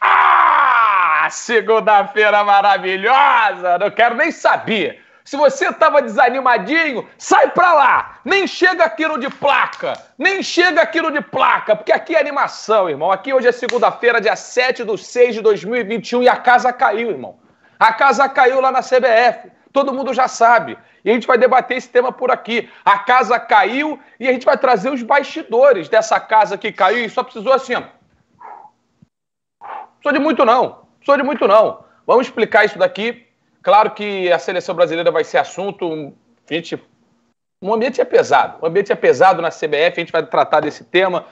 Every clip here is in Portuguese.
Ah, segunda-feira maravilhosa! Não quero nem saber. Se você estava desanimadinho, sai pra lá! Nem chega aquilo de placa! Nem chega aquilo de placa! Porque aqui é animação, irmão. Aqui hoje é segunda-feira, dia 7 de 6 de 2021 e a casa caiu, irmão. A casa caiu lá na CBF. Todo mundo já sabe. E a gente vai debater esse tema por aqui. A casa caiu e a gente vai trazer os bastidores dessa casa que caiu e só precisou assim, ó Sou de muito não. Sou de muito não. Vamos explicar isso daqui. Claro que a seleção brasileira vai ser assunto. A gente, o ambiente é pesado. O ambiente é pesado na CBF. A gente vai tratar desse tema.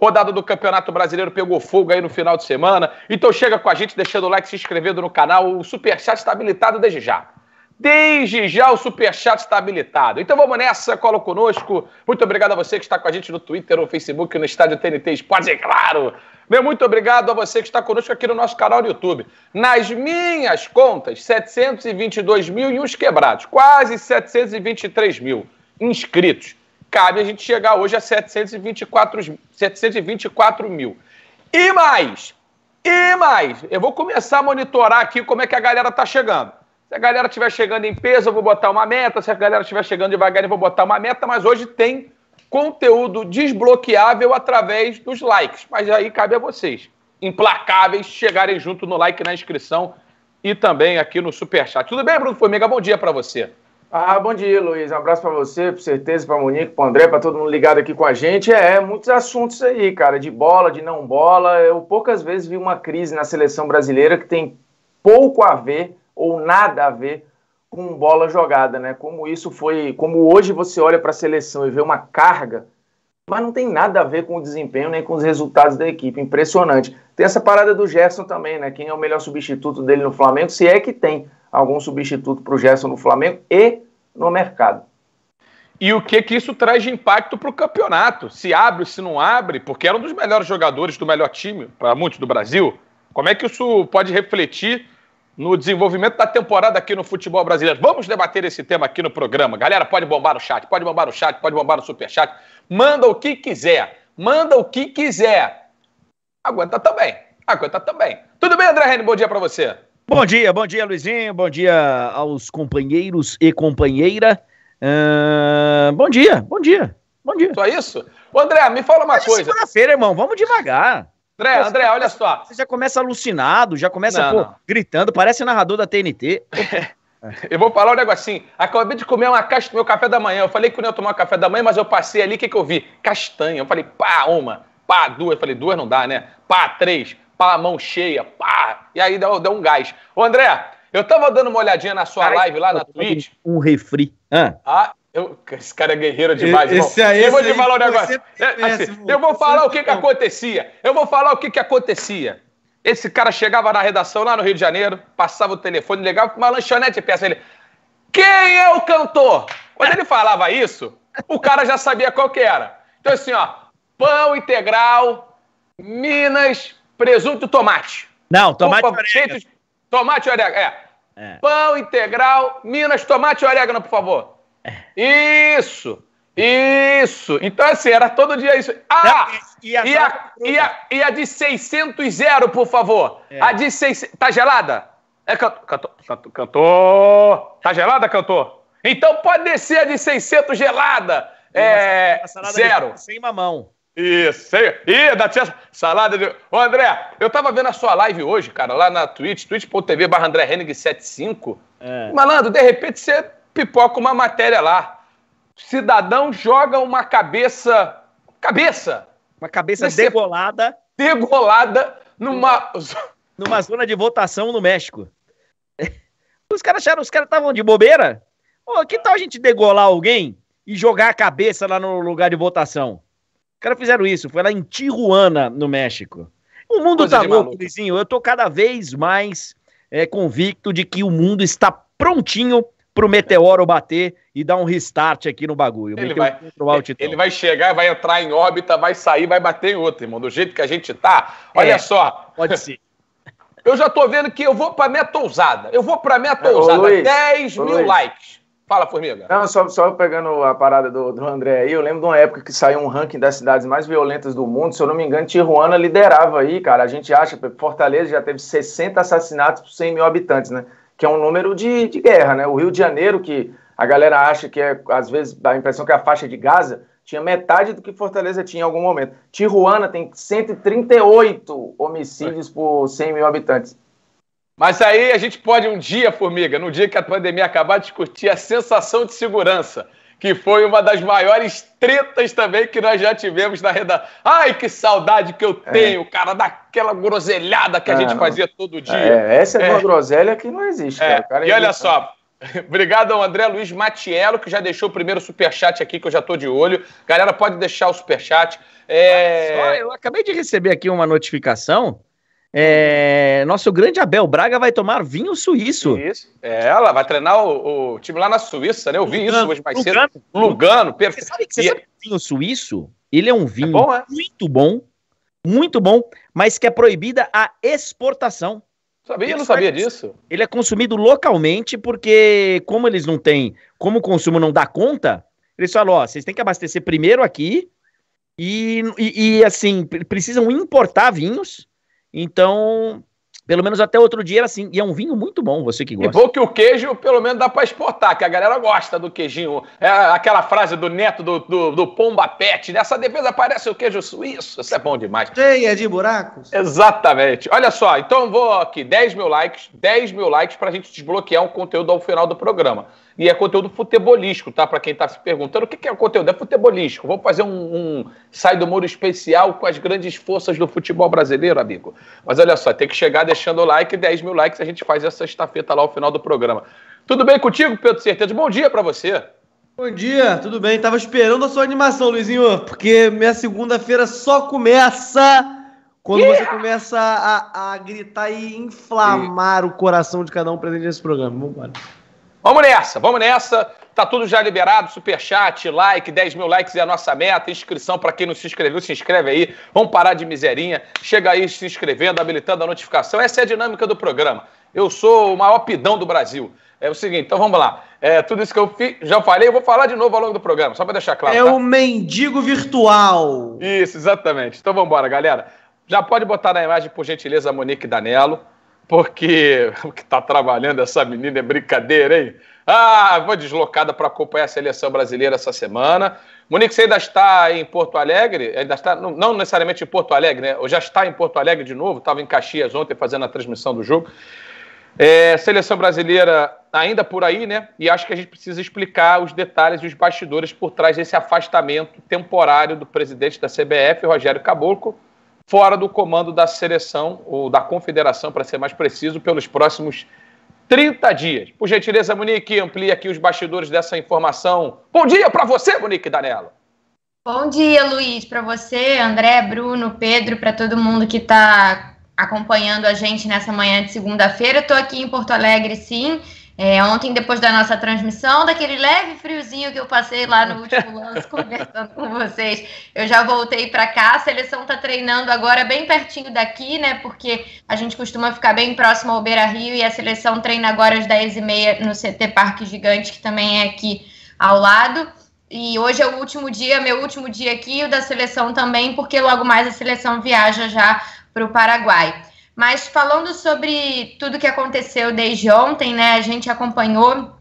Rodada do Campeonato Brasileiro pegou fogo aí no final de semana. Então chega com a gente, deixando o like, se inscrevendo no canal. O Superchat está habilitado desde já. Desde já o Superchat está habilitado. Então vamos nessa, cola conosco. Muito obrigado a você que está com a gente no Twitter, no Facebook, no estádio TNT Esportes. E é claro, meu muito obrigado a você que está conosco aqui no nosso canal do YouTube. Nas minhas contas, 722 mil e uns quebrados, quase 723 mil inscritos. Cabe a gente chegar hoje a 724, 724 mil. E mais, e mais, eu vou começar a monitorar aqui como é que a galera está chegando. Se a galera estiver chegando em peso, eu vou botar uma meta. Se a galera estiver chegando devagar, eu vou botar uma meta. Mas hoje tem conteúdo desbloqueável através dos likes. Mas aí cabe a vocês, implacáveis, chegarem junto no like na inscrição e também aqui no Superchat. Tudo bem, Bruno Formiga? Bom dia para você. Ah, bom dia, Luiz. Um abraço para você, com certeza, para Monique, para André, para todo mundo ligado aqui com a gente. É, é, muitos assuntos aí, cara, de bola, de não bola. Eu poucas vezes vi uma crise na seleção brasileira que tem pouco a ver ou nada a ver com bola jogada, né? Como isso foi, como hoje você olha para a seleção e vê uma carga, mas não tem nada a ver com o desempenho nem com os resultados da equipe. Impressionante. Tem essa parada do Gerson também, né? Quem é o melhor substituto dele no Flamengo? Se é que tem algum substituto para o Gerson no Flamengo e no mercado. E o que que isso traz de impacto para o campeonato? Se abre, se não abre, porque era um dos melhores jogadores do melhor time, para muitos do Brasil. Como é que isso pode refletir no desenvolvimento da temporada aqui no futebol brasileiro. Vamos debater esse tema aqui no programa. Galera, pode bombar no chat, pode bombar no chat, pode bombar no superchat. Manda o que quiser, manda o que quiser. Aguenta também, aguenta também. Tudo bem, André Reni? Bom dia para você. Bom dia, bom dia, Luizinho. Bom dia aos companheiros e companheira. Uh, bom dia, bom dia, bom dia. Só isso? Ô, André, me fala uma coisa. É segunda-feira, irmão, vamos devagar. André, André, André, olha só. Você já começa alucinado, já começa não, pô, não. gritando, parece narrador da TNT. eu vou falar um negocinho. Acabei de comer uma caixa do meu café da manhã. Eu falei que eu não ia tomar um café da manhã, mas eu passei ali, o que, que eu vi? Castanha. Eu falei, pá, uma, pá, duas. Eu falei, duas não dá, né? Pá, três, pá, mão cheia, pá. E aí deu, deu um gás. Ô, André, eu tava dando uma olhadinha na sua Ai, live lá na Twitch. Um refri. Ah. ah, eu, esse cara é guerreiro demais, irmão. Esse aí, eu vou te falar um negócio. É, assim, eu vou falar o que, que acontecia. Eu vou falar o que, que acontecia. Esse cara chegava na redação lá no Rio de Janeiro, passava o telefone, ligava com uma lanchonete peça ele. Quem é o cantor? Quando ele falava isso, o cara já sabia qual que era. Então, assim, ó, pão integral, Minas, presunto tomate. Não, tomate Opa, orégano. Tomate orégano, é. é. Pão integral, Minas, tomate e orégano, por favor. Isso! Isso! Então, assim, era todo dia isso. Ah! Não, e, a, e, a, e, a, e, a, de 600 zero, por favor. É. A de 600... Tá gelada? É, cantou, canto, canto, Tá gelada, cantou. Então pode descer a de 600 gelada. É, uma salada zero. sem mamão. Isso, sei. Ih, da tia salada de. Ô, André, eu tava vendo a sua live hoje, cara, lá na Twitch, twitch.tv barra André Henning 75. É. Malandro, de repente você pipoca uma matéria lá. Cidadão joga uma cabeça. Cabeça! Uma cabeça Nesse... degolada. Degolada numa. Numa zona de votação no México. Os caras acharam, os caras estavam de bobeira. Ô, que tal a gente degolar alguém e jogar a cabeça lá no lugar de votação? Os caras fizeram isso, foi lá em Tijuana, no México. O mundo Coisa tá louco, Lizinho. Eu tô cada vez mais é, convicto de que o mundo está prontinho pro meteoro bater e dar um restart aqui no bagulho. Ele vai, ele vai chegar, vai entrar em órbita, vai sair, vai bater em outro, irmão. Do jeito que a gente tá, olha é, só. Pode ser. Eu já tô vendo que eu vou pra meta ousada. Eu vou pra meta ousada. Luiz, 10 mil Luiz. likes. Fala, Formiga. Não, só, só pegando a parada do, do André aí, eu lembro de uma época que saiu um ranking das cidades mais violentas do mundo. Se eu não me engano, Tijuana liderava aí, cara. A gente acha, Fortaleza já teve 60 assassinatos por 100 mil habitantes, né? que é um número de, de guerra, né? O Rio de Janeiro, que a galera acha que é, às vezes, dá a impressão que é a faixa de Gaza, tinha metade do que Fortaleza tinha em algum momento. Tijuana tem 138 homicídios por 100 mil habitantes. Mas aí a gente pode um dia, Formiga, no dia que a pandemia acabar, discutir a sensação de segurança que foi uma das maiores tretas também que nós já tivemos na redação. Ai, que saudade que eu é. tenho, é. cara, daquela groselhada que ah, a gente não. fazia todo dia. É, essa é, é uma groselha que não existe, é, cara. cara e olha só, Obrigado ao André Luiz Matiello, que já deixou o primeiro superchat aqui, que eu já estou de olho. Galera, pode deixar o superchat. É... eu acabei de receber aqui uma notificação é, nosso grande Abel Braga vai tomar vinho suíço. Isso. É, ela vai treinar o, o, time lá na Suíça, né? Eu vi Lugano, isso hoje mais Lugano. cedo. Lugano, perfeito. Você sabe, você sabe que o vinho suíço, ele é um é vinho é bom, muito bom, muito bom, mas que é proibida a exportação. Sabia, eu não sabia disso. Ele é consumido localmente porque como eles não têm, como o consumo não dá conta, eles falam, ó, vocês têm que abastecer primeiro aqui e, e, e assim, precisam importar vinhos então, pelo menos até outro dia era assim. E é um vinho muito bom, você que gosta. E bom que o queijo, pelo menos, dá para exportar, que a galera gosta do queijinho. É aquela frase do neto do, do, do Pomba Pet, nessa né? defesa aparece o queijo suíço. Isso é bom demais. Cheia é de buracos. Exatamente. Olha só, então vou aqui, 10 mil likes, 10 mil likes para a gente desbloquear um conteúdo ao final do programa e é conteúdo futebolístico, tá? Para quem está se perguntando o que, que é conteúdo, é futebolístico. Vamos fazer um, um sai do muro especial com as grandes forças do futebol brasileiro, amigo. Mas olha só, tem que chegar deixando o like, 10 mil likes, a gente faz essa estafeta lá ao final do programa. Tudo bem contigo, Pedro Certeza? Bom dia para você. Bom dia, tudo bem? Tava esperando a sua animação, Luizinho, porque minha segunda-feira só começa quando yeah! você começa a, a gritar e inflamar o coração de cada um presente nesse programa. Vamos embora. Vamos nessa, vamos nessa. Tá tudo já liberado, super chat, like, 10 mil likes é a nossa meta, inscrição para quem não se inscreveu, se inscreve aí. Vamos parar de miserinha. Chega aí se inscrevendo, habilitando a notificação. Essa é a dinâmica do programa. Eu sou o maior pidão do Brasil. É o seguinte, então vamos lá. É, tudo isso que eu fi, já falei, eu vou falar de novo ao longo do programa, só para deixar claro. É tá? o mendigo virtual. Isso, exatamente. Então vamos embora, galera. Já pode botar na imagem, por gentileza, a Monique Danello porque o que está trabalhando essa menina é brincadeira, hein? Ah, vou deslocada para acompanhar a seleção brasileira essa semana. Monique, você ainda está em Porto Alegre? Ainda está, não, necessariamente em Porto Alegre, né? Ou já está em Porto Alegre de novo? Estava em Caxias ontem fazendo a transmissão do jogo. É, seleção brasileira ainda por aí, né? E acho que a gente precisa explicar os detalhes e os bastidores por trás desse afastamento temporário do presidente da CBF, Rogério Caboclo, fora do comando da seleção, ou da confederação, para ser mais preciso, pelos próximos 30 dias. Por gentileza, Monique, amplie aqui os bastidores dessa informação. Bom dia para você, Monique Danello. Bom dia, Luiz, para você, André, Bruno, Pedro, para todo mundo que está acompanhando a gente nessa manhã de segunda-feira. Estou aqui em Porto Alegre, sim. É, ontem, depois da nossa transmissão, daquele leve friozinho que eu passei lá no último lance conversando com vocês, eu já voltei para cá. A seleção está treinando agora bem pertinho daqui, né? Porque a gente costuma ficar bem próximo ao Beira Rio e a seleção treina agora às 10h30 no CT Parque Gigante, que também é aqui ao lado. E hoje é o último dia, meu último dia aqui, o da seleção também, porque logo mais a seleção viaja já para o Paraguai. Mas falando sobre tudo que aconteceu desde ontem, né? A gente acompanhou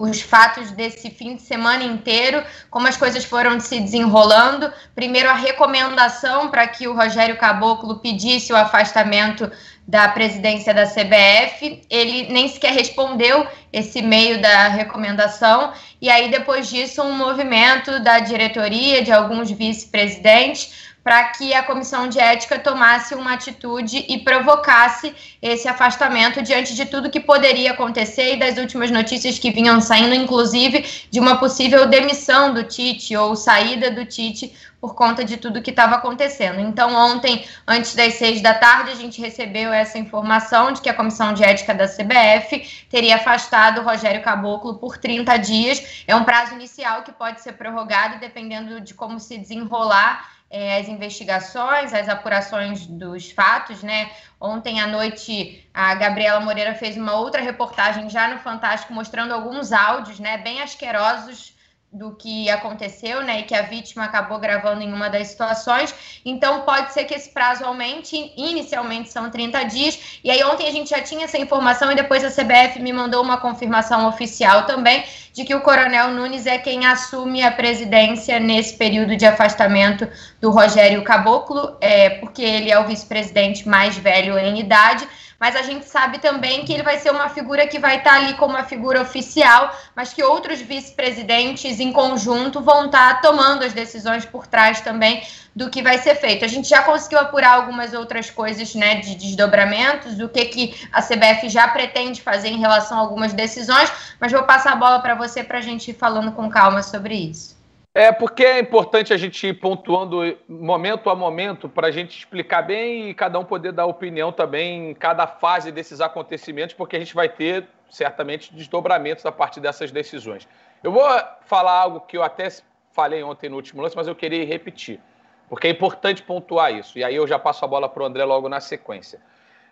os fatos desse fim de semana inteiro, como as coisas foram se desenrolando. Primeiro, a recomendação para que o Rogério Caboclo pedisse o afastamento da presidência da CBF. Ele nem sequer respondeu esse meio da recomendação. E aí, depois disso, um movimento da diretoria, de alguns vice-presidentes, para que a comissão de ética tomasse uma atitude e provocasse esse afastamento diante de tudo que poderia acontecer e das últimas notícias que vinham saindo, inclusive de uma possível demissão do Tite ou saída do Tite por conta de tudo que estava acontecendo. Então, ontem, antes das seis da tarde, a gente recebeu essa informação de que a Comissão de Ética da CBF teria afastado o Rogério Caboclo por 30 dias. É um prazo inicial que pode ser prorrogado dependendo de como se desenrolar é, as investigações, as apurações dos fatos, né? Ontem à noite a Gabriela Moreira fez uma outra reportagem já no Fantástico mostrando alguns áudios, né, bem asquerosos do que aconteceu, né, e que a vítima acabou gravando em uma das situações. Então, pode ser que esse prazo aumente, inicialmente são 30 dias, e aí ontem a gente já tinha essa informação e depois a CBF me mandou uma confirmação oficial também de que o Coronel Nunes é quem assume a presidência nesse período de afastamento do Rogério Caboclo, é, porque ele é o vice-presidente mais velho em idade, mas a gente sabe também que ele vai ser uma figura que vai estar tá ali como uma figura oficial, mas que outros vice-presidentes em conjunto vão estar tá tomando as decisões por trás também do que vai ser feito. A gente já conseguiu apurar algumas outras coisas, né, de desdobramentos, o que que a CBF já pretende fazer em relação a algumas decisões, mas vou passar a bola para você para a gente ir falando com calma sobre isso. É porque é importante a gente ir pontuando momento a momento para a gente explicar bem e cada um poder dar opinião também em cada fase desses acontecimentos, porque a gente vai ter certamente desdobramentos a partir dessas decisões. Eu vou falar algo que eu até falei ontem no último lance, mas eu queria repetir, porque é importante pontuar isso. E aí eu já passo a bola para o André logo na sequência.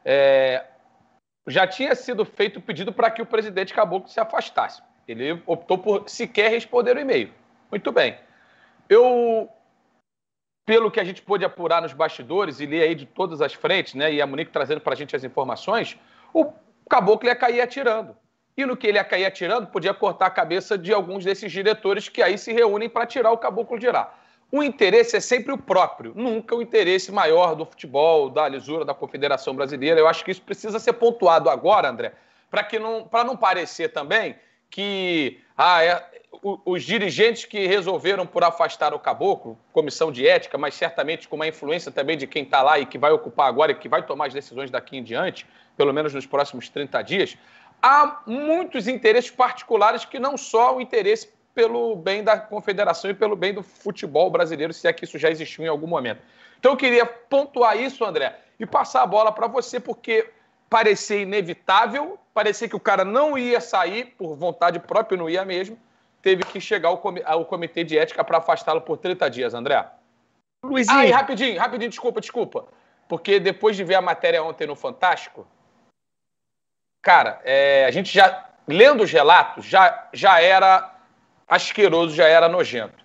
É... já tinha sido feito o pedido para que o presidente Caboclo se afastasse. Ele optou por sequer responder o e-mail. Muito bem. Eu, pelo que a gente pôde apurar nos bastidores e ler aí de todas as frentes, né, e a Monique trazendo para a gente as informações, o caboclo ia cair atirando. E no que ele ia cair atirando, podia cortar a cabeça de alguns desses diretores que aí se reúnem para tirar o caboclo de lá. O interesse é sempre o próprio, nunca o interesse maior do futebol, da lisura, da Confederação Brasileira. Eu acho que isso precisa ser pontuado agora, André, para não, não parecer também que ah, é, os dirigentes que resolveram por afastar o caboclo, comissão de ética, mas certamente com uma influência também de quem está lá e que vai ocupar agora e que vai tomar as decisões daqui em diante, pelo menos nos próximos 30 dias, há muitos interesses particulares que não só o interesse pelo bem da confederação e pelo bem do futebol brasileiro, se é que isso já existiu em algum momento. Então eu queria pontuar isso, André, e passar a bola para você, porque parecia inevitável, parecia que o cara não ia sair por vontade própria, não ia mesmo teve que chegar o com o comitê de ética para afastá-lo por 30 dias, André. Luizinho. Ah, rapidinho, rapidinho, desculpa, desculpa. Porque depois de ver a matéria ontem no Fantástico, cara, é, a gente já, lendo os relatos, já, já era asqueroso, já era nojento.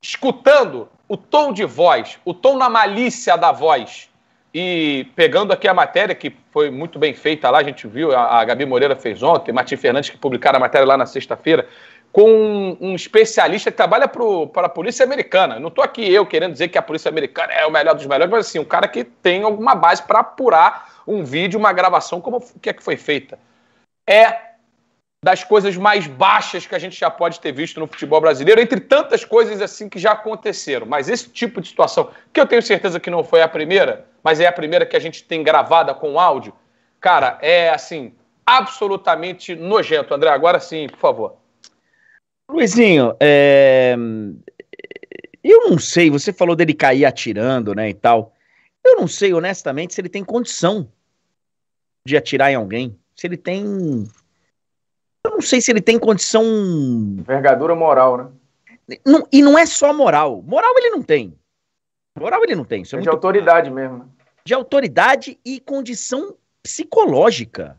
Escutando o tom de voz, o tom na malícia da voz, e pegando aqui a matéria que foi muito bem feita lá, a gente viu, a, a Gabi Moreira fez ontem, Martim Fernandes que publicaram a matéria lá na sexta-feira, com um especialista que trabalha para a polícia americana. Não estou aqui eu querendo dizer que a polícia americana é o melhor dos melhores, mas assim, um cara que tem alguma base para apurar um vídeo, uma gravação, como que é que foi feita. É das coisas mais baixas que a gente já pode ter visto no futebol brasileiro, entre tantas coisas assim que já aconteceram. Mas esse tipo de situação, que eu tenho certeza que não foi a primeira, mas é a primeira que a gente tem gravada com áudio, cara, é assim, absolutamente nojento. André, agora sim, por favor. Luizinho, é... eu não sei, você falou dele cair atirando, né, e tal. Eu não sei, honestamente, se ele tem condição de atirar em alguém. Se ele tem. Eu não sei se ele tem condição. Vergadura moral, né? Não, e não é só moral. Moral ele não tem. Moral ele não tem. Isso é, é de muito... autoridade mesmo. Né? De autoridade e condição psicológica.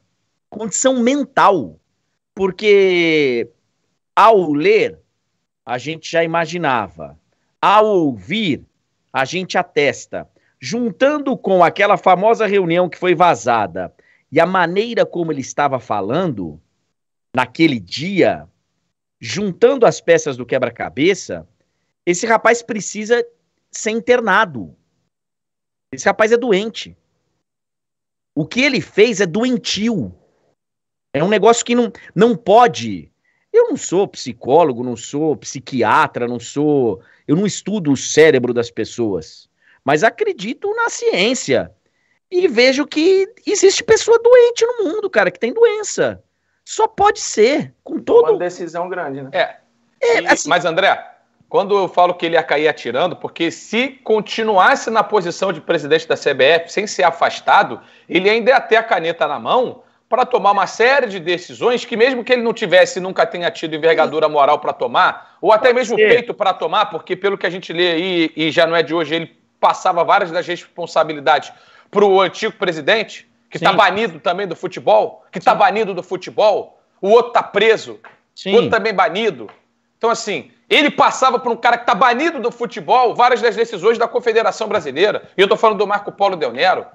Condição mental. Porque ao ler, a gente já imaginava. Ao ouvir, a gente atesta. Juntando com aquela famosa reunião que foi vazada e a maneira como ele estava falando naquele dia, juntando as peças do quebra-cabeça, esse rapaz precisa ser internado. Esse rapaz é doente. O que ele fez é doentio. É um negócio que não, não pode eu não sou psicólogo, não sou psiquiatra, não sou. Eu não estudo o cérebro das pessoas, mas acredito na ciência e vejo que existe pessoa doente no mundo, cara, que tem doença. Só pode ser, com todo. Uma decisão grande, né? É. é e, assim... Mas, André, quando eu falo que ele ia cair atirando, porque se continuasse na posição de presidente da CBF sem ser afastado, ele ainda ia ter a caneta na mão para tomar uma série de decisões que, mesmo que ele não tivesse, nunca tenha tido envergadura moral para tomar, ou até mesmo peito para tomar, porque pelo que a gente lê aí, e já não é de hoje, ele passava várias das responsabilidades para o antigo presidente, que está banido também do futebol, que está banido do futebol, o outro está preso, Sim. o outro também banido. Então, assim, ele passava por um cara que está banido do futebol várias das decisões da Confederação Brasileira. E eu estou falando do Marco Polo Del Nero.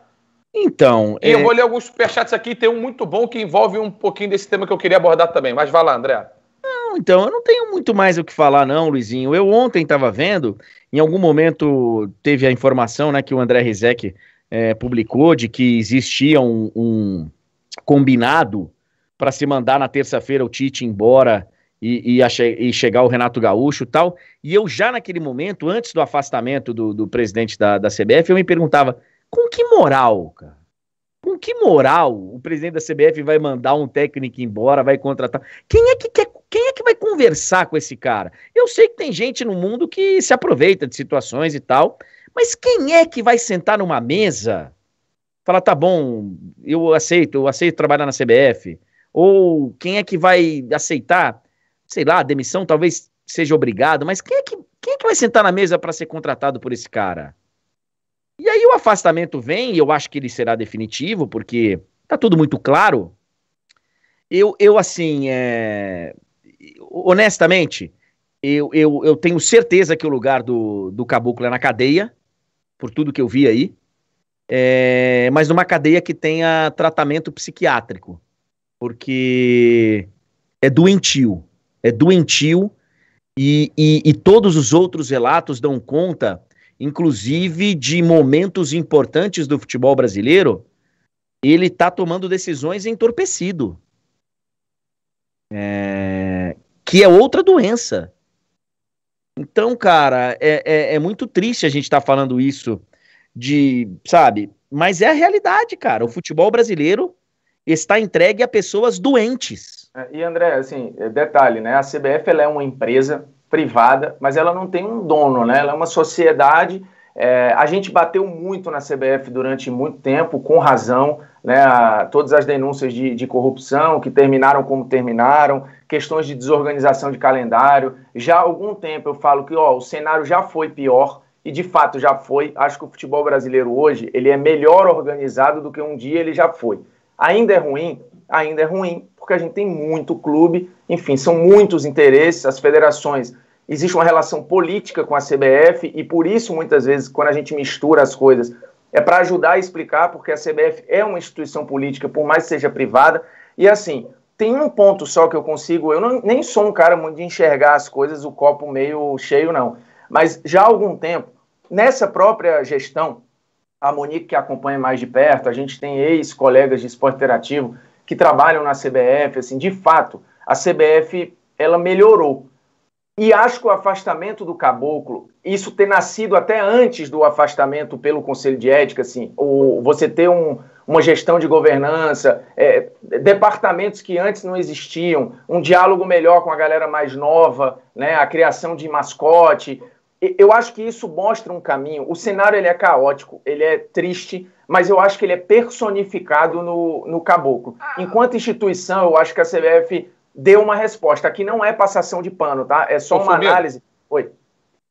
Então. E é... eu vou ler alguns superchats aqui, tem um muito bom que envolve um pouquinho desse tema que eu queria abordar também. Mas vai lá, André. Não, então, eu não tenho muito mais o que falar, não, Luizinho. Eu ontem estava vendo, em algum momento teve a informação né, que o André Rizek é, publicou de que existia um, um combinado para se mandar na terça-feira o Tite embora e, e, che e, chegar o Renato Gaúcho tal. E eu já naquele momento, antes do afastamento do, do presidente da, da CBF, eu me perguntava com que moral, cara? Com que moral o presidente da CBF vai mandar um técnico embora, vai contratar? Quem é que quer, quem é que vai conversar com esse cara? Eu sei que tem gente no mundo que se aproveita de situações e tal, mas quem é que vai sentar numa mesa, falar tá bom, eu aceito, eu aceito trabalhar na CBF? Ou quem é que vai aceitar, sei lá, demissão talvez seja obrigado, mas quem é que quem é que vai sentar na mesa para ser contratado por esse cara? E aí o afastamento vem, e eu acho que ele será definitivo, porque tá tudo muito claro. Eu, eu assim, é... honestamente, eu, eu, eu tenho certeza que o lugar do, do caboclo é na cadeia, por tudo que eu vi aí, é... mas numa cadeia que tenha tratamento psiquiátrico, porque é doentio, é doentio, e, e, e todos os outros relatos dão conta inclusive de momentos importantes do futebol brasileiro, ele está tomando decisões entorpecido. É... Que é outra doença. Então, cara, é, é, é muito triste a gente estar tá falando isso de, sabe? Mas é a realidade, cara. O futebol brasileiro está entregue a pessoas doentes. É, e André, assim, é, detalhe, né? A CBF ela é uma empresa privada, mas ela não tem um dono, né? Ela é uma sociedade. É, a gente bateu muito na CBF durante muito tempo, com razão, né? A, todas as denúncias de, de corrupção que terminaram como terminaram, questões de desorganização de calendário. Já há algum tempo eu falo que ó, o cenário já foi pior e de fato já foi. Acho que o futebol brasileiro hoje ele é melhor organizado do que um dia ele já foi. Ainda é ruim, ainda é ruim, porque a gente tem muito clube enfim, são muitos interesses, as federações. Existe uma relação política com a CBF e por isso, muitas vezes, quando a gente mistura as coisas, é para ajudar a explicar, porque a CBF é uma instituição política, por mais que seja privada. E assim, tem um ponto só que eu consigo. Eu não, nem sou um cara muito de enxergar as coisas, o copo meio cheio, não. Mas já há algum tempo, nessa própria gestão, a Monique que acompanha mais de perto, a gente tem ex-colegas de esporte interativo que trabalham na CBF, assim, de fato, a CBF ela melhorou. E acho que o afastamento do caboclo, isso ter nascido até antes do afastamento pelo Conselho de Ética, assim, ou você ter um, uma gestão de governança, é, departamentos que antes não existiam, um diálogo melhor com a galera mais nova, né, a criação de mascote. Eu acho que isso mostra um caminho. O cenário ele é caótico, ele é triste, mas eu acho que ele é personificado no, no caboclo. Ah. Enquanto instituição, eu acho que a CBF deu uma resposta. Aqui não é passação de pano, tá? É só Ô, uma análise. Oi.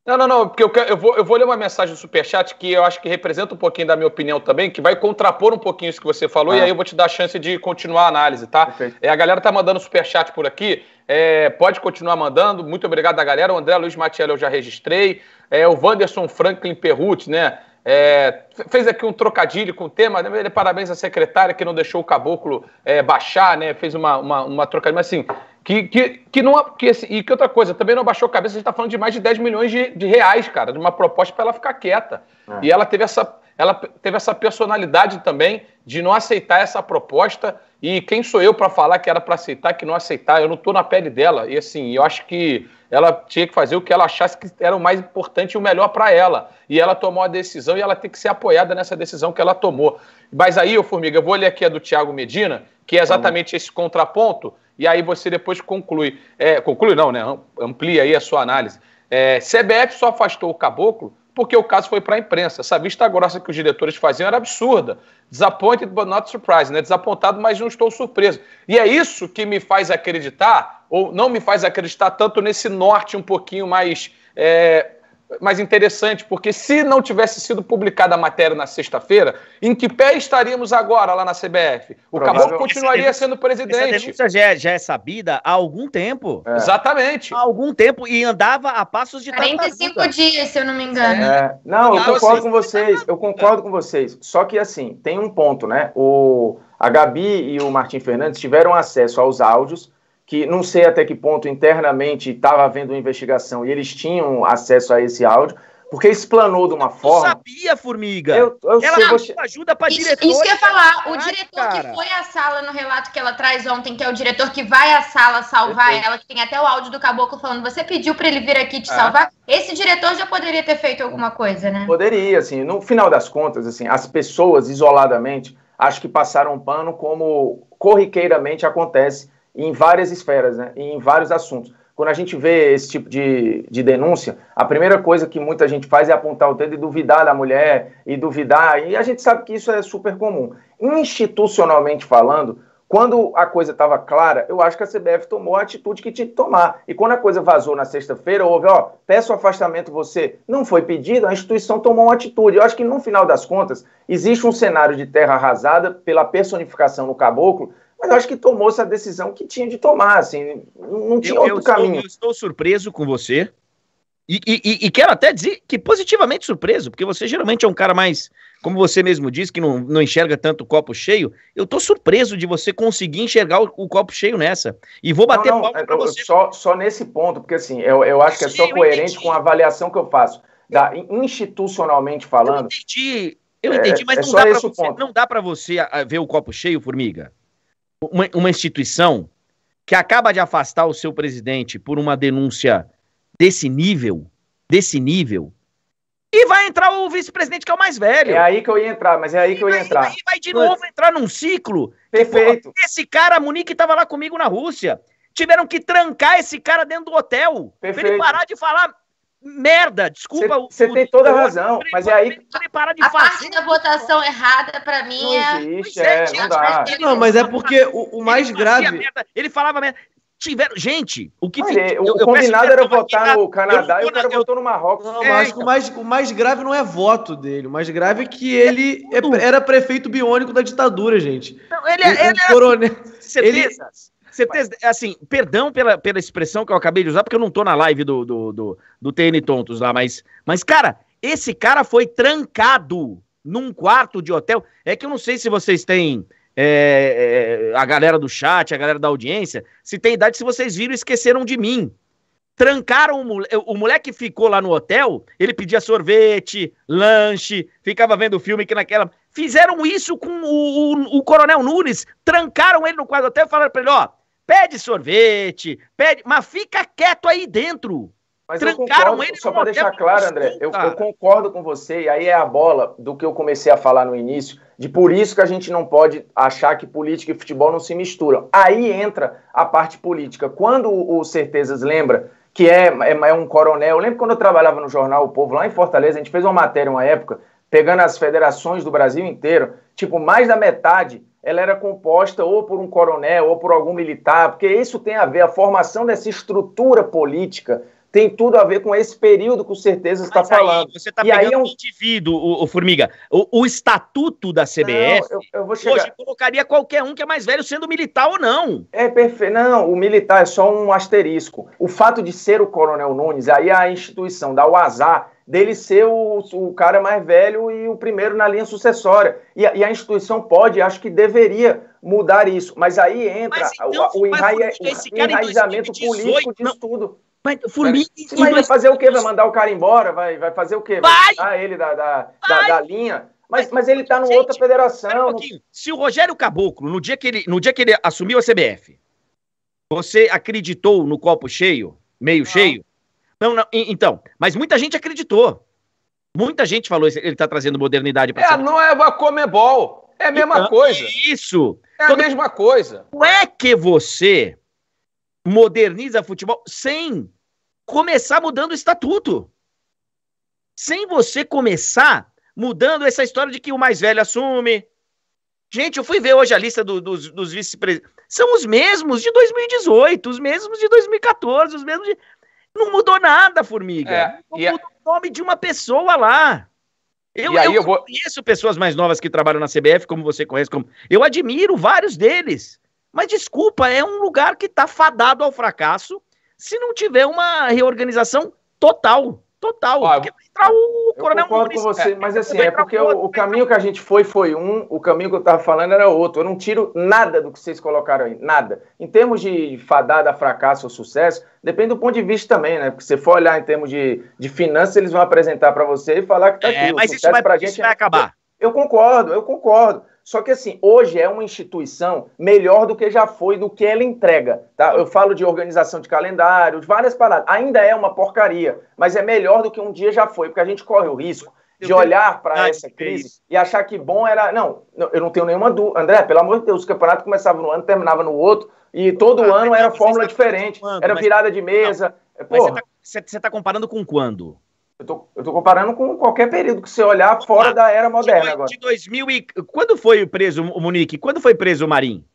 Não, não, não, porque eu, quero, eu, vou, eu vou ler uma mensagem do Superchat que eu acho que representa um pouquinho da minha opinião também, que vai contrapor um pouquinho isso que você falou, ah. e aí eu vou te dar a chance de continuar a análise, tá? É, a galera tá mandando Superchat por aqui, é, pode continuar mandando, muito obrigado da galera. O André Luiz Matiello eu já registrei, é, o Wanderson Franklin Perruti, né? É, fez aqui um trocadilho com o tema, né? Ele parabéns à secretária que não deixou o caboclo é, baixar, né? Fez uma, uma, uma mas assim, que, que, que não. Que esse, e que outra coisa, também não baixou a cabeça, a gente está falando de mais de 10 milhões de, de reais, cara, de uma proposta para ela ficar quieta. É. E ela teve essa ela teve essa personalidade também de não aceitar essa proposta. E quem sou eu para falar que era para aceitar, que não aceitar? Eu não estou na pele dela. E assim, eu acho que ela tinha que fazer o que ela achasse que era o mais importante e o melhor para ela. E ela tomou a decisão e ela tem que ser apoiada nessa decisão que ela tomou. Mas aí, ô Formiga, eu vou ler aqui a do Tiago Medina, que é exatamente esse contraponto. E aí você depois conclui. É, conclui não, né? Amplia aí a sua análise. É, CBF só afastou o caboclo porque o caso foi para a imprensa. Essa vista grossa que os diretores faziam era absurda. Disappointed but not surprised, né? Desapontado, mas não estou surpreso. E é isso que me faz acreditar, ou não me faz acreditar tanto nesse norte um pouquinho mais é, mais interessante, porque se não tivesse sido publicada a matéria na sexta-feira, em que pé estaríamos agora lá na CBF? O Caboclo continuaria essa, sendo presidente. Essa denúncia já é, já é sabida há algum tempo. É. Exatamente. Há algum tempo e andava a passos de 35 dias, se eu não me engano. É. Não, eu então, concordo assim, com vocês. Eu concordo com vocês. Só que assim, tem um ponto, né? O a Gabi e o Martim Fernandes tiveram acesso aos áudios que não sei até que ponto internamente estava havendo uma investigação e eles tinham acesso a esse áudio, porque explanou de uma forma. Eu sabia, formiga. Eu, eu ela sei, você... ajuda para diretor. Isso que eu ia falar. O diretor cara. que foi à sala no relato que ela traz ontem, que é o diretor que vai à sala salvar Perfeito. ela, que tem até o áudio do caboclo falando: você pediu para ele vir aqui te ah. salvar. Esse diretor já poderia ter feito alguma coisa, né? Poderia, assim. No final das contas, assim, as pessoas isoladamente acho que passaram um pano como corriqueiramente acontece em várias esferas, né? em vários assuntos. Quando a gente vê esse tipo de, de denúncia, a primeira coisa que muita gente faz é apontar o dedo e duvidar da mulher, e duvidar, e a gente sabe que isso é super comum. Institucionalmente falando, quando a coisa estava clara, eu acho que a CBF tomou a atitude que tinha que tomar. E quando a coisa vazou na sexta-feira, houve, ó, peço afastamento você. Não foi pedido, a instituição tomou uma atitude. Eu acho que no final das contas, existe um cenário de terra arrasada pela personificação no caboclo mas acho que tomou essa decisão que tinha de tomar, assim, não tinha eu, outro eu caminho. Estou, eu estou surpreso com você, e, e, e, quero até dizer que positivamente surpreso, porque você geralmente é um cara mais, como você mesmo diz, que não, não enxerga tanto o copo cheio. Eu estou surpreso de você conseguir enxergar o, o copo cheio nessa. E vou bater não, não, palma é, eu, você. Só, só nesse ponto, porque assim, eu, eu acho que é só coerente com a avaliação que eu faço. Da, institucionalmente falando. Eu entendi, eu entendi, é, mas é não, dá você, não dá para você ver o copo cheio, formiga uma, uma instituição que acaba de afastar o seu presidente por uma denúncia desse nível, desse nível, e vai entrar o vice-presidente que é o mais velho. É aí que eu ia entrar, mas é aí que eu ia entrar. E vai, vai de novo entrar num ciclo. Perfeito. Que, pô, esse cara, Munique, estava lá comigo na Rússia. Tiveram que trancar esse cara dentro do hotel. Perfeito. Pra ele parar de falar merda, desculpa. Você tem toda a razão, mas é aí. a parte da votação errada para mim não é. Existe, é, é não, dá. não, mas é porque o, o mais ele grave. Merda, ele falava merda. Tiveram, gente, o que. Olha, é, o, eu, o eu combinado era votar no Canadá eu, e o cara eu, votou no Marrocos. Não, é, que então. o, mais, o mais grave não é voto dele. O mais grave é que é ele é, era prefeito biônico da ditadura, gente. Não, ele, é ele, é coronel. Certeza. Ele, você tem, assim, perdão pela, pela expressão que eu acabei de usar, porque eu não tô na live do, do, do, do TN Tontos lá, mas, mas, cara, esse cara foi trancado num quarto de hotel. É que eu não sei se vocês têm. É, é, a galera do chat, a galera da audiência, se tem idade, se vocês viram, esqueceram de mim. Trancaram o moleque, o moleque ficou lá no hotel, ele pedia sorvete, lanche, ficava vendo filme que naquela. Fizeram isso com o, o, o Coronel Nunes, trancaram ele no quarto do hotel e falaram pra ele: ó, pede sorvete, pede, mas fica quieto aí dentro. Mas Trancaram concordo, ele só para deixar claro, André, eu, eu, concordo com você, e aí é a bola do que eu comecei a falar no início, de por isso que a gente não pode achar que política e futebol não se misturam. Aí entra a parte política. Quando o, o Certezas lembra que é, é, é um coronel, eu lembro quando eu trabalhava no jornal O Povo, lá em Fortaleza, a gente fez uma matéria uma época, pegando as federações do Brasil inteiro, tipo, mais da metade ela era composta ou por um coronel ou por algum militar, porque isso tem a ver, a formação dessa estrutura política tem tudo a ver com esse período que o Certeza está falando. Você está pegando aí é um... indivíduo, o, o Formiga. O, o, estatuto da CBF não, eu, eu chegar... hoje colocaria qualquer um que é mais velho, sendo militar ou não. É perfeito. Não, o militar é só um asterisco. O fato de ser o Coronel Nunes, aí a instituição dá o azar dele ser o, o cara mais velho e o primeiro na linha sucessória. E, e a instituição pode, acho que deveria mudar isso. Mas aí entra mas então, o, o, enraizamento 2018, político disso não. tudo. Mas, Formiga, mas, mas vai fazer o quê? Vai mandar o cara embora? Vai, vai fazer o quê? Vai, vai tirar ele da, da, da, da linha? Mas, mas ele está numa outra federação. Um Se o Rogério Caboclo, no dia, que ele, no dia que ele assumiu a CBF, você acreditou no copo cheio, meio não. cheio? Não, não, então, mas muita gente acreditou. Muita gente falou ele está trazendo modernidade para É, é a nova Comebol. É a mesma então, coisa. Isso. É Todo... a mesma coisa. Como é que você moderniza futebol sem começar mudando o estatuto. Sem você começar mudando essa história de que o mais velho assume. Gente, eu fui ver hoje a lista do, dos, dos vice-presidentes. São os mesmos de 2018, os mesmos de 2014, os mesmos de. Não mudou nada, formiga. É, não é mudou o nome de uma pessoa lá. Eu, eu, eu vou... conheço pessoas mais novas que trabalham na CBF, como você conhece. Como... Eu admiro vários deles. Mas desculpa, é um lugar que está fadado ao fracasso se não tiver uma reorganização total total. Ó, porque entrar o Coronel eu concordo Nunes, com você, é. mas assim, é porque o, o, caminho que a gente foi foi um, o caminho que eu estava falando era outro. Eu não tiro nada do que vocês colocaram aí, nada. Em termos de fadada, fracasso ou sucesso, depende do ponto de vista também, né? Porque se for olhar em termos de, de finanças, eles vão apresentar para você e falar que tá é, Mas isso vai, pra gente isso é vai acabar. Eu, eu concordo, eu concordo. Só que assim, hoje é uma instituição melhor do que já foi, do que ela entrega. Tá? Eu falo de organização de calendário, de várias paradas. Ainda é uma porcaria, mas é melhor do que um dia já foi, porque a gente corre o risco de olhar para essa crise e achar que bom era. Não, eu não tenho nenhuma dúvida. André, pelo amor de Deus, o campeonato começava no ano, terminava no outro, e todo ah, ano era tá fórmula diferente. Era virada de mesa. Não, é, Você está tá comparando com quando? Eu tô, eu tô comparando com qualquer período que você olhar fora da era moderna agora. De 2000 e... Quando foi preso o Munique? Quando foi preso o Marinho?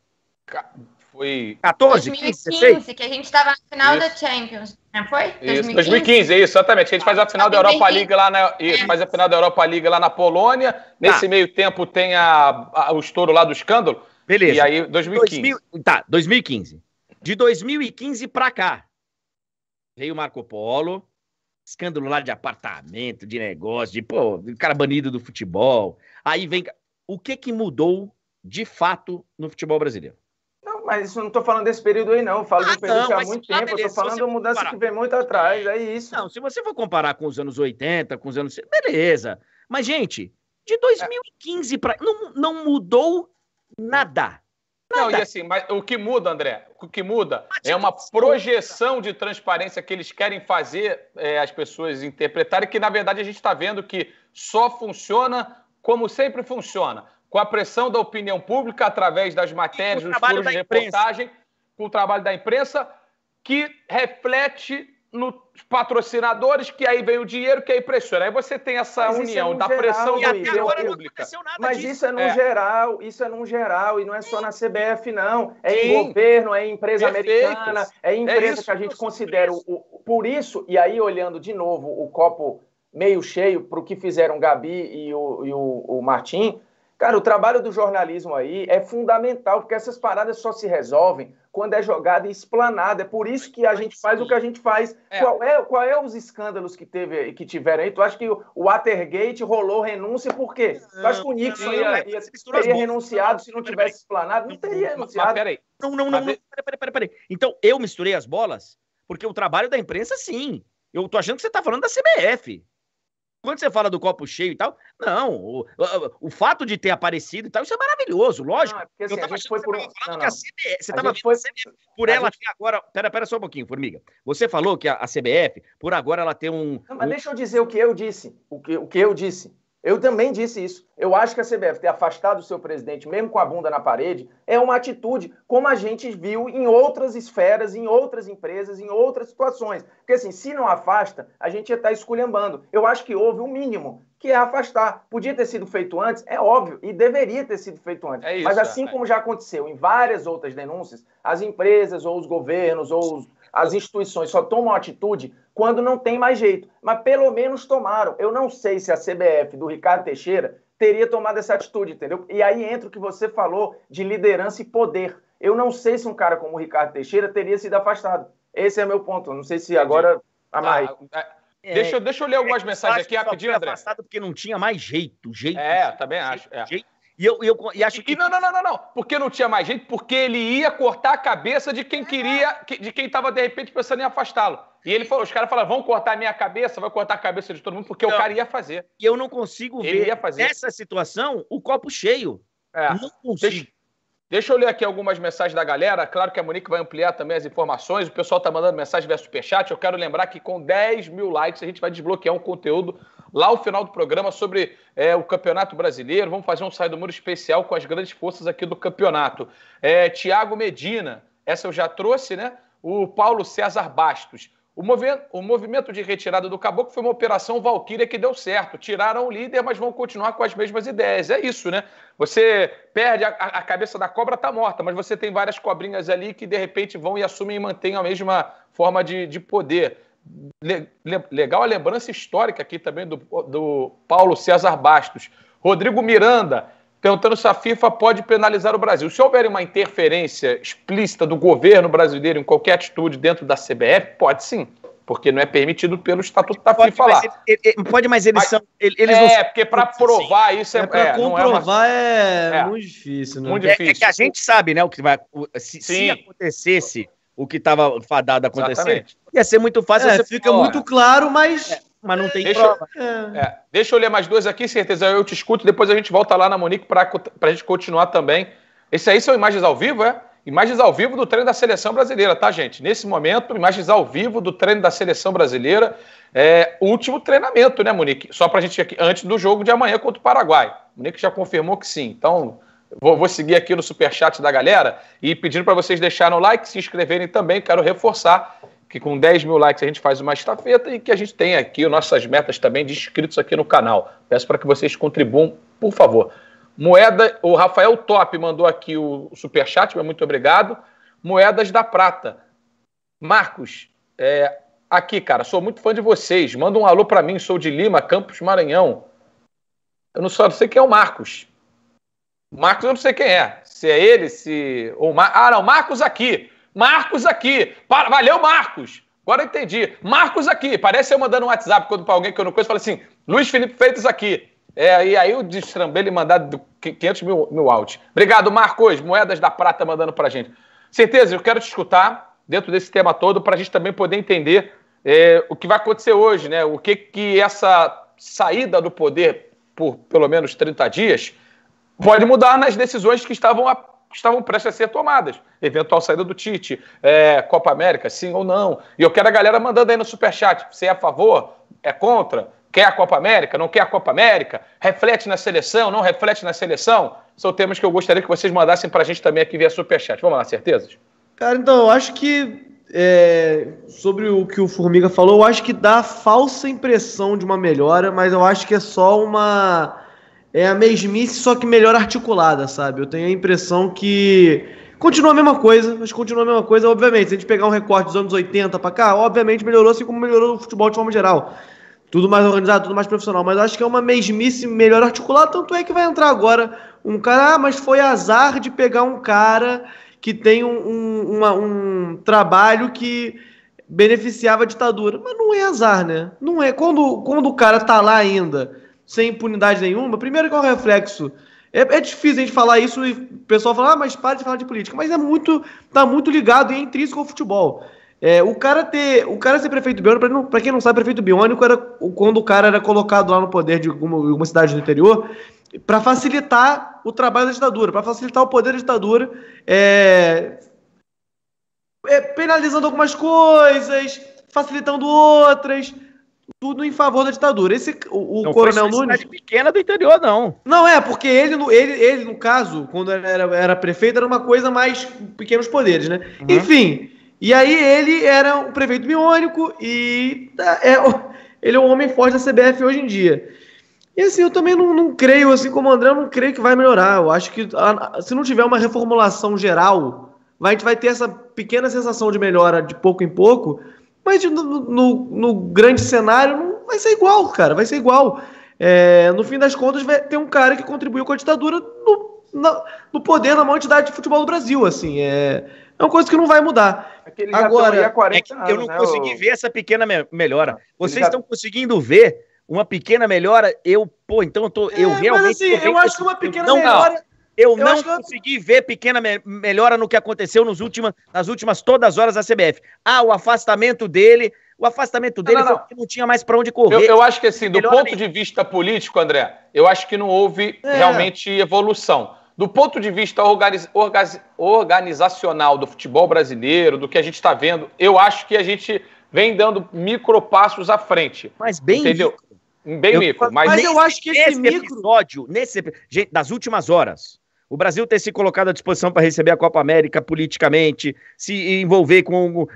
Foi... 14, 2015, 16? que a gente estava na final isso. da Champions, não foi? Isso. 2015? 2015, isso, exatamente. Que a gente faz a final da Europa League lá na... Isso, é. faz a final da Europa League lá na Polônia. Tá. Nesse meio tempo tem a, a, o estouro lá do escândalo. Beleza. E aí, 2015. 2000, tá, 2015. De 2015 para cá, veio o Marco Polo, Escândalo lá de apartamento, de negócio, de, pô, cara banido do futebol. Aí vem. O que que mudou de fato no futebol brasileiro? Não, mas eu não estou falando desse período aí, não. Eu falo ah, de um período não, há muito tempo. Beleza, eu estou falando de mudança comparar... que vem muito atrás. É isso. Não, se você for comparar com os anos 80, com os anos. Beleza. Mas, gente, de 2015 para. Não, não mudou nada. Não, e assim, mas o que muda, André? O que muda é uma projeção de transparência que eles querem fazer é, as pessoas interpretarem, que na verdade a gente está vendo que só funciona como sempre funciona, com a pressão da opinião pública através das matérias, dos furos de imprensa. reportagem, com o trabalho da imprensa, que reflete nos patrocinadores, que aí vem o dinheiro, que aí pressiona. Aí você tem essa Mas é união é da geral, pressão e até pública. não nada Mas disso. isso é num é. geral, isso é num geral, e não é só na CBF, não. É Sim. em governo, é em empresa Perfeitos. americana, é em é empresa é que a gente considera. É o, por isso, e aí olhando de novo o copo meio cheio para o que fizeram Gabi e o, e o, o Martim, Cara, o trabalho do jornalismo aí é fundamental, porque essas paradas só se resolvem quando é jogada esplanada. É por isso que a gente faz o que a gente faz. É. Qual, é, qual é os escândalos que teve que tiveram aí? Tu acha que o Watergate rolou renúncia por quê? Tu acha que o Nixon não, ia, ia, teria renunciado se não tivesse esplanado? Não teria renunciado. peraí. Não, não, não. não peraí, peraí, peraí. Então, eu misturei as bolas? Porque o trabalho da imprensa, sim. Eu tô achando que você tá falando da CBF. Quando você fala do copo cheio e tal, não. O, o, o fato de ter aparecido e tal, isso é maravilhoso, lógico. Não, é porque, assim, eu tava achando, por... você estava CBF, você tava foi... por a ela gente... agora. Pera, pera só um pouquinho, Formiga. Você falou que a, a CBF, por agora, ela tem um. Não, mas um... deixa eu dizer o que eu disse. O que, o que eu disse. Eu também disse isso. Eu acho que a CBF ter afastado o seu presidente, mesmo com a bunda na parede, é uma atitude como a gente viu em outras esferas, em outras empresas, em outras situações. Porque, assim, se não afasta, a gente ia estar tá esculhambando. Eu acho que houve o um mínimo, que é afastar. Podia ter sido feito antes, é óbvio, e deveria ter sido feito antes. É isso, Mas, assim é. como já aconteceu em várias outras denúncias, as empresas, ou os governos, ou os, as instituições só tomam atitude quando não tem mais jeito. Mas pelo menos tomaram. Eu não sei se a CBF do Ricardo Teixeira teria tomado essa atitude, entendeu? E aí entra o que você falou de liderança e poder. Eu não sei se um cara como o Ricardo Teixeira teria sido afastado. Esse é meu ponto. não sei se agora a mais. Ah, é, deixa, eu, deixa eu ler algumas é, mensagens aqui rapidinho, André. afastado porque não tinha mais jeito, jeito. É, também jeito, acho. É. Jeito, e eu, eu e acho que. E não, não, não, não, não. Porque não tinha mais jeito, porque ele ia cortar a cabeça de quem é. queria, de quem estava, de repente, pensando em afastá-lo. E ele falou, os caras falaram, vão cortar a minha cabeça, vai cortar a cabeça de todo mundo, porque não. o cara ia fazer. E eu não consigo ele ver ia fazer. nessa situação o copo cheio. É. Não consigo. Deixa, deixa, eu ler aqui algumas mensagens da galera. Claro que a Monique vai ampliar também as informações. O pessoal tá mandando mensagem via superchat. Eu quero lembrar que com 10 mil likes a gente vai desbloquear um conteúdo lá no final do programa sobre é, o Campeonato Brasileiro. Vamos fazer um Sai do Muro especial com as grandes forças aqui do campeonato. É, Tiago Medina, essa eu já trouxe, né? O Paulo César Bastos. O, o movimento de retirada do Caboclo foi uma operação Valquíria que deu certo. Tiraram o líder, mas vão continuar com as mesmas ideias. É isso, né? Você perde, a, a cabeça da cobra está morta, mas você tem várias cobrinhas ali que de repente vão e assumem e mantêm a mesma forma de, de poder. Le, le, legal a lembrança histórica aqui também do, do Paulo César Bastos. Rodrigo Miranda perguntando se a FIFA pode penalizar o Brasil. Se houver uma interferência explícita do governo brasileiro em qualquer atitude dentro da CBF, pode sim. Porque não é permitido pelo estatuto da pode, FIFA mas lá. Ele, ele, pode, mas eles mas, são. Eles é, não... porque para provar sim. isso é. é para é, é comprovar é, uma... é, muito difícil, né? Muito difícil. É, é, que a gente sabe, né? O que vai. Se, se acontecesse o que estava fadado a acontecer, Exatamente. ia ser muito fácil. É, fica fora. muito né? claro, mas é mas não tem deixa, prova. É. é, deixa eu ler mais duas aqui, certeza. Eu te escuto, depois a gente volta lá na Monique para a gente continuar também. Esse aí são imagens ao vivo, é? Imagens ao vivo do treino da seleção brasileira, tá, gente? Nesse momento, imagens ao vivo do treino da seleção brasileira. É, último treinamento, né, Monique? Só para a gente aqui, antes do jogo de amanhã contra o Paraguai. Monique já confirmou que sim. Então, vou, vou seguir aqui no superchat da galera e pedindo para vocês deixarem o like, se inscreverem também. Quero reforçar que com 10 mil likes a gente faz uma estafeta e que a gente tem aqui nossas metas também de inscritos aqui no canal. Peço para que vocês contribuam, por favor. Moeda, o Rafael Top mandou aqui o superchat, mas muito obrigado. Moedas da Prata. Marcos, é, aqui, cara, sou muito fã de vocês. Manda um alô para mim, sou de Lima, Campos, Maranhão. Eu não, só, não sei quem é o Marcos. Marcos, eu não sei quem é. Se é ele, se. Ou Mar... Ah, não, Marcos aqui. Marcos aqui. Para, valeu, Marcos. Agora eu entendi. Marcos aqui. Parece eu mandando um WhatsApp quando para alguém que eu não conheço, fala assim: Luiz Felipe Feitos aqui. É, e aí eu destrambei ele mandar 500 mil, mil out. Obrigado, Marcos. Moedas da Prata mandando a gente. Certeza, eu quero te escutar dentro desse tema todo para a gente também poder entender é, o que vai acontecer hoje, né? O que que essa saída do poder por pelo menos 30 dias pode mudar nas decisões que estavam a, que estavam prestes a ser tomadas. Eventual saída do Tite, é, Copa América, sim ou não. E eu quero a galera mandando aí no superchat. Você é a favor? É contra? Quer a Copa América? Não quer a Copa América? Reflete na seleção? Não reflete na seleção? São temas que eu gostaria que vocês mandassem para a gente também aqui via superchat. Vamos lá, certezas? Cara, então, eu acho que é, sobre o que o Formiga falou, eu acho que dá falsa impressão de uma melhora, mas eu acho que é só uma é a mesmice, só que melhor articulada, sabe? Eu tenho a impressão que continua a mesma coisa, mas continua a mesma coisa, obviamente. Se a gente pegar um recorte dos anos 80 para cá, obviamente melhorou, assim como melhorou o futebol de forma geral. Tudo mais organizado, tudo mais profissional, mas acho que é uma mesmice melhor articulada, tanto é que vai entrar agora um cara, ah, mas foi azar de pegar um cara que tem um, um, uma, um trabalho que beneficiava a ditadura. Mas não é azar, né? Não é. Quando, quando o cara tá lá ainda sem impunidade nenhuma, primeiro que é um reflexo. É, é difícil a gente falar isso e o pessoal falar, ah, mas para de falar de política. Mas é muito, tá muito ligado e é intrínseco ao futebol. É, o cara ter, o cara ser prefeito biônico, para quem não sabe, prefeito biônico era quando o cara era colocado lá no poder de alguma, alguma cidade do interior para facilitar o trabalho da ditadura, para facilitar o poder da ditadura, é, é, penalizando algumas coisas, facilitando outras, tudo em favor da ditadura. Esse, o, o não Coronel foi Nunes. pequena do interior, não. Não, é, porque ele, ele, ele no caso, quando era, era prefeito, era uma coisa mais pequenos poderes, né? Uhum. Enfim. E aí ele era o prefeito biônico e tá, é, ele é um homem forte da CBF hoje em dia. E assim, eu também não, não creio, assim como o André, eu não creio que vai melhorar. Eu acho que a, se não tiver uma reformulação geral, vai, a gente vai ter essa pequena sensação de melhora de pouco em pouco, mas no, no, no grande cenário não vai ser igual, cara. Vai ser igual. É, no fim das contas, vai ter um cara que contribuiu com a ditadura no, na, no poder, na maior de futebol do Brasil. Assim, é, é uma coisa que não vai mudar. É Agora, 40 anos, eu não né, consegui o... ver essa pequena me melhora. Vocês estão conseguindo ver uma pequena melhora? Eu, pô, então eu, tô, eu é, realmente. Mas, assim, eu acho que uma pequena melhora. Eu, eu não consegui ver pequena me melhora no que aconteceu nos nas últimas todas horas da CBF. Ah, o afastamento dele. O afastamento dele não, não, foi não. não tinha mais para onde correr. Eu, eu, acho que, assim, do melhora ponto de vista político, André, eu acho que não houve é. realmente evolução. Do ponto de vista organiz, organiz, organizacional do futebol brasileiro, do que a gente está vendo, eu acho que a gente vem dando micropassos à frente. Mas bem entendeu? Bem eu, micro. Mas, mas eu acho que esse micro... episódio, nesse, gente, das últimas horas, o Brasil ter se colocado à disposição para receber a Copa América politicamente, se envolver com,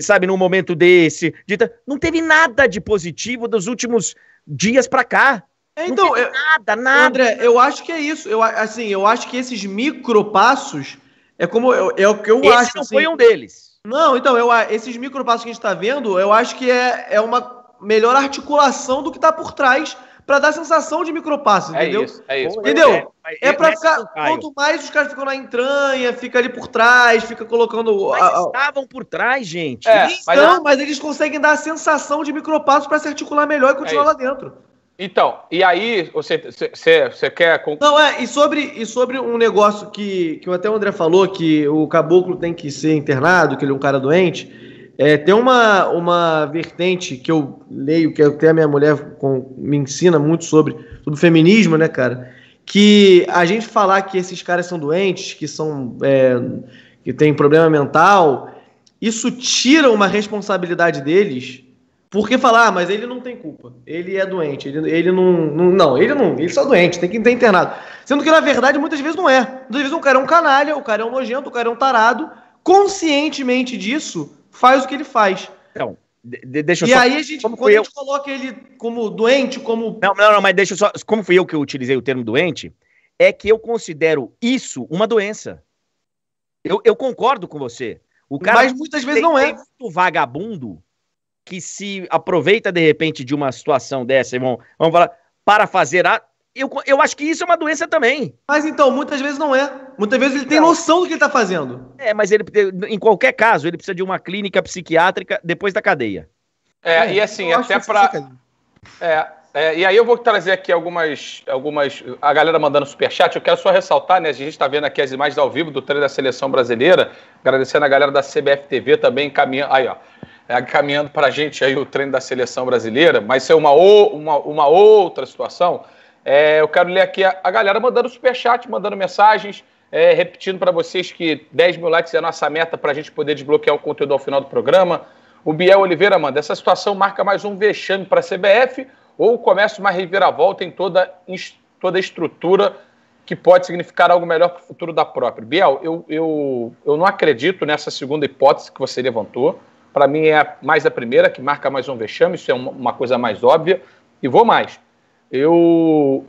sabe, num momento desse. De... não teve nada de positivo dos últimos dias para cá. É, então, nada, nada. André, eu acho que é isso. Eu, assim, eu acho que esses micropassos é como eu, é o que eu Esse acho. não assim. foi um deles. Não, então, eu, esses micropassos que a gente está vendo, eu acho que é, é uma melhor articulação do que está por trás para dar sensação de micropasse, é entendeu? Isso, é isso. Entendeu? É, é, para ficar. Quanto mais os caras ficam na entranha, fica ali por trás, fica colocando. Mas a, a... estavam por trás, gente. É, então, mas, mas, eles conseguem dar a sensação de micropasso para se articular melhor e é continuar é lá dentro. Então, e aí, você, você, você quer. Não, é, e sobre, e sobre um negócio que, que até o André falou, que o caboclo tem que ser internado, que ele é um cara doente. É, tem uma, uma vertente que eu leio, que até a minha mulher com, me ensina muito sobre, sobre feminismo, né, cara? Que a gente falar que esses caras são doentes, que são. É, que tem problema mental, isso tira uma responsabilidade deles. Porque falar, ah, mas ele não tem culpa, ele é doente, ele, ele não, não, não. ele não. Ele só é doente, tem que estar internado. Sendo que, na verdade, muitas vezes não é. Muitas vezes o cara é um canalha, o cara é um nojento, o cara é um tarado. Conscientemente disso, faz o que ele faz. Então, de, deixa eu e só... aí a gente, como quando a gente eu... coloca ele como doente, como. Não, não, não, mas deixa eu só. Como fui eu que utilizei o termo doente, é que eu considero isso uma doença. Eu, eu concordo com você. O cara mas muitas vezes não é. O vagabundo que se aproveita de repente de uma situação dessa, irmão. Vamos falar, para fazer a eu, eu acho que isso é uma doença também. Mas então, muitas vezes não é. Muitas vezes ele tem não. noção do que ele está fazendo. É, mas ele, em qualquer caso, ele precisa de uma clínica psiquiátrica depois da cadeia. É, é e assim, até para. É, é, e aí eu vou trazer aqui algumas, algumas. A galera mandando superchat. Eu quero só ressaltar, né? A gente está vendo aqui as imagens ao vivo do treino da seleção brasileira. Agradecendo a galera da CBF TV também caminhando. Aí, ó. É, caminhando para a gente aí o treino da seleção brasileira, mas isso é uma, ou, uma, uma outra situação. É, eu quero ler aqui a, a galera mandando superchat, mandando mensagens, é, repetindo para vocês que 10 mil likes é a nossa meta para a gente poder desbloquear o conteúdo ao final do programa. O Biel Oliveira manda: essa situação marca mais um vexame para a CBF ou começa uma reviravolta em toda, em toda estrutura que pode significar algo melhor para o futuro da própria? Biel, eu, eu, eu não acredito nessa segunda hipótese que você levantou. Para mim é mais a primeira, que marca mais um vexame, isso é uma coisa mais óbvia. E vou mais eu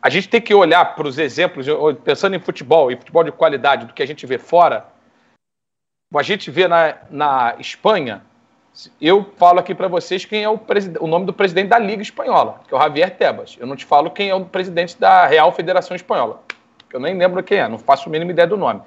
a gente tem que olhar para os exemplos, pensando em futebol e futebol de qualidade, do que a gente vê fora. A gente vê na, na Espanha, eu falo aqui para vocês quem é o, o, nome do presidente da Liga Espanhola, que é o Javier Tebas. Eu não te falo quem é o presidente da Real Federação Espanhola. Eu nem lembro quem é, não faço a mínima ideia do nome.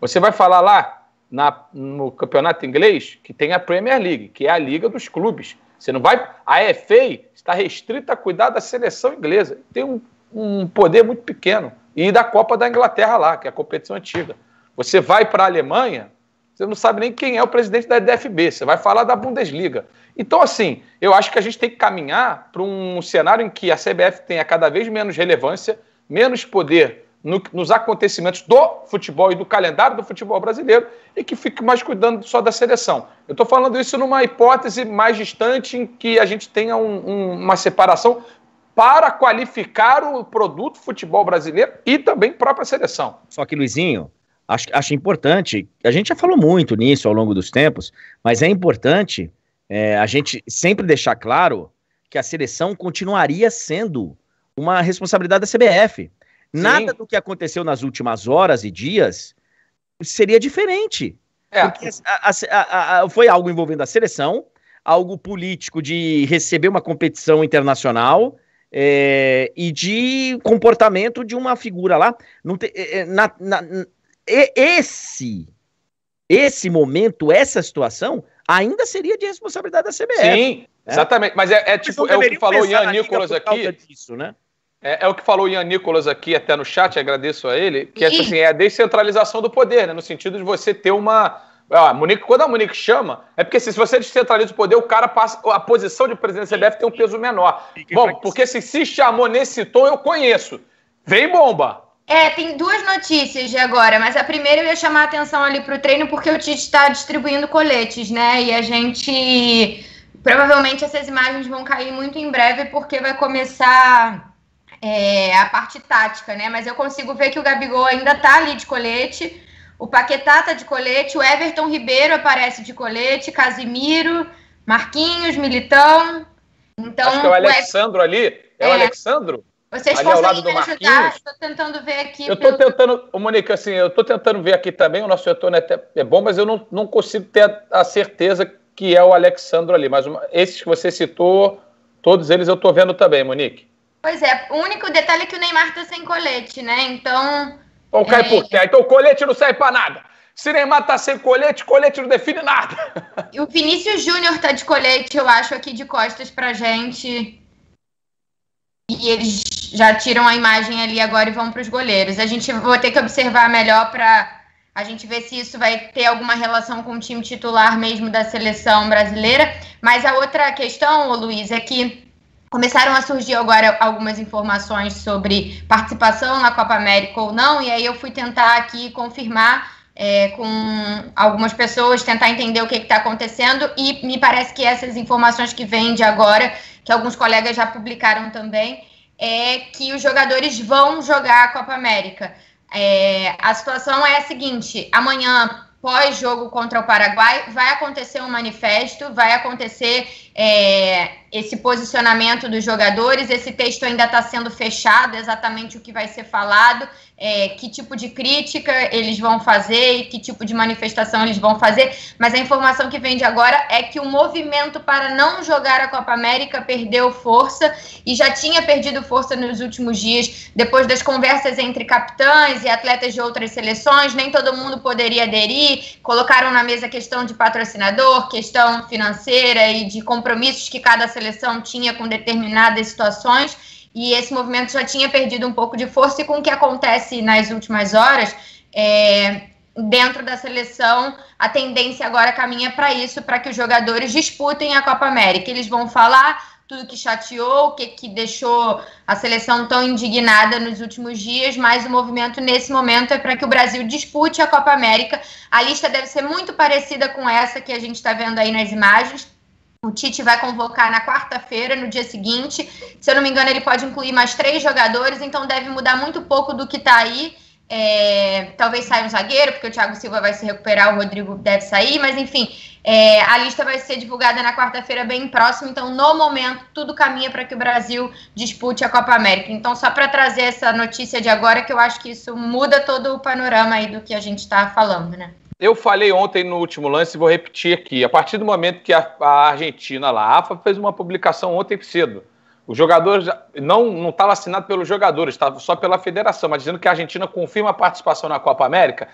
Você vai falar lá na, no campeonato inglês que tem a Premier League, que é a liga dos clubes. Você não vai. A FA está restrita a cuidar da seleção inglesa. Tem um, um poder muito pequeno. E da Copa da Inglaterra lá, que é a competição antiga. Você vai para a Alemanha, você não sabe nem quem é o presidente da DFB, você vai falar da Bundesliga. Então, assim, eu acho que a gente tem que caminhar para um cenário em que a CBF tenha cada vez menos relevância, menos poder no, nos acontecimentos do futebol e do calendário do futebol brasileiro e que fique mais cuidando só da seleção. Eu estou falando isso numa hipótese mais distante em que a gente tenha um, um, uma separação para qualificar o produto futebol brasileiro e também própria seleção. Só que, Luizinho, acho, acho importante, a gente já falou muito nisso ao longo dos tempos, mas é importante é, a gente sempre deixar claro que a seleção continuaria sendo uma responsabilidade da CBF. Nada do que aconteceu nas últimas horas e dias seria diferente. É. Porque a, a, a, foi algo envolvendo a seleção, algo político de receber uma competição internacional é, e de comportamento de uma figura lá. Te, é, é, na, na, esse, esse momento, essa situação, ainda seria de responsabilidade da CBF. Sim, né? exatamente. Mas é, é tipo, é o que falou o Ian Nicolas aqui. Disso, né? É, é, o que falou o Ian Nicolas aqui até no chat, agradeço a ele, que é, tipo assim, é a descentralização do poder, né? No sentido de você ter uma. Ah, quando a Monique chama, é porque assim, se você descentraliza o poder, o cara passa. A posição de presidente da CBF tem um peso menor. Bom, porque se assim, se chamou nesse tom, eu conheço. Vem bomba! É, tem duas notícias de agora, mas a primeira eu ia chamar a atenção ali para o treino, porque o Tite está distribuindo coletes, né? E a gente. Provavelmente essas imagens vão cair muito em breve, porque vai começar é, a parte tática, né? Mas eu consigo ver que o Gabigol ainda tá ali de colete, o Paquetá tá de colete, o Everton Ribeiro aparece de colete, Casimiro, Marquinhos, Militão. Então, Acho que é o Alexandro o ali. É, é o Alexandro? Vocês ali conseguem me ajudar? Estou tentando ver aqui. Eu estou pelo... tentando, Monique. assim, eu estou tentando ver aqui também. O nosso retorno é, até, é bom, mas eu não, não consigo ter a, a certeza que é o Alexandro ali. Mas uma, esses que você citou, todos eles eu estou vendo também, Monique. Pois é, o único detalhe é que o Neymar tá sem colete, né? Então. Ou cai é... por terra. Então o colete não serve pra nada. Se Neymar tá sem colete, colete não define nada. E o Vinícius Júnior tá de colete, eu acho, aqui de costas pra gente. E eles já tiram a imagem ali agora e vão para os goleiros. A gente vai ter que observar melhor para a gente ver se isso vai ter alguma relação com o time titular mesmo da seleção brasileira. Mas a outra questão, Luiz, é que Começaram a surgir agora algumas informações sobre participação na Copa América ou não, e aí eu fui tentar aqui confirmar é, com algumas pessoas, tentar entender o que está acontecendo, e me parece que essas informações que vêm de agora, que alguns colegas já publicaram também, é que os jogadores vão jogar a Copa América. É, a situação é a seguinte: amanhã pós-jogo contra o Paraguai, vai acontecer um manifesto, vai acontecer é, esse posicionamento dos jogadores. Esse texto ainda está sendo fechado, exatamente o que vai ser falado é, que tipo de crítica eles vão fazer e que tipo de manifestação eles vão fazer, mas a informação que vem de agora é que o movimento para não jogar a Copa América perdeu força e já tinha perdido força nos últimos dias, depois das conversas entre capitães e atletas de outras seleções, nem todo mundo poderia aderir, colocaram na mesa questão de patrocinador, questão financeira e de compromissos que cada seleção tinha com determinadas situações e esse movimento já tinha perdido um pouco de força, e com o que acontece nas últimas horas, é, dentro da seleção, a tendência agora caminha para isso, para que os jogadores disputem a Copa América. Eles vão falar tudo que chateou, o que, que deixou a seleção tão indignada nos últimos dias, mas o movimento nesse momento é para que o Brasil dispute a Copa América. A lista deve ser muito parecida com essa que a gente está vendo aí nas imagens. O Tite vai convocar na quarta-feira, no dia seguinte. Se eu não me engano, ele pode incluir mais três jogadores, então deve mudar muito pouco do que está aí. É, talvez saia um zagueiro, porque o Thiago Silva vai se recuperar, o Rodrigo deve sair, mas enfim, é, a lista vai ser divulgada na quarta-feira, bem próximo. Então, no momento, tudo caminha para que o Brasil dispute a Copa América. Então, só para trazer essa notícia de agora, que eu acho que isso muda todo o panorama aí do que a gente está falando, né? eu falei ontem no último lance e vou repetir aqui. A partir do momento que a, a Argentina, lá, a AFA, fez uma publicação ontem cedo. Os jogadores não estava tá assinado pelos jogadores, estava tá só pela federação, mas dizendo que a Argentina confirma a participação na Copa América,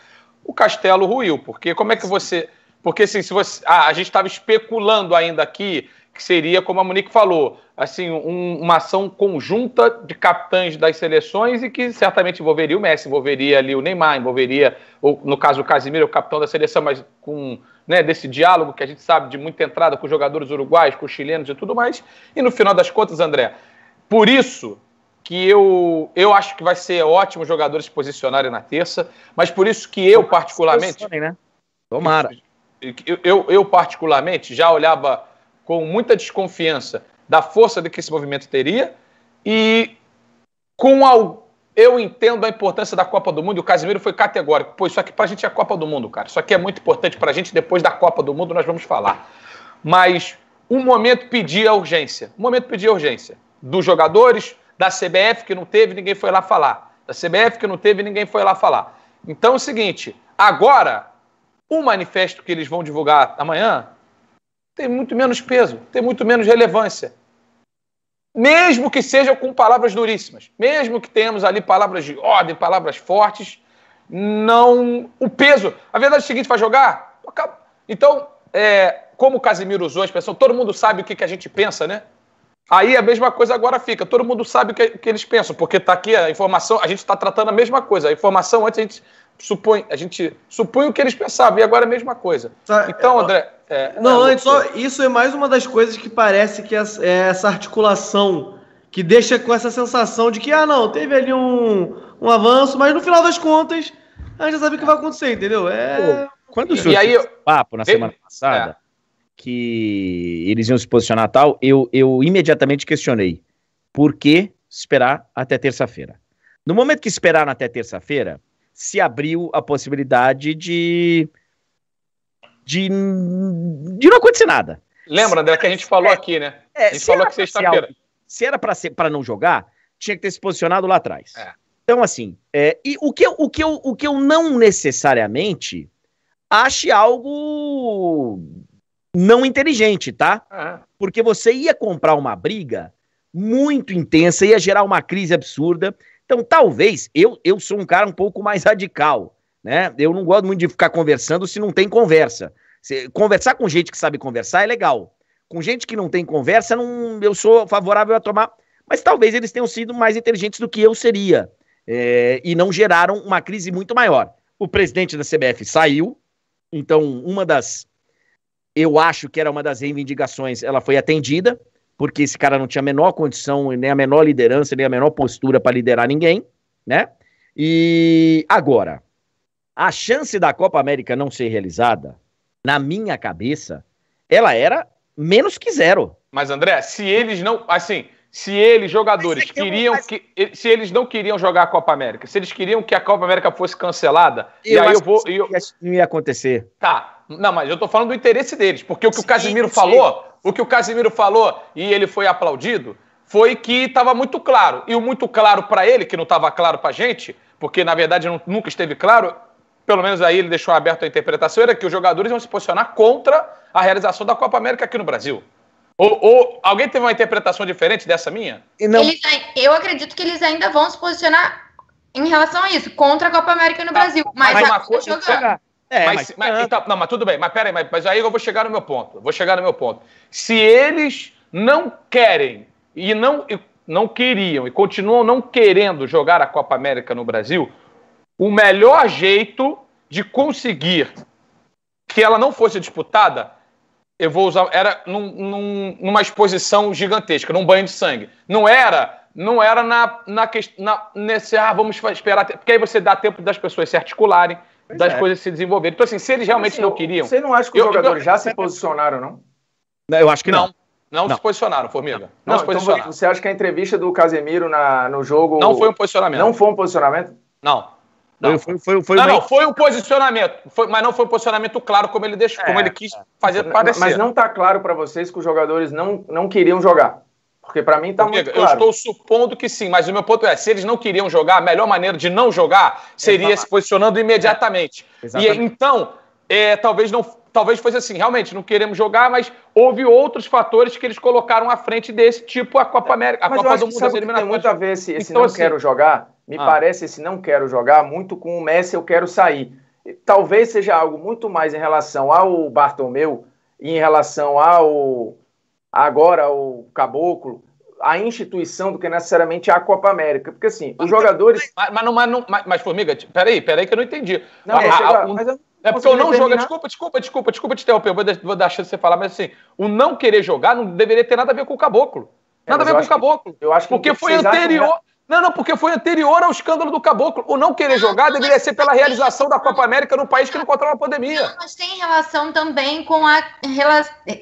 o Castelo ruiu, porque como é que você. Porque assim, se você. Ah, a gente estava especulando ainda aqui que seria, como a Monique falou, assim, um, uma ação conjunta de capitães das seleções e que certamente envolveria o Messi, envolveria ali o Neymar, envolveria, ou, no caso, o Casimiro, o capitão da seleção, mas com né, desse diálogo que a gente sabe de muita entrada com os jogadores uruguais, com os chilenos e tudo mais. E no final das contas, André, por isso que eu, eu acho que vai ser ótimo os jogadores se posicionarem na terça, mas por isso que eu, particularmente. Né? Tomara. Eu, eu, eu, particularmente, já olhava com muita desconfiança da força de que esse movimento teria e com ao, eu entendo a importância da Copa do Mundo. E o Casimiro foi categórico. Pô, isso aqui para a gente é a Copa do Mundo, cara. Isso aqui é muito importante para a gente. Depois da Copa do Mundo nós vamos falar. Mas o momento pedia urgência. O momento pedia urgência dos jogadores, da CBF que não teve, ninguém foi lá falar. Da CBF que não teve, ninguém foi lá falar. Então é o seguinte, agora o manifesto que eles vão divulgar amanhã tem muito menos peso, tem muito menos relevância. Mesmo que seja com palavras duríssimas, mesmo que tenhamos ali palavras de ordem, palavras fortes, não. O peso. A verdade é o seguinte: vai jogar? Então, é, como o Casimiro usou a expressão, todo mundo sabe o que, que a gente pensa, né? Aí a mesma coisa agora fica. Todo mundo sabe o que, que eles pensam, porque está aqui a informação, a gente está tratando a mesma coisa. A informação antes a gente supõe, a gente supõe o que eles pensavam, e agora é a mesma coisa. Então, é, André. É, não, é, antes, só, isso é mais uma das coisas que parece que é, é essa articulação que deixa com essa sensação de que, ah, não, teve ali um, um avanço, mas no final das contas, a gente já sabe o que vai acontecer, entendeu? É... quando surgiu aí, esse papo na eu... semana passada, é. que eles iam se posicionar tal, eu, eu imediatamente questionei por que esperar até terça-feira. No momento que esperaram até terça-feira, se abriu a possibilidade de de, de não acontecer nada. Lembra, André, que a gente falou é, aqui, né? É, a gente falou que sexta-feira. Se era para não jogar, tinha que ter se posicionado lá atrás. É. Então, assim, é, e o que, eu, o, que eu, o que eu não necessariamente ache algo não inteligente, tá? É. Porque você ia comprar uma briga muito intensa, ia gerar uma crise absurda. Então, talvez, eu, eu sou um cara um pouco mais radical né? Eu não gosto muito de ficar conversando se não tem conversa. Se, conversar com gente que sabe conversar é legal. Com gente que não tem conversa, não, eu sou favorável a tomar. Mas talvez eles tenham sido mais inteligentes do que eu seria é, e não geraram uma crise muito maior. O presidente da CBF saiu, então uma das, eu acho que era uma das reivindicações, ela foi atendida porque esse cara não tinha a menor condição, nem a menor liderança, nem a menor postura para liderar ninguém, né? E agora, a chance da Copa América não ser realizada, na minha cabeça, ela era menos que zero. Mas André, se eles não, assim, se eles jogadores é que queriam que se eles não queriam jogar a Copa América, se eles queriam que a Copa América fosse cancelada, eu e aí eu vou, eu... não ia acontecer. Tá, não, mas eu tô falando do interesse deles, porque o que sim, o Casimiro sim. falou, o que o Casimiro falou e ele foi aplaudido, foi que estava muito claro. E o muito claro para ele, que não estava claro para gente, porque na verdade nunca esteve claro, pelo menos aí ele deixou aberto a interpretação, era que os jogadores vão se posicionar contra a realização da Copa América aqui no Brasil. Ou, ou alguém teve uma interpretação diferente dessa minha? Não... Eles, eu acredito que eles ainda vão se posicionar em relação a isso, contra a Copa América no tá. Brasil. Mas, mas uma coisa. Jogando. É, mas, mas, mas então, não, mas tudo bem, mas peraí, mas, mas aí eu vou chegar no meu ponto. Vou chegar no meu ponto. Se eles não querem e não, e não queriam e continuam não querendo jogar a Copa América no Brasil, o melhor jeito de conseguir que ela não fosse disputada, eu vou usar, era num, num, numa exposição gigantesca, num banho de sangue. Não era, não era na, na, na nesse, ah, vamos esperar, porque aí você dá tempo das pessoas se articularem, pois das é. coisas se desenvolverem. Então, assim, se eles realmente assim, não queriam. Você não acha que os eu, jogadores eu, já eu, se posicionaram, não? Eu acho que não. não. Não, não, se posicionaram, Formiga. Não, não se então, posicionaram. Então você acha que a entrevista do Casemiro na, no jogo. Não foi um posicionamento. Não foi um posicionamento? Não. Não. Foi, foi, foi, não, não, foi um posicionamento, foi, mas não foi um posicionamento claro como ele deixou, é, como ele quis é. fazer parecer. Mas não está claro para vocês que os jogadores não, não queriam jogar. Porque para mim está muito claro. Eu estou supondo que sim, mas o meu ponto é, se eles não queriam jogar, a melhor maneira de não jogar seria Exatamente. se posicionando é. imediatamente. É. E então, é, talvez não talvez fosse assim, realmente, não queremos jogar, mas houve outros fatores que eles colocaram à frente desse, tipo a Copa é, América, a mas Copa do Mundo das Tem muito a ver esse, esse então, não assim, quero jogar, me ah. parece esse não quero jogar muito com o Messi eu quero sair. Talvez seja algo muito mais em relação ao Bartomeu e em relação ao agora ao Caboclo, a instituição do que necessariamente é a Copa América. Porque assim, mas, os então, jogadores. Mas, mas, não, mas, mas, mas Formiga, peraí, peraí que eu não entendi. Não, a, a, mas eu não é porque o não determinar... jogar, desculpa, desculpa, desculpa, desculpa te interromper, vou, vou dar a chance de você falar, mas assim, o não querer jogar não deveria ter nada a ver com o caboclo. É, nada é, a ver com o caboclo. Que, eu acho que porque foi é anterior. Não, não, porque foi anterior ao escândalo do caboclo. O não querer não, jogar não, deveria ser pela realização da Copa América no país que não controla a pandemia. Não, mas tem relação também com a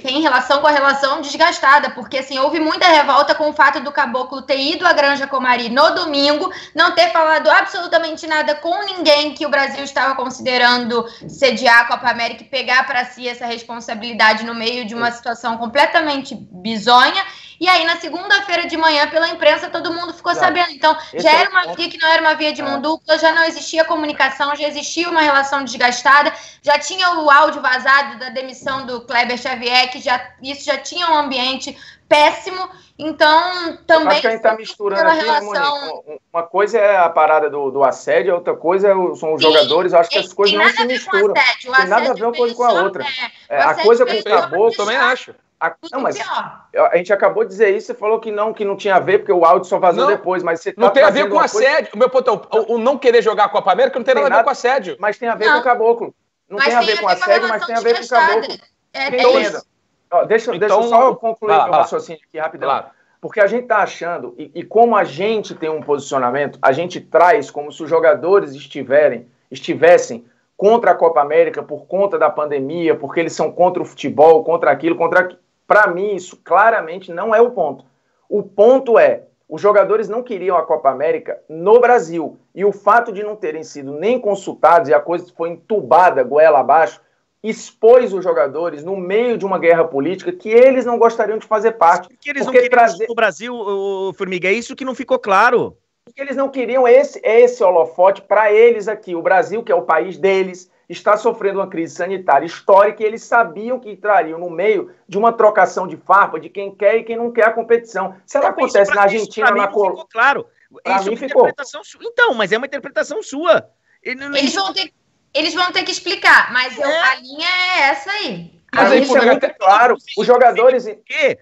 tem relação com a relação desgastada, porque assim houve muita revolta com o fato do caboclo ter ido à Granja Comari no domingo, não ter falado absolutamente nada com ninguém que o Brasil estava considerando sediar a Copa América e pegar para si essa responsabilidade no meio de uma situação completamente bizonha e aí, na segunda-feira de manhã, pela imprensa, todo mundo ficou sabendo. Então, Esse já é era uma via que não era uma via de mão é. dupla, já não existia comunicação, já existia uma relação desgastada, já tinha o áudio vazado da demissão do Kleber Xavier, que já, isso já tinha um ambiente péssimo. Então, também. acho que a gente está misturando aqui, relação... Monique, uma coisa é a parada do, do assédio, outra coisa é são os jogadores. Eu acho que as coisas não se misturam. Assédio, tem nada a ver uma coisa com a outra. É, a coisa com o caboclo, também acho. A, não, mas a gente acabou de dizer isso, você falou que não, que não tinha a ver, porque o áudio só vazou não, depois, mas você tá Não tem a ver com assédio. Coisa... Meu ponto, é, o, não. o não querer jogar a Copa América não tem, nada, a ver com assédio. Mas tem a ver não. com o caboclo. Não tem, tem a ver com assédio, mas tem a ver com o caboclo. É, é, então, é deixa, então, eu só concluir o raciocínio aqui rapidão. Porque a gente está achando, e, e, como a gente tem um posicionamento, a gente traz como se os jogadores estiverem, estivessem contra a Copa América por conta da pandemia, porque eles são contra o futebol, contra aquilo, contra aquilo para mim, isso claramente não é o ponto. O ponto é, os jogadores não queriam a Copa América no Brasil. E o fato de não terem sido nem consultados e a coisa foi entubada goela abaixo, expôs os jogadores no meio de uma guerra política que eles não gostariam de fazer parte. Porque eles porque não queriam trazer... Brasil, o Formiga, é isso que não ficou claro. Porque eles não queriam esse, esse holofote para eles aqui. O Brasil, que é o país deles, está sofrendo uma crise sanitária histórica e eles sabiam que entrariam no meio de uma trocação de farpa de quem quer e quem não quer a competição. Se ela acontece na Argentina, na Colômbia. Claro, isso é uma interpretação sua. Então, mas é uma interpretação sua. Eles vão ter, eles vão ter que explicar, mas é. a linha é essa aí. Mas aí, isso é muito claro. Os jogadores.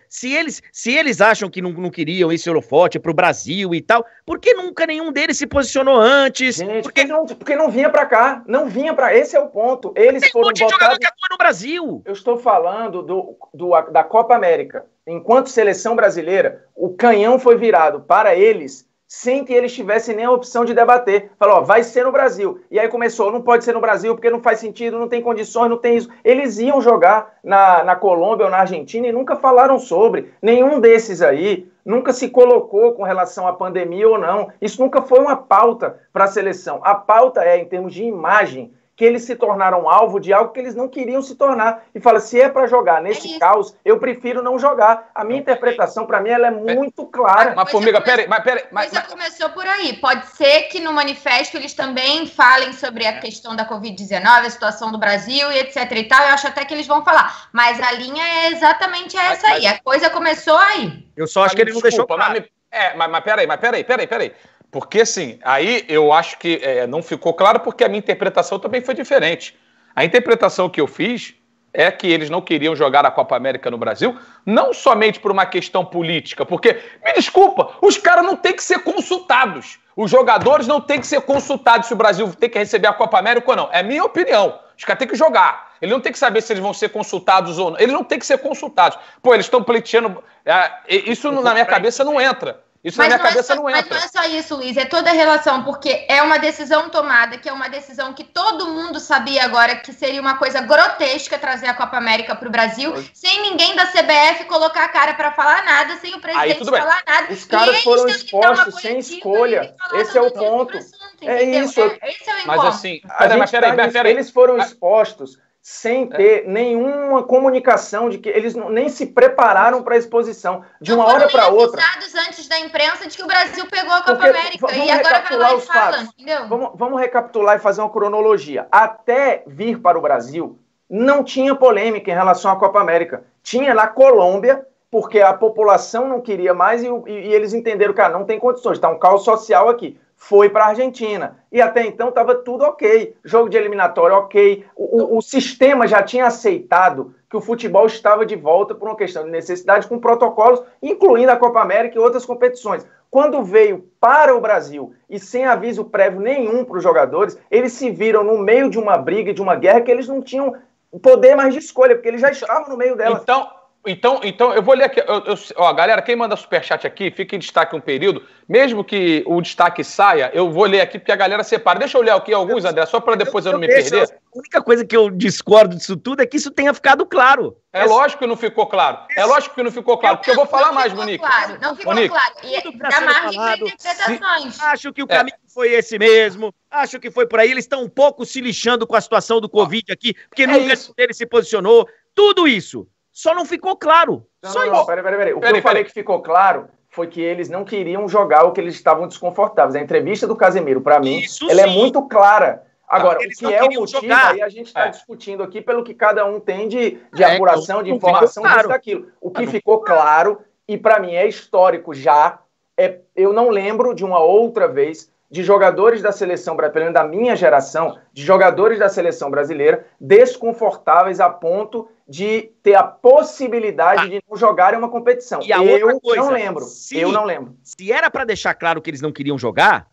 Se eles, se eles acham que não, não queriam esse holofote para o Brasil e tal, por que nunca nenhum deles se posicionou antes? Gente, porque... Não, porque não vinha para cá. Não vinha para. Esse é o ponto. Eles Tem foram. Um monte botados... de jogador que atua no Brasil. Eu estou falando do, do, da Copa América. Enquanto seleção brasileira, o canhão foi virado para eles sem que eles tivessem nem a opção de debater. Falou, ó, vai ser no Brasil. E aí começou, não pode ser no Brasil porque não faz sentido, não tem condições, não tem isso. Eles iam jogar na, na Colômbia ou na Argentina e nunca falaram sobre. Nenhum desses aí nunca se colocou com relação à pandemia ou não. Isso nunca foi uma pauta para a seleção. A pauta é, em termos de imagem, que eles se tornaram alvo de algo que eles não queriam se tornar. E fala, se é para jogar é nesse é caos, eu prefiro não jogar. A minha interpretação, para mim, ela é muito clara. Mas, Formiga, peraí, mas peraí. Mas, mas... começou por aí. Pode ser que no manifesto eles também falem sobre a é. questão da Covid-19, a situação do Brasil e etc e tal. Eu acho até que eles vão falar. Mas a linha é exatamente essa mas, aí. A coisa começou aí. Eu só acho que ele não deixou claro. Mas É, mas, mas peraí, mas peraí, peraí, peraí. Porque, assim, aí eu acho que é, não ficou claro porque a minha interpretação também foi diferente. A interpretação que eu fiz é que eles não queriam jogar a Copa América no Brasil, não somente por uma questão política, porque, me desculpa, os caras não têm que ser consultados. Os jogadores não têm que ser consultados se o Brasil tem que receber a Copa América ou não. É minha opinião. Os caras têm que jogar. Ele não tem que saber se eles vão ser consultados ou não. Eles não têm que ser consultados. Pô, eles estão pleiteando. É, isso na minha cabeça não entra. Isso mas na minha é cabeça é só, não entra. Mas não é só isso, Luiz, é toda a relação, porque é uma decisão tomada, que é uma decisão que todo mundo sabia agora que seria uma coisa grotesca trazer a Copa América para o Brasil, pois. sem ninguém da CBF colocar a cara para falar nada, sem o presidente falar nada. Os caras foram expostos sem escolha. Esse é o ponto. Assunto, é isso. É, esse é o Mas assim, mas, mas, peraí, tá peraí. eles foram expostos sem é. ter é. nenhuma comunicação de que eles nem se prepararam para a exposição de uma hora para outra. avisados antes da imprensa de que o Brasil pegou a Copa Porque, América e agora vai lá e fala, vamos, vamos, recapitular e fazer uma cronologia. Até vir para o Brasil, não tinha polêmica em relação à Copa América. Tinha lá Colômbia, porque a população não queria mais e, e, e eles entenderam que ah, não tem condições, está um caos social aqui foi para a Argentina. E até então estava tudo ok. Jogo de eliminatória, ok. O, o, o, sistema já tinha aceitado que o futebol estava de volta por uma questão de necessidade, com protocolos, incluindo a Copa América e outras competições. Quando veio para o Brasil e sem aviso prévio nenhum para os jogadores, eles se viram no meio de uma briga, de uma guerra que eles não tinham poder mais de escolha, porque eles já estavam no meio dela. Então, então, então eu vou ler aqui. Eu, eu, ó, galera, quem manda superchat aqui, fica em destaque um período. Mesmo que o destaque saia, eu vou ler aqui porque a galera separa. Deixa eu ler aqui alguns, André, só para depois eu, eu não me deixo, perder. A única coisa que eu discordo disso tudo é que isso tenha ficado claro. É lógico que não ficou claro. É lógico que não ficou claro, porque eu vou falar mais, Monique. Claro, não ficou Monique. claro. E tudo tá margem tem interpretações. Acho que o é. caminho foi esse mesmo. Acho que foi por aí. Eles estão um pouco se lixando com a situação do Covid aqui, porque é nunca isso. ele se posicionou. Tudo isso só não ficou claro. Não, Só não, isso. Não, peraí, peraí, O que eu falei que ficou claro foi que eles não queriam jogar o que eles estavam desconfortáveis. A entrevista do Casemiro, para mim, isso ela é sim. é muito clara. Tá, Agora, Eles o que é o motivo, jogar. aí a gente está é. discutindo aqui pelo que cada um tem de, de é, apuração, de informação, claro. disso, daquilo. O ah, que ficou claro, e para mim é histórico já, é, eu não lembro de uma outra vez de jogadores da seleção brasileira, da minha geração, de jogadores da seleção brasileira, desconfortáveis a ponto de ter a possibilidade ah. de não jogar em uma competição. E a eu outra coisa, não lembro. Se, eu não lembro. Se era para deixar claro que eles não queriam jogar,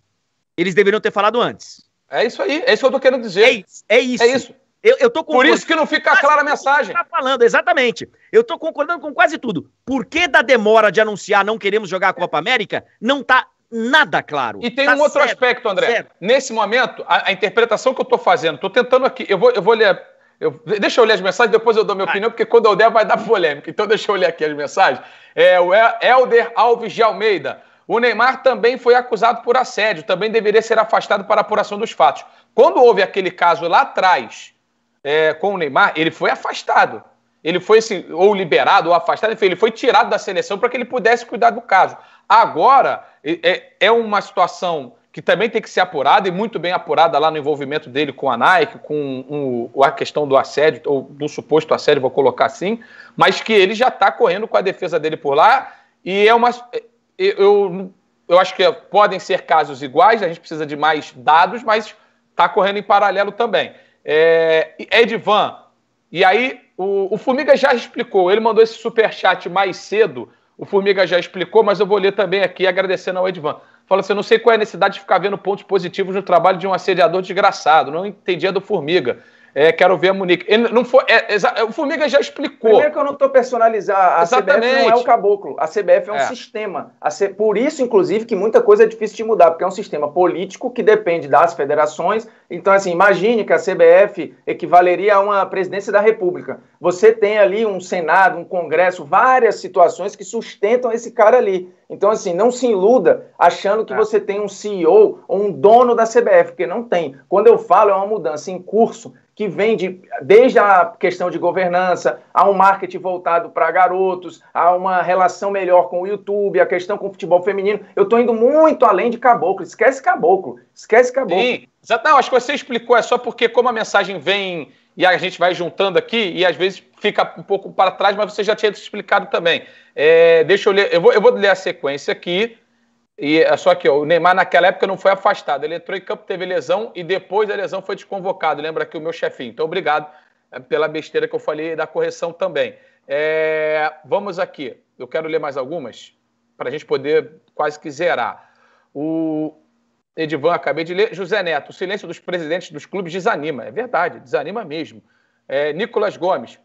eles deveriam ter falado antes. É isso aí. É isso que eu tô querendo dizer. É isso. É isso. É isso. Eu, eu tô Por isso que não fica clara a mensagem. Tá falando, exatamente. Eu tô concordando com quase tudo. Por que da demora de anunciar não queremos jogar a Copa América não tá nada claro. E tem tá um outro certo, aspecto, André. Certo. Nesse momento, a, a, interpretação que eu estou fazendo, estou tentando aqui, eu vou, eu vou ler eu, deixa eu ler as mensagens, depois eu dou minha opinião, porque quando eu der vai dar polêmica. Então deixa eu ler aqui as mensagens. É, o Helder Alves de Almeida. O Neymar também foi acusado por assédio, também deveria ser afastado para apuração dos fatos. Quando houve aquele caso lá atrás é, com o Neymar, ele foi afastado. Ele foi assim, ou liberado ou afastado, enfim, ele foi tirado da seleção para que ele pudesse cuidar do caso. Agora é, é, é uma situação que também tem que ser apurada e muito bem apurada lá no envolvimento dele com a Nike, com o, a questão do assédio, ou do suposto assédio, vou colocar assim, mas que ele já está correndo com a defesa dele por lá e é uma. É, eu, eu acho que podem ser casos iguais, a gente precisa de mais dados, mas está correndo em paralelo também. É, Edvan, e aí o, o Formiga já explicou, ele mandou esse super chat mais cedo. O Formiga já explicou, mas eu vou ler também aqui agradecendo ao Edvan. Fala assim, eu não sei qual é a necessidade de ficar vendo pontos positivos no trabalho de um assediador desgraçado, não entendia do Formiga. É, quero ver a Munique. Ele não foi, é, é, o Formiga já explicou. Primeiro que eu não estou personalizando. A Exatamente. CBF não é o caboclo. A CBF é um é. sistema. C, por isso, inclusive, que muita coisa é difícil de mudar, porque é um sistema político que depende das federações. Então, assim, imagine que a CBF equivaleria a uma presidência da República. Você tem ali um Senado, um Congresso, várias situações que sustentam esse cara ali. Então, assim, não se iluda achando que é. você tem um CEO ou um dono da CBF, porque não tem. Quando eu falo, é uma mudança em curso que vem de, desde a questão de governança, a um marketing voltado para garotos, a uma relação melhor com o YouTube, a questão com o futebol feminino. Eu estou indo muito além de caboclo. Esquece caboclo. Esquece caboclo. Sim. Não, acho que você explicou. É só porque, como a mensagem vem e a gente vai juntando aqui, e às vezes fica um pouco para trás, mas você já tinha explicado também. É, deixa eu ler. Eu vou, eu vou ler a sequência aqui e é só que ó, o Neymar naquela época não foi afastado. Ele entrou em campo, teve lesão e depois da lesão foi desconvocado. Lembra aqui o meu chefinho. Então, obrigado é, pela besteira que eu falei da correção também. É, vamos aqui. Eu quero ler mais algumas para a gente poder quase que zerar. O Edivan, acabei de ler. José Neto, o silêncio dos presidentes dos clubes desanima. É verdade, desanima mesmo. É, Nicolas Gomes,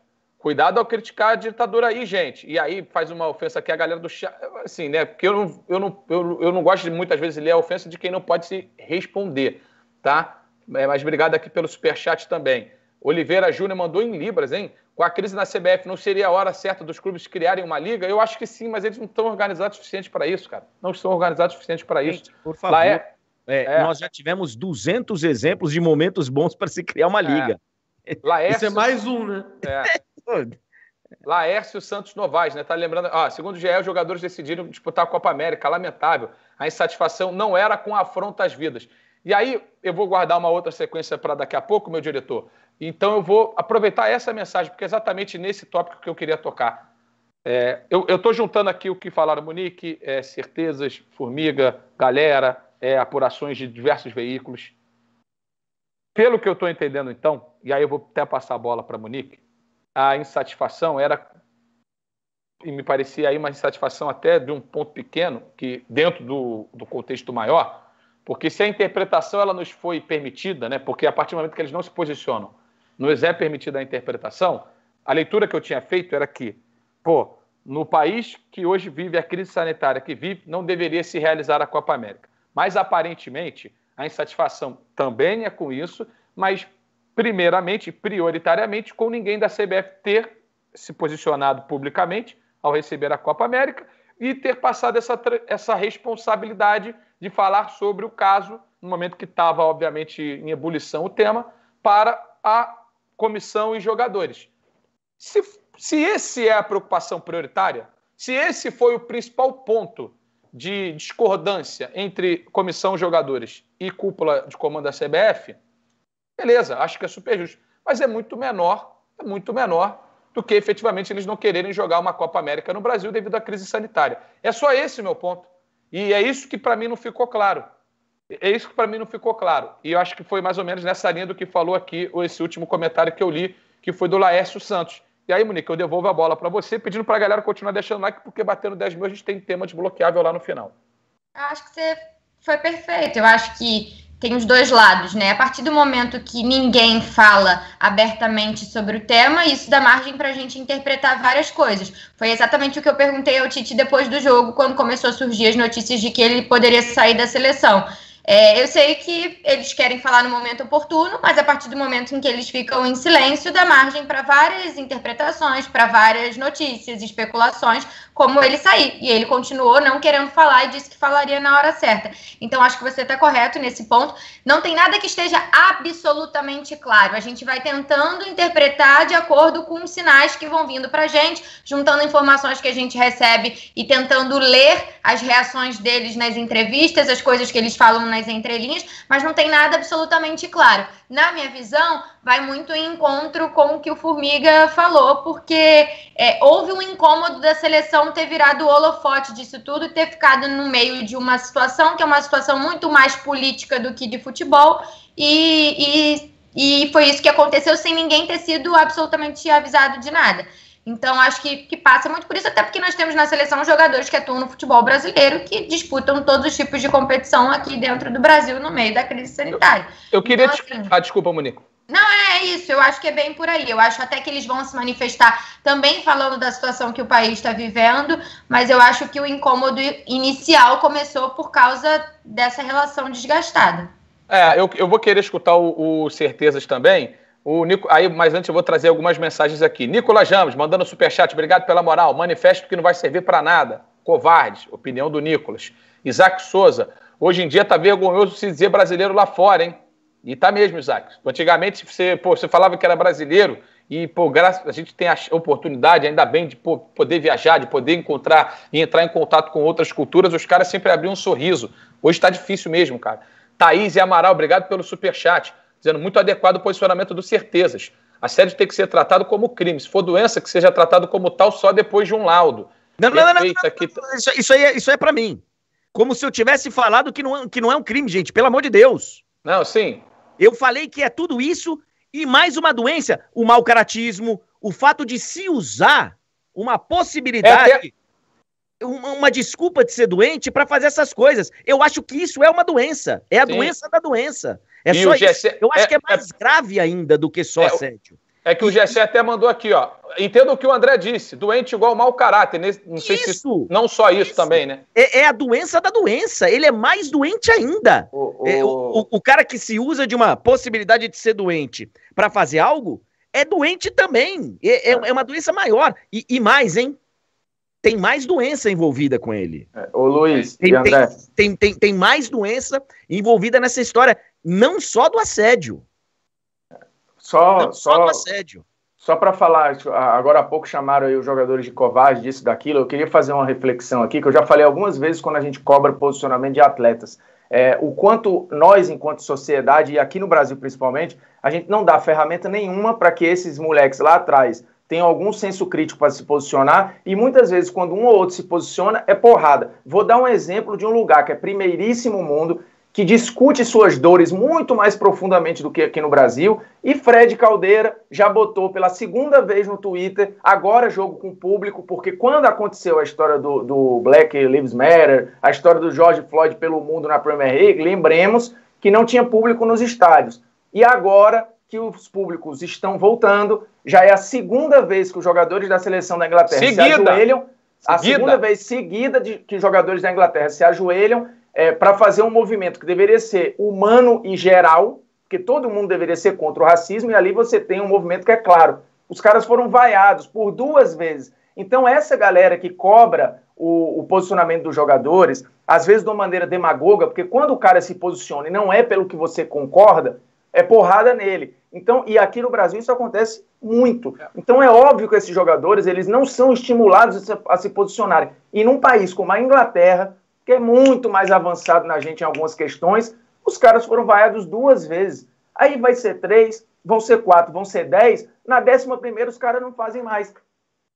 Cuidado ao criticar a ditadura aí, gente. E aí faz uma ofensa aqui a galera do chat, assim, né? Porque eu não, eu não, eu, eu não gosto de muitas vezes ler a ofensa de quem não pode se responder, tá? É, mas obrigado aqui pelo superchat também. Oliveira Júnior mandou em Libras, hein? Com a crise na CBF, não seria a hora certa dos clubes criarem uma liga? Eu acho que sim, mas eles não estão organizados o suficiente para isso, cara. Não estão organizados o suficiente para isso. por favor. É... É, é... Nós já tivemos 200 exemplos de momentos bons para se criar uma é. liga. Laércio... Isso é mais um, né? É. Laércio Santos Novaes, né? Tá lembrando. Ah, segundo o GE, os jogadores decidiram disputar a Copa América. Lamentável. A insatisfação não era com a afronta às vidas. E aí, eu vou guardar uma outra sequência para daqui a pouco, meu diretor. Então, eu vou aproveitar essa mensagem, porque é exatamente nesse tópico que eu queria tocar. É, eu estou juntando aqui o que falaram Monique, é, certezas, formiga, galera, é, apurações de diversos veículos. Pelo que eu estou entendendo, então, e aí eu vou até passar a bola para Monique, a insatisfação era e me parecia aí uma insatisfação até de um ponto pequeno que dentro do, do contexto maior porque se a interpretação ela nos foi permitida né porque a partir do momento que eles não se posicionam nos é permitida a interpretação a leitura que eu tinha feito era que pô no país que hoje vive a crise sanitária que vive não deveria se realizar a Copa América mas aparentemente a insatisfação também é com isso mas primeiramente, prioritariamente, com ninguém da CBF ter se posicionado publicamente ao receber a Copa América e ter passado essa, essa responsabilidade de falar sobre o caso, no momento que estava, obviamente, em ebulição o tema, para a comissão e jogadores. Se, se esse é a preocupação prioritária, se esse foi o principal ponto de discordância entre comissão, jogadores e cúpula de comando da CBF, Beleza, acho que é super justo. Mas é muito menor, é muito menor do que efetivamente eles não quererem jogar uma Copa América no Brasil devido à crise sanitária. É só esse meu ponto. E é isso que para mim não ficou claro. É isso que para mim não ficou claro. E eu acho que foi mais ou menos nessa linha do que falou aqui esse último comentário que eu li, que foi do Laércio Santos. E aí, Monique, eu devolvo a bola para você, pedindo para a galera continuar deixando like, porque batendo 10 mil a gente tem tema desbloqueável lá no final. acho que você foi perfeito. Eu acho que tem os dois lados, né? A partir do momento que ninguém fala abertamente sobre o tema, isso dá margem para a gente interpretar várias coisas. Foi exatamente o que eu perguntei ao Tite depois do jogo, quando começou a surgir as notícias de que ele poderia sair da seleção. É, eu sei que eles querem falar no momento oportuno, mas a partir do momento em que eles ficam em silêncio, dá margem para várias interpretações, para várias notícias, especulações, como ele sair. E ele continuou não querendo falar e disse que falaria na hora certa. Então, acho que você está correto nesse ponto. Não tem nada que esteja absolutamente claro. A gente vai tentando interpretar de acordo com os sinais que vão vindo para a gente, juntando informações que a gente recebe e tentando ler as reações deles nas entrevistas, as coisas que eles falam nas entrelinhas, mas não tem nada absolutamente claro. Na minha visão, vai muito em encontro com o que o Formiga falou, porque é, houve um incômodo da seleção ter virado o holofote disso tudo e ter ficado no meio de uma situação que é uma situação muito mais política do que de futebol, e, e, e foi isso que aconteceu sem ninguém ter sido absolutamente avisado de nada. Então, acho que, que passa muito por isso, até porque nós temos na seleção jogadores que atuam no futebol brasileiro, que disputam todos os tipos de competição aqui dentro do Brasil, no meio da crise sanitária. Eu, eu queria. Então, te... assim... Ah, desculpa, Monico. Não, é, é isso, eu acho que é bem por aí. Eu acho até que eles vão se manifestar também falando da situação que o país está vivendo, mas eu acho que o incômodo inicial começou por causa dessa relação desgastada. É, eu, eu vou querer escutar o, o Certezas também. O Nico, aí, mas antes eu vou trazer algumas mensagens aqui. Nicolas Ramos, mandando superchat, obrigado pela moral. Manifesto que não vai servir para nada. Covarde, opinião do Nicolas. Isaac Souza, hoje em dia tá vergonhoso se dizer brasileiro lá fora, hein? E tá mesmo, Isaac. Antigamente você, pô, você falava que era brasileiro e pô, graças, a gente tem a oportunidade, ainda bem, de pô, poder viajar, de poder encontrar e entrar em contato com outras culturas. Os caras sempre abriam um sorriso. Hoje está difícil mesmo, cara. Thaís e Amaral, obrigado pelo superchat. Dizendo muito adequado o posicionamento do Certezas. Assédio tem que ser tratado como crime. Se for doença, que seja tratado como tal só depois de um laudo. Não, não, não, não, Isso, aí é, isso é para mim. Como se eu tivesse falado que não, que não é um crime, gente. Pelo amor de Deus. Não, sim. Eu falei que é tudo isso e mais uma doença, o mau caratismo, o fato de se usar uma possibilidade, é até... uma, uma, desculpa de ser doente para fazer essas coisas. Eu acho que isso é uma doença. É a Sim. doença da doença. É só isso. Eu acho é- que é mais é- grave ainda do que só é assédio. É que o Gessé até mandou aqui, ó. Entendo o que o André disse, doente igual mau caráter. Não sei isso, se não só isso, isso. também, né? É, é, a doença da doença. Ele é mais doente ainda. O, o... É, o, o cara que se usa de uma possibilidade de ser doente para fazer algo é doente também. É, é, é uma doença maior. E, e, mais, hein? Tem mais doença envolvida com ele. É, ô, Luiz, tem, André. Tem, tem, tem, tem mais doença envolvida nessa história, não só do assédio. Só, não, só, só assédio. Só para falar, agora há pouco chamaram os jogadores de covarde, disso, daquilo. Eu queria fazer uma reflexão aqui, que eu já falei algumas vezes quando a gente cobra posicionamento de atletas. É, o quanto nós, enquanto sociedade, e aqui no Brasil principalmente, a gente não dá ferramenta nenhuma para que esses moleques lá atrás tenham algum senso crítico para se posicionar. E muitas vezes, quando um ou outro se posiciona, é porrada. Vou dar um exemplo de um lugar que é primeiríssimo mundo, que discute suas dores muito mais profundamente do que aqui no Brasil. E Fred Caldeira já botou pela segunda vez no Twitter, agora jogo com o público, porque quando aconteceu a história do, do Black Lives Matter, a história do George Floyd pelo mundo na Premier League, lembremos que não tinha público nos estádios. E agora que os públicos estão voltando, já é a segunda vez que os jogadores da seleção da Inglaterra seguida. se ajoelham. Seguida. A segunda vez seguida de, que os jogadores da Inglaterra se ajoelham é, para fazer um movimento que deveria ser humano e geral, que todo mundo deveria ser contra o racismo, e ali você tem um movimento que é claro. Os caras foram vaiados por duas vezes. Então, essa galera que cobra o, o, posicionamento dos jogadores, às vezes de uma maneira demagoga, porque quando o cara se posiciona e não é pelo que você concorda, é porrada nele. Então, e aqui no Brasil isso acontece muito. Então é óbvio que esses jogadores, eles não são estimulados a se posicionarem. E num país como a Inglaterra, que é muito mais avançado na gente em algumas questões, os caras foram vaiados duas vezes. Aí vai ser três, vão ser quatro, vão ser dez. Na décima primeira, os caras não fazem mais.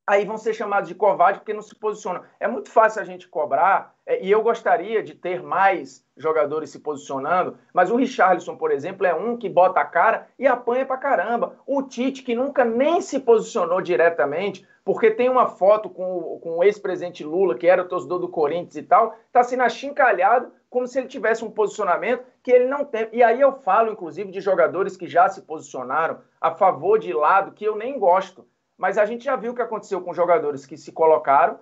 Aí vão ser chamados de covarde porque não se posicionam. É muito fácil a gente cobrar é, e eu gostaria de ter mais jogadores se posicionando, mas o Richarlison, por exemplo, é um que bota a cara e apanha pra caramba. O Tite, que nunca nem se posicionou diretamente, porque tem uma foto com, com o ex-presidente Lula, que era o torcedor do Corinthians e tal, tá sendo achincalhado como se ele tivesse um posicionamento que ele não tem. E aí eu falo, inclusive, de jogadores que já se posicionaram a favor de lado, que eu nem gosto. Mas a gente já viu o que aconteceu com jogadores que se colocaram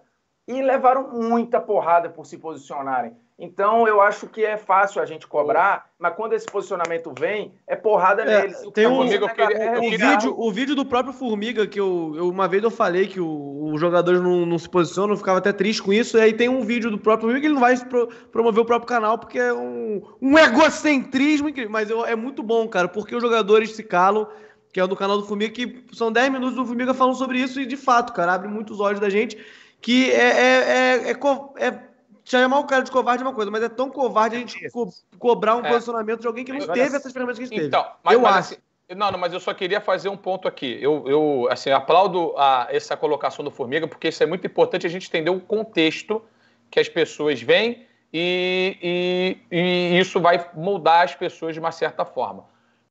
e levaram muita porrada por se posicionarem. Então, eu acho que é fácil a gente cobrar, mas quando esse posicionamento vem, é porrada é, neles. Tem então, um, amigo, queria, vídeo, o vídeo do próprio Formiga, que eu, eu uma vez eu falei que os jogadores não, não, se posicionam, eu ficava até triste com isso. E aí tem um vídeo do próprio Formiga que ele não vai pro, promover o próprio canal, porque é um, um egocentrismo incrível. Mas eu, é muito bom, cara, porque os jogadores se calam, que é o do canal do Formiga, que são 10 minutos do Formiga falando sobre isso, e de fato, cara, abre muitos olhos da gente que é, é, é, é chamar é é o cara de covarde é uma coisa, mas é tão covarde a é gente co cobrar um posicionamento de alguém que não mas, teve essas ferramentas que a gente então, teve. Mas, eu mas, acho. Assim, não, não, mas eu só queria fazer um ponto aqui. Eu, eu assim, aplaudo a, essa colocação do Formiga, porque isso é muito importante a gente entender o contexto que as pessoas veem e, e, e isso vai moldar as pessoas de uma certa forma.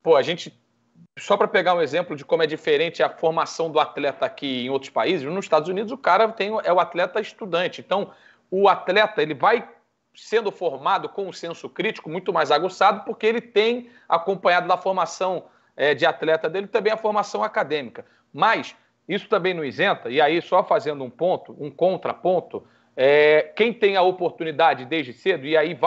Pô, a gente só para pegar um exemplo de como é diferente a formação do atleta aqui em outros países, nos Estados Unidos o cara tem, é o atleta estudante. Então, o atleta ele vai sendo formado com um senso crítico muito mais aguçado, porque ele tem, acompanhado da formação é, de atleta dele, também a formação acadêmica. Mas isso também não isenta, e aí só fazendo um ponto, um contraponto, é, quem tem a oportunidade desde cedo, e aí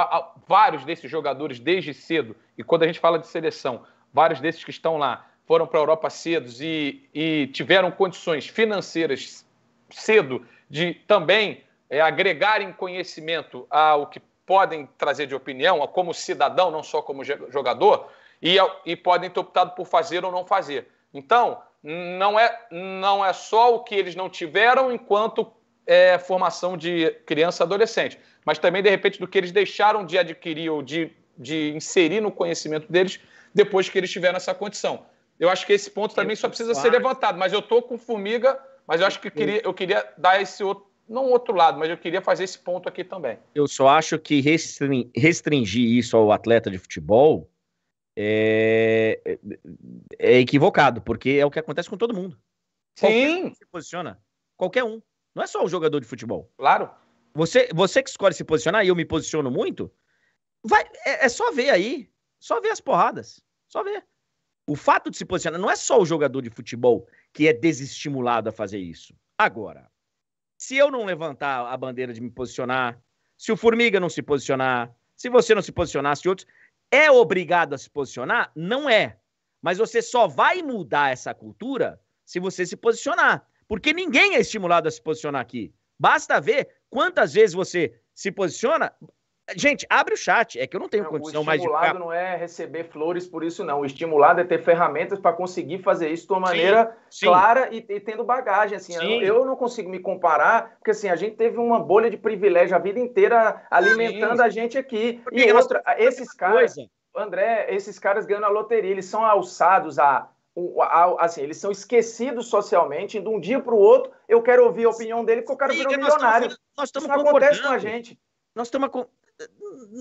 vários desses jogadores desde cedo, e quando a gente fala de seleção, vários desses que estão lá foram para a Europa cedo e, e, tiveram condições financeiras cedo de também é, agregarem conhecimento ao que podem trazer de opinião, como cidadão, não só como jogador, e, e podem ter optado por fazer ou não fazer. Então, não é, não é só o que eles não tiveram enquanto é, formação de criança adolescente, mas também, de repente, do que eles deixaram de adquirir ou de, de inserir no conhecimento deles depois que ele estiver nessa condição. Eu acho que esse ponto também só precisa ser levantado, mas eu estou com formiga, mas eu acho que eu queria, eu queria dar esse outro, não outro lado, mas eu queria fazer esse ponto aqui também. Eu só acho que restringir isso ao atleta de futebol é, é, é equivocado, porque é o que acontece com todo mundo. Sim. Um se posiciona. Qualquer um. Não é só o jogador de futebol. Claro. Você, você que escolhe se posicionar, e eu me posiciono muito, vai, é, é só ver aí só vê as porradas. Só vê. O fato de se posicionar não é só o jogador de futebol que é desestimulado a fazer isso. Agora, se eu não levantar a bandeira de me posicionar, se o Formiga não se posicionar, se você não se posicionar, se outros. É obrigado a se posicionar? Não é. Mas você só vai mudar essa cultura se você se posicionar. Porque ninguém é estimulado a se posicionar aqui. Basta ver quantas vezes você se posiciona Gente, abre o chat. É que eu não tenho não, condição mais de. O estimulado não é receber flores por isso, não. O estimulado é ter ferramentas para conseguir fazer isso de uma maneira sim, sim. clara e, e, tendo bagagem. Assim, eu, eu, não consigo me comparar, porque assim, a gente teve uma bolha de privilégio a vida inteira alimentando sim. a gente aqui. Porque e é outra, nós... esses caras. André, esses caras ganham a loteria, eles são alçados a assim, eles são esquecidos socialmente, de um dia para o outro, eu quero ouvir a opinião dele porque eu quero cara um milionário. Nós estamos Isso acontece com a gente. Nós estamos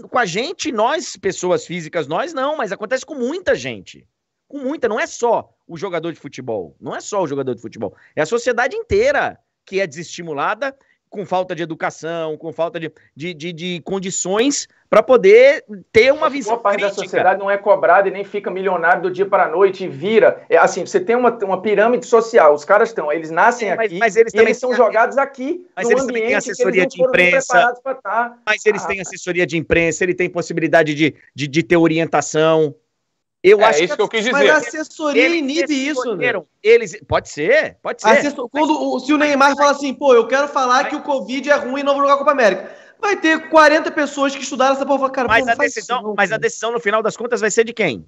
com a gente, nós, pessoas físicas, nós não, mas acontece com muita gente. Com muita, não é só o jogador de futebol. Não é só o jogador de futebol. É a sociedade inteira que é desestimulada com falta de educação, com falta de, de, de, de condições para poder ter uma visão. Uma parte crítica. da sociedade não é cobrada e nem fica milionário do dia para a noite e vira. É, assim, você tem uma, uma pirâmide social. Os caras estão, eles nascem é, mas, aqui, mas eles, também eles são jogados aqui. Mas eles também têm assessoria de imprensa. Tá. Mas eles ah, têm tá. assessoria de imprensa, ele tem possibilidade de, de, de ter orientação. Eu é, acho isso que, que eu quis dizer. Mas a assessoria eles inibe isso, né? Eles, pode ser, pode ser. Assessor, quando, se o Neymar fala assim, pô, eu quero falar mas... que o Covid é ruim e não vou jogar a Copa América. Vai ter 40 pessoas que estudaram essa porra. Cara, mas, pô, a decisão, mas a decisão, no final das contas, vai ser de quem?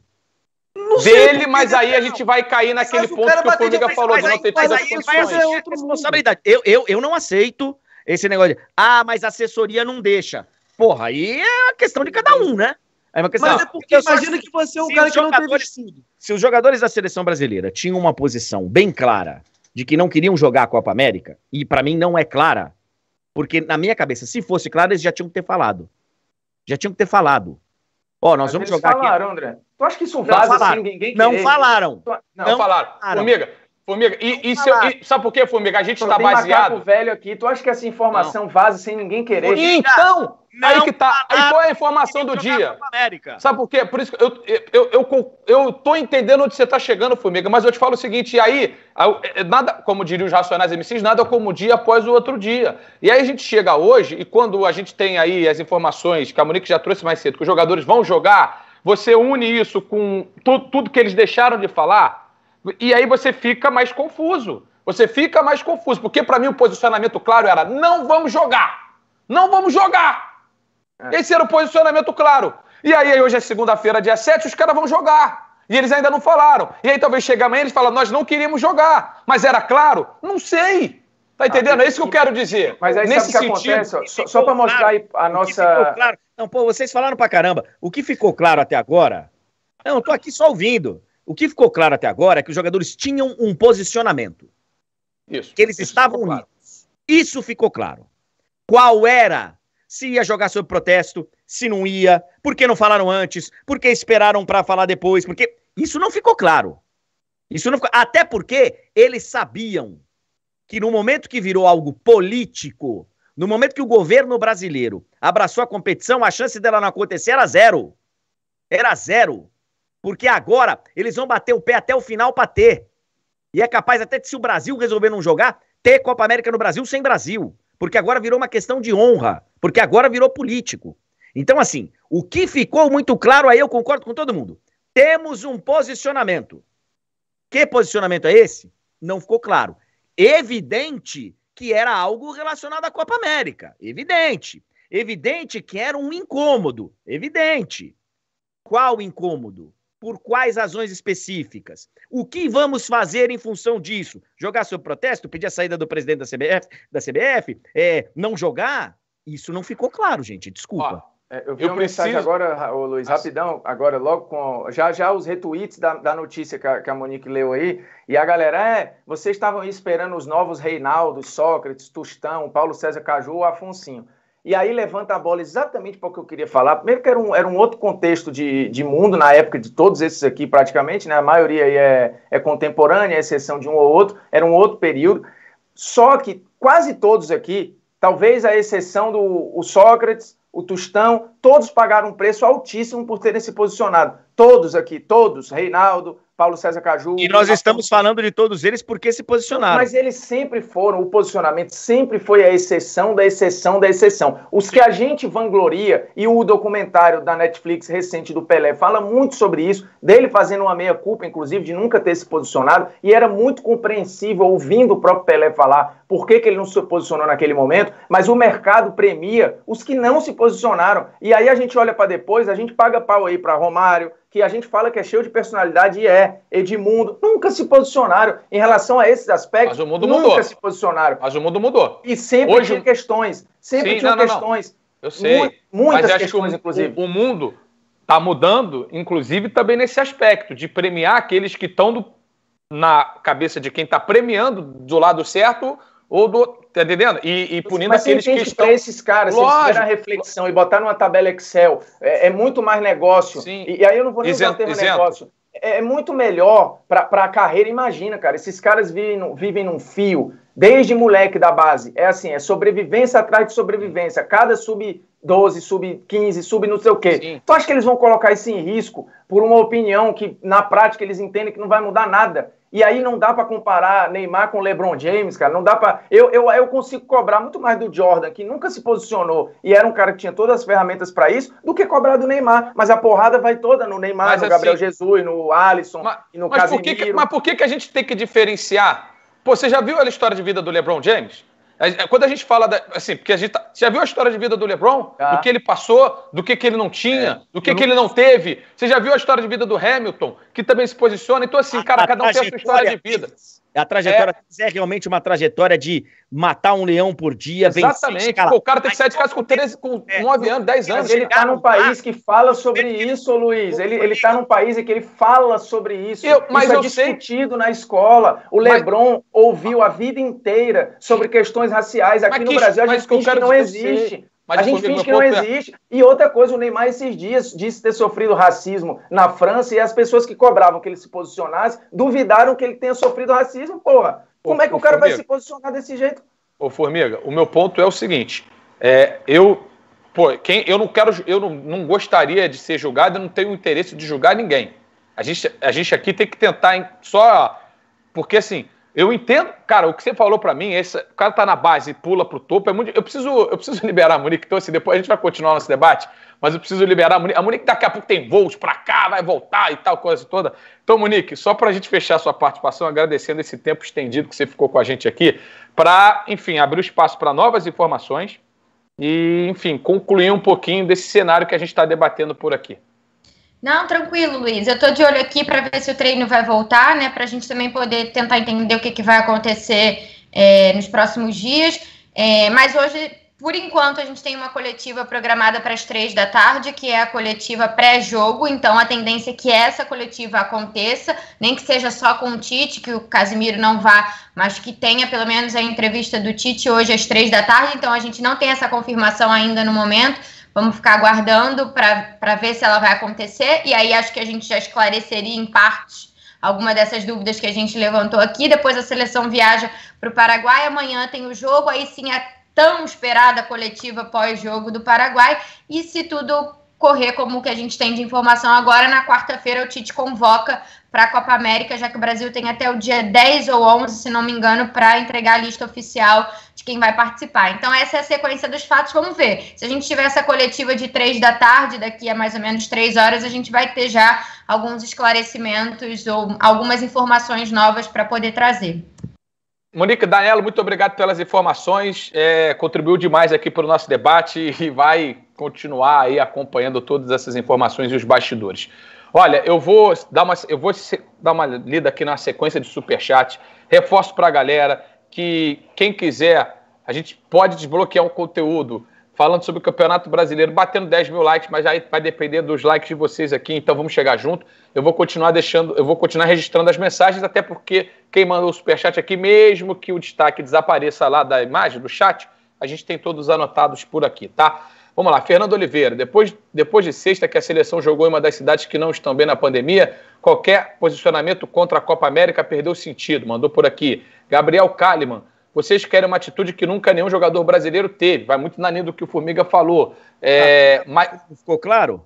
Não Dele, mas aí não. a gente vai cair naquele mas ponto que o Formiga falou de não ter tido as condições. É, é outra responsabilidade. Eu, eu, eu não aceito esse negócio de, ah, mas a assessoria não deixa. Porra, aí é a questão de cada um, né? É questão, mas é porque imagina que você é um cara que não teve estudo. Se os jogadores da seleção brasileira tinham uma posição bem clara de que não queriam jogar a Copa América, e para mim não é clara, porque na minha cabeça, se fosse clara, eles já tinham que ter falado. Já tinham que ter falado. Ó, oh, nós mas vamos jogar falaram, aqui. André. Tu acha que isso é não vaza Assim, ninguém Não falaram. Não, não falaram. Amiga, Formiga, e, e, se, e, sabe por quê, Formiga? A gente está baseado. Tem velho aqui, tu acha que essa informação não. vaza sem ninguém querer? então, não, aí que tá. Aí qual é a informação do dia? América. Sabe por quê? Por isso que eu, eu, eu, eu, tô entendendo onde você tá chegando, Formiga, mas eu te falo o seguinte, e aí, é, nada, como diriam os Racionais MCs, nada como o dia após o outro dia. E aí a gente chega hoje, e quando a gente tem aí as informações que a Monique já trouxe mais cedo, que os jogadores vão jogar, você une isso com tu, tudo que eles deixaram de falar e aí você fica mais confuso. Você fica mais confuso, porque para mim o posicionamento claro era: não vamos jogar! Não vamos jogar! É. Esse era o posicionamento claro. E aí, hoje é segunda-feira, dia 7, os caras vão jogar. E eles ainda não falaram. E aí talvez chegue amanhã e eles falam: nós não queríamos jogar. Mas era claro? Não sei. Tá entendendo? Ah, é isso que eu quero dizer. Mas aí Nesse sabe que sentido, acontece? Só, só para mostrar claro, a nossa. Claro. Não, pô, vocês falaram pra caramba. O que ficou claro até agora. Não, tô aqui só ouvindo. O que ficou claro até agora é que os jogadores tinham um posicionamento. Isso. Que eles isso estavam unidos. Isso ficou claro. Qual era? Se ia jogar sob protesto, se não ia, por que não falaram antes, por que esperaram para falar depois, porque isso não ficou claro. Isso não ficou... até porque eles sabiam que no momento que virou algo político, no momento que o governo brasileiro abraçou a competição, a chance dela não acontecer era zero. Era zero porque agora eles vão bater o pé até o final para ter. E é capaz até de, se o Brasil resolver não jogar, ter Copa América no Brasil sem Brasil. Porque agora virou uma questão de honra. Porque agora virou político. Então, assim, o que ficou muito claro aí, eu concordo com todo mundo. Temos um posicionamento. Que posicionamento é esse? Não ficou claro. Evidente que era algo relacionado à Copa América. Evidente. Evidente que era um incômodo. Evidente. Qual incômodo? por quais razões específicas? O que vamos fazer em função disso? Jogar seu protesto? Pedir a saída do presidente da CBF? Da CBF é, não jogar? Isso não ficou claro, gente. Desculpa. Ó, é, eu vi eu uma preciso... mensagem agora, ô, Luiz, rapidão, agora logo com. Já já os retweets da, da notícia que a, que a, Monique leu aí. E a galera, é, vocês estavam esperando os novos Reinaldo, Sócrates, Tostão, Paulo César Caju ou Afonsinho. E aí levanta a bola exatamente para o que eu queria falar. Primeiro que era um, era um outro contexto de, de mundo na época de todos esses aqui, praticamente, né? A maioria aí é, é contemporânea, exceção de um ou outro, era um outro período. Só que quase todos aqui, talvez a exceção do Sócrates, o Tustão, todos pagaram um preço altíssimo por terem se posicionado. Todos aqui, todos, Reinaldo, Paulo César Caju. E nós estamos falando de todos eles porque se posicionaram. Mas eles sempre foram, o posicionamento sempre foi a exceção da exceção da exceção. Os que a gente vangloria, e o documentário da Netflix recente do Pelé fala muito sobre isso, dele fazendo uma meia-culpa, inclusive, de nunca ter se posicionado, e era muito compreensível ouvindo o próprio Pelé falar por que, que ele não se posicionou naquele momento, mas o mercado premia os que não se posicionaram. E aí a gente olha para depois, a gente paga pau aí para Romário, que a gente fala que é cheio de personalidade e é Edmundo, nunca se posicionaram em relação a esses aspectos. Mas o mundo nunca mudou. se posicionaram. Mas o mundo mudou. E sempre Hoje... tinha questões. Sempre Sim, tinha não, questões. Não, não. Eu sei. Mu muitas questões, que o, inclusive. O, o mundo está mudando, inclusive, também nesse aspecto, de premiar aqueles que estão na cabeça de quem está premiando do lado certo ou do. Tá entendendo? E, e punindo Mas aqueles que estão. esses caras, Lógico. se eles a reflexão e botar numa tabela Excel, é, é muito mais negócio. Sim. E, e, aí eu não vou nem usar o termo isento. negócio. É, é muito melhor para a carreira. Imagina, cara, esses caras vivem, vivem num fio, desde moleque da base. É assim, é sobrevivência atrás de sobrevivência. Cada sub-12, sub-15, sub não sei o quê. Sim. Tu acha que eles vão colocar isso em risco por uma opinião que, na prática, eles entendem que não vai mudar nada? E aí não dá para comparar Neymar com LeBron James, cara. Não dá para. Eu, eu, eu consigo cobrar muito mais do Jordan, que nunca se posicionou e era um cara que tinha todas as ferramentas para isso, do que cobrar do Neymar. Mas a porrada vai toda no Neymar, mas, no assim, Gabriel Jesus, no Alisson mas, e no mas Casemiro. Por que, mas por que, que a gente tem que diferenciar? Pô, você já viu a história de vida do LeBron James? Quando a gente fala, da, assim, porque a gente tá, já viu a história de vida do LeBron? Ah. Do que ele passou, do que, que ele não tinha, é. do que, que ele não teve. Você já viu a história de vida do Hamilton, que também se posiciona. Então, assim, cara, cada um tem a sua história de vida. É a trajetória é, é realmente uma trajetória de matar um leão por dia. Exatamente. Vencer, Pô, o cara tem sete casas com, 13, com 9 é. anos, 10 anos. Ele está tá num país que fala sobre isso, Luiz. Ele, tá ele num país em que ele fala sobre isso. Eu, mas isso é eu discutido sei. na escola. O Lebron mas... ouviu a vida inteira sobre questões raciais. Aqui que, no Brasil a gente que, que não existe. Mas a gente finge que não existe. E outra coisa, o Neymar esses dias disse ter sofrido racismo na França e as pessoas que cobravam que ele se posicionasse duvidaram que ele tenha sofrido racismo, porra. Como é que o, o cara Formiga. vai se posicionar desse jeito? Ô, Formiga, o meu ponto é o seguinte: é, eu. Pô, quem, eu não quero, eu não, não gostaria de ser julgado, eu não tenho interesse de julgar ninguém. A gente, a gente aqui tem que tentar, hein, só. Porque assim, eu entendo, cara, o que você falou para mim, esse, o cara tá na base e pula pro topo, é muito, eu preciso, eu preciso liberar a Monique, então assim, depois a gente vai continuar nosso debate, mas eu preciso liberar a Monique, a Monique daqui a pouco tem voos para cá, vai voltar e tal, coisa toda. Então, Monique, só pra gente fechar a sua participação, agradecendo esse tempo estendido que você ficou com a gente aqui, para, enfim, abrir o espaço para novas informações e, enfim, concluir um pouquinho desse cenário que a gente está debatendo por aqui. Não, tranquilo, Luiz. Eu estou de olho aqui para ver se o treino vai voltar, né? Para a gente também poder tentar entender o que, que vai acontecer é, nos próximos dias. É, mas hoje, por enquanto, a gente tem uma coletiva programada para as três da tarde, que é a coletiva pré-jogo. Então, a tendência é que essa coletiva aconteça, nem que seja só com o Tite, que o Casimiro não vá, mas que tenha pelo menos a entrevista do Tite hoje às três da tarde. Então, a gente não tem essa confirmação ainda no momento Vamos ficar aguardando para ver se ela vai acontecer. E aí acho que a gente já esclareceria em parte alguma dessas dúvidas que a gente levantou aqui. Depois a seleção viaja para o Paraguai. Amanhã tem o jogo. Aí sim é tão esperada coletiva pós-jogo do Paraguai. E se tudo correr como o que a gente tem de informação agora. Na quarta-feira, o Tite convoca para a Copa América, já que o Brasil tem até o dia 10 ou 11, se não me engano, para entregar a lista oficial de quem vai participar. Então, essa é a sequência dos fatos. Vamos ver. Se a gente tiver essa coletiva de três da tarde, daqui a mais ou menos três horas, a gente vai ter já alguns esclarecimentos ou algumas informações novas para poder trazer. Monique Danelo, muito obrigado pelas informações. É, contribuiu demais aqui para o nosso debate e vai continuar aí acompanhando todas essas informações e os bastidores. Olha, eu vou dar uma, eu vou dar uma lida aqui na sequência de superchat. Reforço para a galera que quem quiser, a gente pode desbloquear um conteúdo falando sobre o Campeonato Brasileiro, batendo 10 mil likes, mas aí vai depender dos likes de vocês aqui, então vamos chegar junto. Eu vou continuar deixando, eu vou continuar registrando as mensagens, até porque quem mandou o superchat aqui, mesmo que o destaque desapareça lá da imagem, do chat, a gente tem todos anotados por aqui, tá? Vamos lá, Fernando Oliveira. Depois, depois de sexta, que a seleção jogou em uma das cidades que não estão bem na pandemia, qualquer posicionamento contra a Copa América perdeu sentido. Mandou por aqui. Gabriel Kalimann. Vocês querem uma atitude que nunca nenhum jogador brasileiro teve. Vai muito na linha do que o Formiga falou. É, tá. mas... Ficou claro?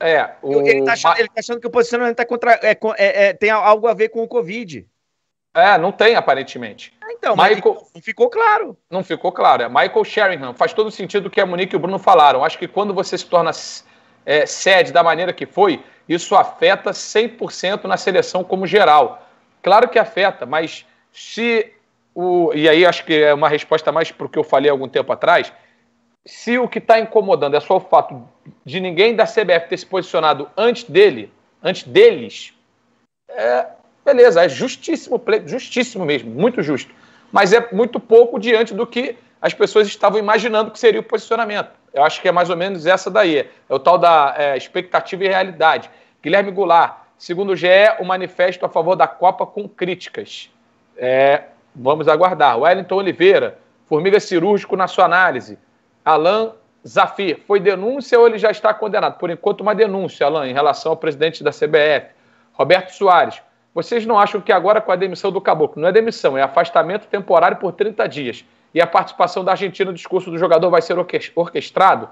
É. Tá o... Ele está achando, tá achando, que o posicionamento é contra, é, é, é, tem algo a ver com o Covid. É, não tem, aparentemente. Ah, então, Michael... Mas não ficou claro. Não ficou claro. É Michael Sheringham. Faz todo sentido o que a Monique e o Bruno falaram. Acho que quando você se torna é, sede da maneira que foi, isso afeta 100% na seleção como geral. Claro que afeta, mas se o. E aí acho que é uma resposta mais para o que eu falei algum tempo atrás. Se o que está incomodando é só o fato de ninguém da CBF ter se posicionado antes dele, antes deles, é, beleza, é justíssimo, justíssimo mesmo, muito justo. Mas é muito pouco diante do que as pessoas estavam imaginando que seria o posicionamento. Eu acho que é mais ou menos essa daí. É o tal da é, expectativa e realidade. Guilherme Goulart, segundo o GE, o manifesto a favor da Copa com críticas. É, vamos aguardar. Wellington Oliveira, formiga cirúrgico na sua análise. Alain Zafir, foi denúncia ou ele já está condenado? Por enquanto, uma denúncia, Alain, em relação ao presidente da CBF. Roberto Soares, vocês não acham que agora com a demissão do Caboclo, não é demissão, é afastamento temporário por 30 dias, e a participação da Argentina no discurso do jogador vai ser orquestrado?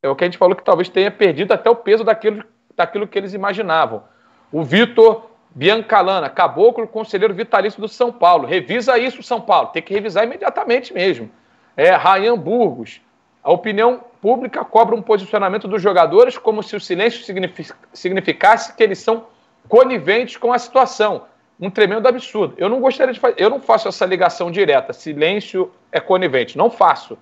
É o que a gente falou que talvez tenha perdido até o peso daquilo, daquilo que eles imaginavam. O Vitor Biancalana, Caboclo, conselheiro vitalício do São Paulo. Revisa isso, São Paulo. Tem que revisar imediatamente mesmo. É, Rayan Burgos, a opinião pública cobra um posicionamento dos jogadores como se o silêncio significasse que eles são coniventes com a situação. Um tremendo absurdo. Eu não gostaria de fazer, eu não faço essa ligação direta. Silêncio é conivente. Não faço.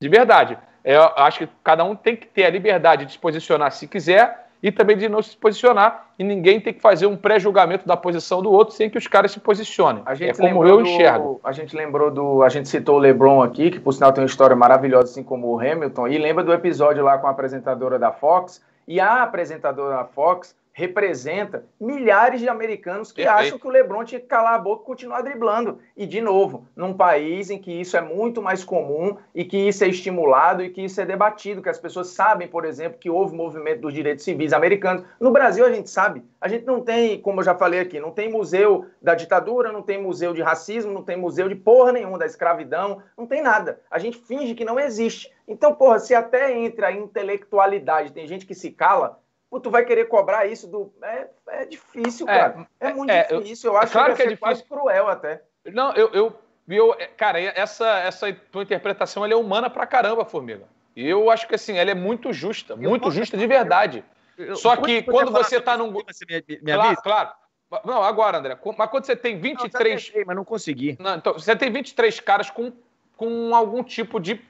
De verdade. É, eu acho que cada um tem que ter a liberdade de se posicionar se quiser e também de não se posicionar. E ninguém tem que fazer um pré-julgamento da posição do outro sem que os caras se posicionem. A gente é como eu do, enxergo. A gente lembrou do. A gente citou o Lebron aqui, que por sinal tem uma história maravilhosa, assim como o Hamilton, e lembra do episódio lá com a apresentadora da Fox. E a apresentadora da Fox representa milhares de americanos que Perfeito. acham que o LeBron tinha que calar a boca e continuar driblando. E, de novo, num país em que isso é muito mais comum e que isso é estimulado e que isso é debatido, que as pessoas sabem, por exemplo, que houve movimento dos direitos civis americanos. No Brasil, a gente sabe. A gente não tem, como eu já falei aqui, não tem museu da ditadura, não tem museu de racismo, não tem museu de porra nenhuma da escravidão, não tem nada. A gente finge que não existe. Então, porra, se até entre a intelectualidade tem gente que se cala, tu vai querer cobrar isso do. É, é difícil, é, cara. É, é, muito é, difícil. Eu acho claro que, que é difícil. quase cruel até. Não, eu, eu, eu. É, cara, essa, essa tua interpretação ela é humana pra caramba, Formiga. E eu acho que assim, ela é muito justa, eu muito justa de verdade. Eu, Só que quando você tá num. Você me, me, me claro, avisa? claro. Não, agora, André. Mas quando você tem 23. Não, eu tentei, mas não consegui. Não, então, você tem 23 caras com, com algum tipo de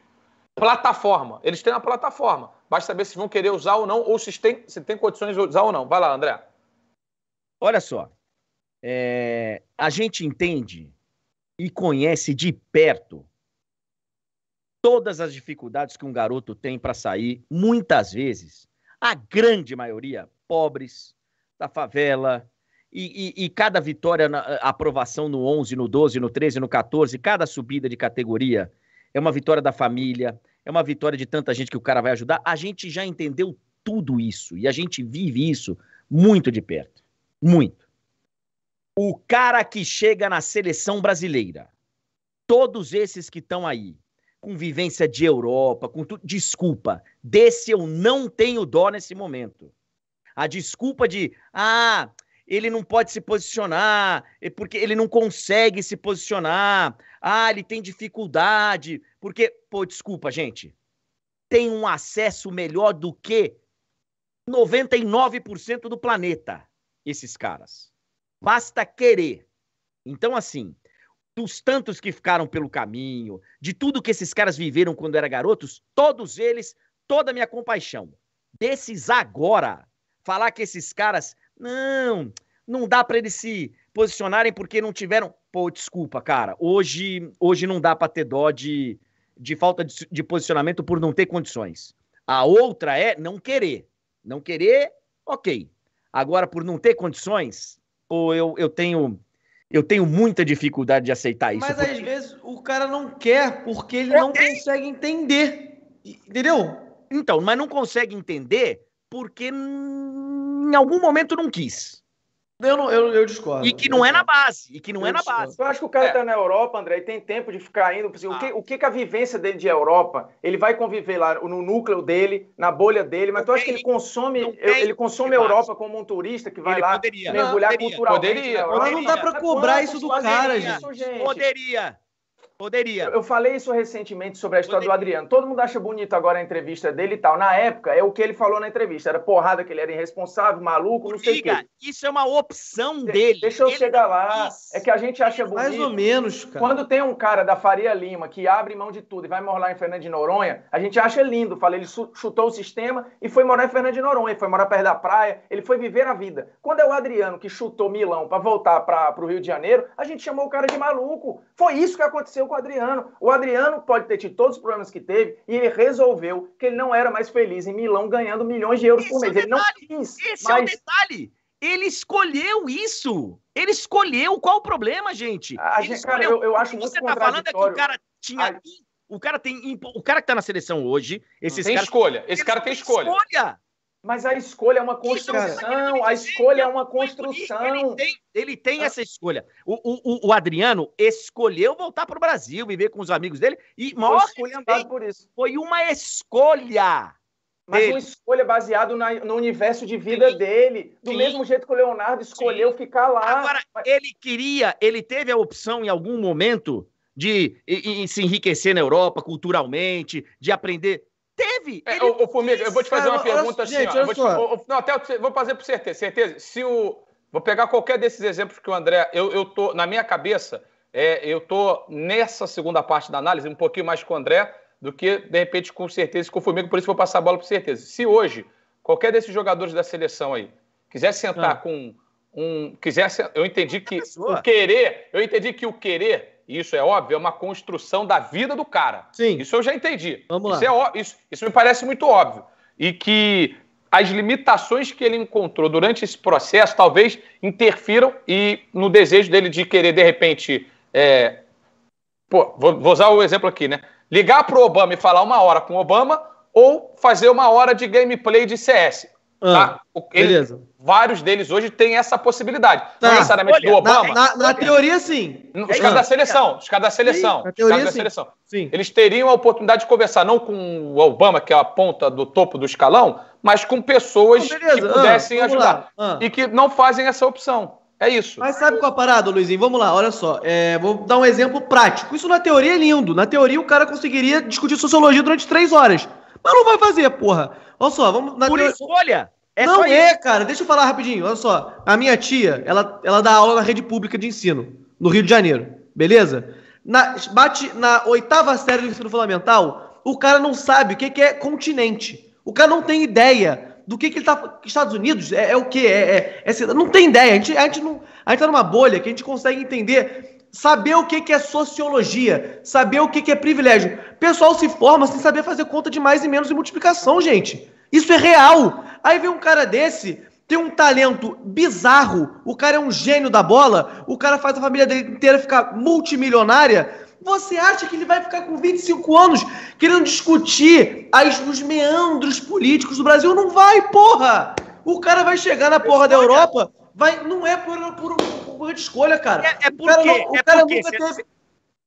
plataforma. Eles têm uma plataforma. Basta saber se vão querer usar ou não, ou se tem, se tem condições de usar ou não. Vai lá, André. Olha só. É, a gente entende e conhece de perto todas as dificuldades que um garoto tem para sair, muitas vezes, a grande maioria, pobres, da favela, e, e, e, cada vitória, na, aprovação no 11, no 12, no 13, no 14, cada subida de categoria é uma vitória da família, é uma vitória de tanta gente que o cara vai ajudar. A gente já entendeu tudo isso e a gente vive isso muito de perto. Muito. O cara que chega na seleção brasileira, todos esses que estão aí, com vivência de Europa, com tudo. Desculpa, desse eu não tenho dó nesse momento. A desculpa de, ah, ele não pode se posicionar, é porque ele não consegue se posicionar, ah, ele tem dificuldade, porque, pô, desculpa, gente, tem um acesso melhor do que 99% do planeta, esses caras. Basta querer. Então, assim, dos tantos que ficaram pelo caminho, de tudo que esses caras viveram quando eram garotos, todos eles, toda a minha compaixão. Desses agora, falar que esses caras não, não dá para eles se posicionarem porque não tiveram. Pô, desculpa, cara. Hoje, hoje não dá para ter dó de, de falta de, de posicionamento por não ter condições. A outra é não querer. Não querer, ok. Agora, por não ter condições, pô, eu, eu tenho eu tenho muita dificuldade de aceitar isso. Mas porque... às vezes o cara não quer porque ele eu não tenho... consegue entender. Entendeu? Então, mas não consegue entender porque em algum momento não quis. Eu, não, eu, eu discordo. E que não é na base. E que não é eu é na discordo. base. Eu acho que o cara está é. na Europa, André, e tem tempo de ficar indo. Assim, ah. o, que, o que, que a vivência dele de Europa, ele vai conviver lá no núcleo dele, na bolha dele, mas okay. acha que ele consome, ele consome a Europa como um turista que vai ele lá poderia. mergulhar não, poderia. culturalmente. Poderia. Mas não dá para cobrar isso do cara, gente. Poderia. Poderia. Eu, eu falei isso recentemente sobre a história Poderia. do Adriano. Todo mundo acha bonito agora a entrevista dele e tal. Na época, é o que ele falou na entrevista. Era porrada que ele era irresponsável, maluco, não sei o quê. Isso é uma opção de dele. Deixa eu ele chegar lá. É que a gente acha bonito. Mais ou menos, cara. Quando tem um cara da Faria Lima que abre mão de tudo e vai morar em Fernando de Noronha, a gente acha lindo. Falei, ele chutou o sistema e foi morar em Fernando de Noronha, ele foi morar perto da praia, ele foi viver a vida. Quando é o Adriano que chutou Milão para voltar para o Rio de Janeiro, a gente chamou o cara de maluco. Foi isso que aconteceu aconteceu com o Adriano. O Adriano pode ter tido todos os problemas que teve e ele resolveu que ele não era mais feliz em Milão ganhando milhões de euros esse por é mês. É ele não quis. Esse mas... é o detalhe. Ele escolheu isso. Ele escolheu. Qual o problema, gente? A gente cara, eu, eu acho muito Você tá falando é que o cara tinha a... O cara tem. O cara que tá na seleção hoje. Esses tem caras... escolha. Esse cara tem escolha. escolha. Mas a escolha é uma construção, a escolha é uma construção. Ele tem, ele tem essa escolha. O, o, o Adriano escolheu voltar para o Brasil, viver com os amigos dele, e maior por isso. foi uma escolha. Mas dele. uma escolha baseada no universo de vida Sim. dele. Do Sim. mesmo jeito que o Leonardo escolheu Sim. ficar lá. Agora, ele queria, ele teve a opção em algum momento de, de se enriquecer na Europa culturalmente, de aprender Teve! É, ele... Ô, ô Formiga, eu vou te fazer uma pergunta assim. Gente, ó, vou te... não, até vou fazer por certeza. Certeza? Se o. Vou pegar qualquer desses exemplos que o André. Eu, eu tô, na minha cabeça, é, eu tô nessa segunda parte da análise, um pouquinho mais com o André do que, de repente, com certeza com o Formiga, por isso vou passar a bola por certeza. Se hoje qualquer desses jogadores da seleção aí quiser sentar ah. com um. quisesse eu entendi que o querer, eu entendi que o querer isso é óbvio, é uma construção da vida do cara. Sim. Isso eu já entendi. Vamos lá. Isso, é ó... isso, isso me parece muito óbvio. E que as limitações que ele encontrou durante esse processo talvez interfiram e no desejo dele de querer, de repente, é... Pô, vou, vou usar o exemplo aqui, né? Ligar para o Obama e falar uma hora com o Obama ou fazer uma hora de gameplay de CS. Ah, tá? Ele, beleza. Vários deles hoje têm essa possibilidade. Tá. Não necessariamente Olha, do Obama. Na, na, na teoria, sim. Os caras da seleção. Os caras da seleção. Sim, teoria, da seleção. Sim. Eles teriam a oportunidade de conversar, não com o Obama, que é a ponta do topo do escalão, mas com pessoas que ah, pudessem ah, ajudar. Ah. E que não fazem essa opção. É isso. Mas sabe qual a parada, Luizinho? Vamos lá, olha só. É, vou dar um exemplo prático. Isso na teoria é lindo. Na teoria, o cara conseguiria discutir sociologia durante três horas. Mas não vai fazer, porra. Olha só, vamos. Por teoria... escolha! É não é, isso. cara. Deixa eu falar rapidinho. Olha só. A minha tia, ela, ela dá aula na rede pública de ensino, no Rio de Janeiro. Beleza? Na, bate na oitava série do ensino fundamental, o cara não sabe o que, que é continente. O cara não tem ideia do que, que ele tá. Estados Unidos é, é o quê? É, é, é, não tem ideia. A gente, a, gente não, a gente tá numa bolha que a gente consegue entender Saber o que, que é sociologia, saber o que, que é privilégio. O pessoal se forma sem saber fazer conta de mais e menos e multiplicação, gente. Isso é real. Aí vem um cara desse, tem um talento bizarro, o cara é um gênio da bola, o cara faz a família dele inteira ficar multimilionária. Você acha que ele vai ficar com 25 anos querendo discutir as, os meandros políticos do Brasil? Não vai, porra! O cara vai chegar na porra da Europa vai, não é por, por, por escolha, cara. É, é porque, o cara, não, é o é cara porque, nunca teve.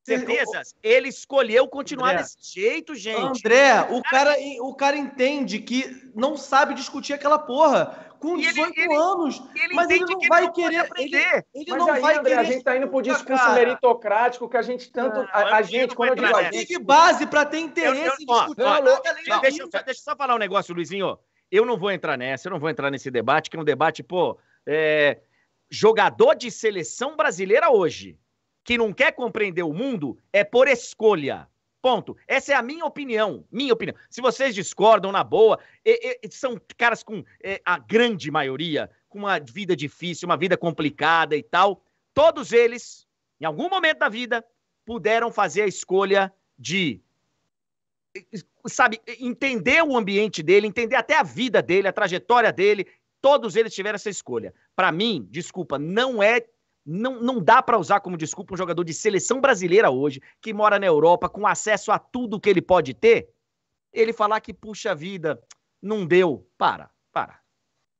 Certezas? Ele escolheu continuar André. desse jeito, gente. André, o cara, o cara entende que não sabe discutir aquela porra. Com 18 ele, anos, ele mas ele não vai querer aprender. Ele, não aí, vai André, querer. A gente tá indo pro discurso cara. meritocrático que a gente tanto. Ah, a, a gente, quando eu digo a gente. base para ter interesse em discutir. não, só, deixa eu só falar um negócio, Luizinho. Eu não vou entrar nessa, eu não vou entrar nesse debate, que é um debate, pô, é, jogador de seleção brasileira hoje que não quer compreender o mundo é por escolha. Ponto. Essa é a minha opinião. Minha opinião. Se vocês discordam, na boa, e, e, são caras com é, a grande maioria, com uma vida difícil, uma vida complicada e tal. Todos eles, em algum momento da vida, puderam fazer a escolha de sabe, entender o ambiente dele, entender até a vida dele, a trajetória dele, Todos eles tiveram essa escolha. Para mim, desculpa, não é não, não dá para usar como desculpa um jogador de seleção brasileira hoje, que mora na Europa, com acesso a tudo que ele pode ter, ele falar que, puxa vida, não deu. Para, para.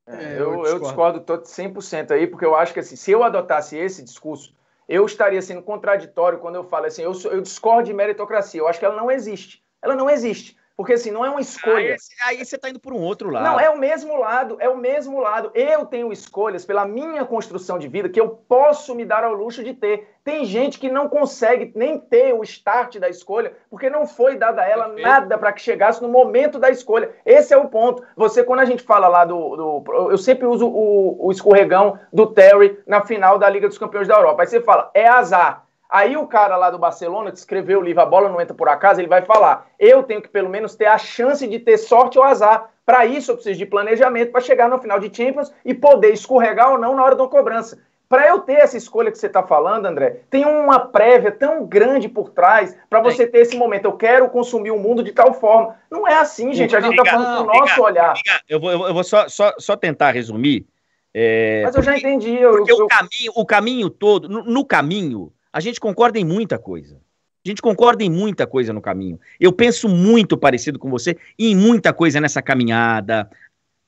É, é eu, eu discordo, eu discordo tô 100% aí, porque eu acho que assim, se eu adotasse esse discurso, eu estaria sendo contraditório quando eu falo assim, eu, eu discordo de meritocracia, eu acho que ela não existe. Ela não existe. Porque assim, não é uma escolha. Aí, aí você está indo por um outro lado. Não, é o mesmo lado, é o mesmo lado. Eu tenho escolhas pela minha construção de vida que eu posso me dar ao luxo de ter. Tem gente que não consegue nem ter o start da escolha, porque não foi dada a ela Perfeito. nada para que chegasse no momento da escolha. Esse é o ponto. Você, quando a gente fala lá do. do eu sempre uso o, o escorregão do Terry na final da Liga dos Campeões da Europa. Aí você fala, é azar. Aí o cara lá do Barcelona, que escreveu o livro A Bola Não Entra Por Acaso, ele vai falar: eu tenho que pelo menos ter a chance de ter sorte ou azar. Para isso, eu preciso de planejamento para chegar no final de Champions e poder escorregar ou não na hora da cobrança. Para eu ter essa escolha que você está falando, André, tem uma prévia tão grande por trás para você ter esse momento. Eu quero consumir o mundo de tal forma. Não é assim, gente. A gente está falando o nosso olhar. Eu vou, eu vou só, só, só tentar resumir. É, Mas eu porque, já entendi. Eu, porque eu, o, caminho, o caminho todo, no, no caminho, a gente concorda em muita coisa. A gente concorda em muita coisa no caminho. Eu penso muito parecido com você em muita coisa nessa caminhada.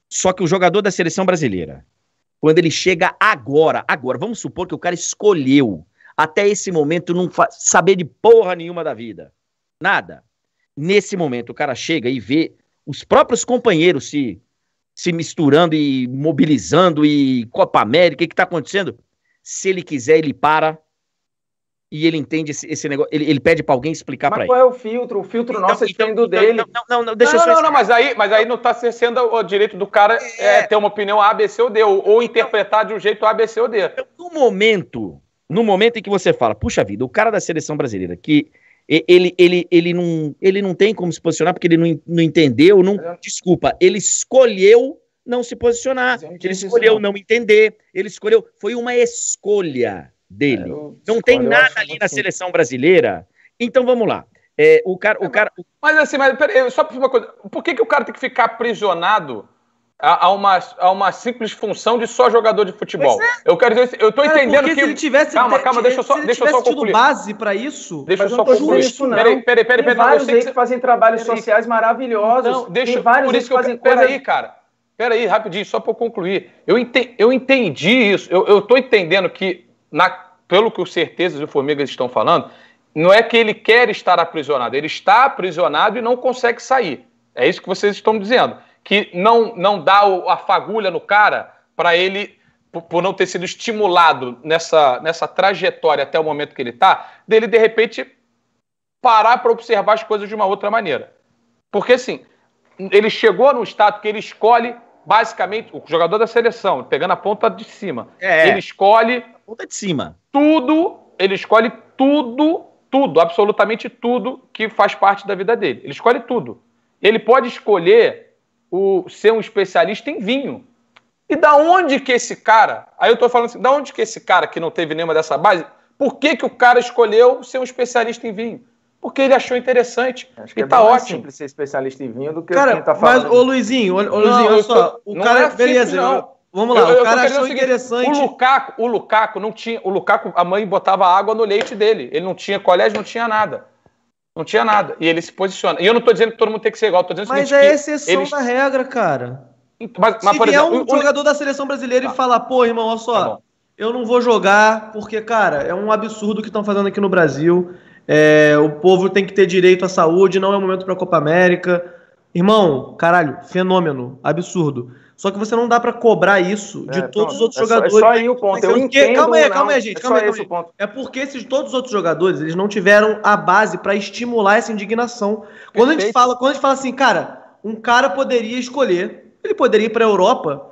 Só que o jogador da seleção brasileira, quando ele chega agora, agora, vamos supor que o cara escolheu até esse momento não saber de porra nenhuma da vida. Nada. Nesse momento o cara chega e vê os próprios companheiros se se misturando e mobilizando e Copa América, o que está acontecendo? Se ele quiser, ele para, e ele entende esse, esse negócio. Ele, ele pede para alguém explicar para ele. Mas qual é o filtro? O filtro então, nosso é então, então, dele. Não, não, não, não deixa não, eu não, não, mas aí, mas aí não está cercendo o direito do cara é... É, ter uma opinião A, B, C ou D, ou, ou então, interpretar de um jeito A, B, C ou D. Então, no momento, no momento em que você fala, puxa vida, o cara da seleção brasileira que ele, ele, ele, não, ele não tem como se posicionar porque ele não, não entendeu, não, é. desculpa, ele escolheu não se posicionar, ele escolheu não entender, ele escolheu, foi uma escolha dele. É, eu, não tem nada ali na seleção brasileira. Então vamos lá. É, o cara, o é, cara... Mas assim, mas peraí, só uma coisa. Por que, que o cara tem que ficar aprisionado a, a, uma, a uma simples função de só jogador de futebol? É. Eu quero dizer, eu tô cara, entendendo que. Se ele tivesse, calma, calma, deixa eu só, deixa eu só concluir. base para isso, deixa eu só concluir. Isso, não. Peraí, peraí, peraí, peraí. Tem vários aí que, que fazem trabalhos peraí. sociais maravilhosos. Não, deixa, tem vários por isso que, que fazem eu, peraí, cara. Peraí, rapidinho, só para eu concluir. Eu, ente, eu entendi isso. Eu, eu tô entendendo que na, pelo que os certezas e o Formigas estão falando, não é que ele quer estar aprisionado, ele está aprisionado e não consegue sair. É isso que vocês estão dizendo. Que não, não dá a fagulha no cara para ele, por, por, não ter sido estimulado nessa, nessa trajetória até o momento que ele está, dele de repente parar para observar as coisas de uma outra maneira. Porque assim, ele chegou no estado que ele escolhe basicamente o jogador da seleção, pegando a ponta de cima. É. Ele escolhe ponta de cima. Tudo, ele escolhe tudo, tudo, absolutamente tudo que faz parte da vida dele. Ele escolhe tudo. Ele pode escolher o ser um especialista em vinho. E da onde que esse cara? Aí eu estou falando assim, da onde que esse cara que não teve nenhuma dessa base? Por que, que o cara escolheu ser um especialista em vinho? porque ele achou interessante. Acho que e é tá mais ótimo. simples ser especialista em vinho do que cara, quem tá falando. Mas, ô Luizinho, ô, ô Luizinho, olha só. Tô, o cara, é beleza. Simples, eu, Vamos lá, eu, o cara achou seguinte, interessante. O Lukaku, o Lukaku não tinha. O Lukaku, a mãe botava água no leite dele. Ele não tinha colégio, não tinha nada. Não tinha nada. E ele se posiciona. E eu não estou dizendo que todo mundo tem que ser igual, tô dizendo Mas é exceção eles... da regra, cara. Mas, mas, se por vier exemplo, um o... jogador da seleção brasileira tá. e falar, pô, irmão, olha só, tá eu não vou jogar porque, cara, é um absurdo o que estão fazendo aqui no Brasil. É, o povo tem que ter direito à saúde, não é o momento para a Copa América. Irmão, caralho, fenômeno, absurdo. Só que você não dá para cobrar isso de é, todos pronto. os outros é jogadores. Só, é só aí o ponto. Eu porque, entendo, calma aí, não. Né? calma aí, é gente. É calma aí, calma aí. Ponto. É porque esses todos os outros jogadores, eles não tiveram a base para estimular essa indignação. Quando a, gente fala, quando a gente fala assim, cara, um cara poderia escolher, ele poderia ir para a Europa,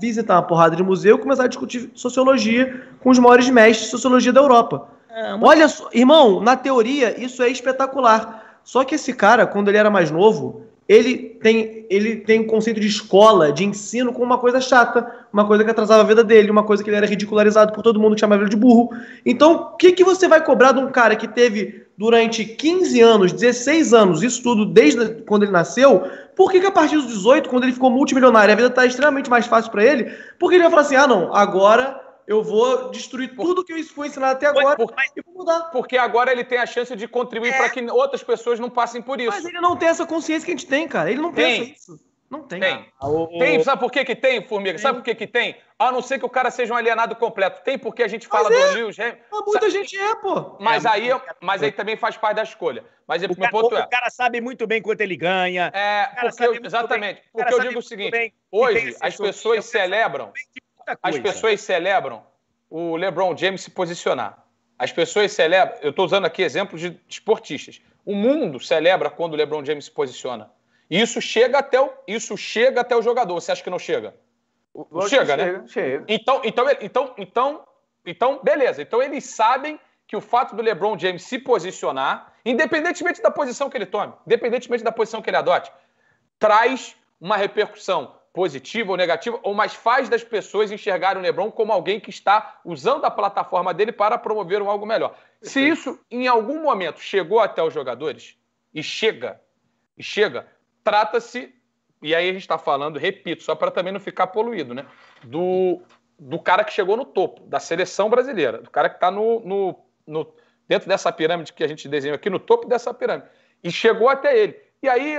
visitar uma porrada de museu e começar a discutir sociologia com os maiores mestres de sociologia da Europa. É, é mas... Olha, irmão, na teoria isso é espetacular. Só que esse cara, quando ele era mais novo, ele tem, ele tem um conceito de escola, de ensino, com uma coisa chata, uma coisa que atrasava a vida dele, uma coisa que ele era ridicularizado por todo mundo que chamava ele de burro. Então, o que, que você vai cobrar de um cara que teve durante 15 anos, 16 anos, isso tudo desde quando ele nasceu? Por que, que a partir dos 18, quando ele ficou multimilionário, a vida está extremamente mais fácil para ele? Porque ele vai falar assim: ah, não, agora eu vou destruir por... tudo que isso foi ensinado até agora por... e vou mudar. Porque agora ele tem a chance de contribuir é. para que outras pessoas não passem por isso. Mas ele não tem essa consciência que a gente tem, cara. Ele não tem. pensa isso. Não tem. Tem. Ah, o... tem. Sabe por que, que tem, Formiga? Tem. Sabe por que, que tem? A não ser que o cara seja um alienado completo. Tem porque a gente fala mas é. do Lewis Hamilton. Ah, muita sabe? gente é, pô. Mas, é, aí, mas aí também faz parte da escolha. Mas é o meu cara, ponto o é. O cara sabe muito bem quanto ele ganha. É, porque eu, exatamente. Bem, porque eu digo o seguinte: hoje as pessoas celebram as pessoas celebram o LeBron James se posicionar. As pessoas celebram, eu estou usando aqui exemplos de esportistas. O mundo celebra quando o LeBron James se posiciona. Isso chega até o, isso chega até o jogador. Você acha que não chega? Lógico chega, né? chega. Então, então, então, então, então, beleza. Então eles sabem que o fato do LeBron James se posicionar, independentemente da posição que ele tome, independentemente da posição que ele adote, traz uma repercussão positiva ou negativa, ou mais faz das pessoas enxergarem o LeBron como alguém que está usando a plataforma dele para promover um algo melhor. Se isso em algum momento chegou até os jogadores e chega, e chega, trata-se e aí a gente está falando, repito, só para também não ficar poluído, né? Do, do cara que chegou no topo da seleção brasileira, do cara que está no, no, no, dentro dessa pirâmide que a gente desenhou aqui, no topo dessa pirâmide e chegou até ele. E aí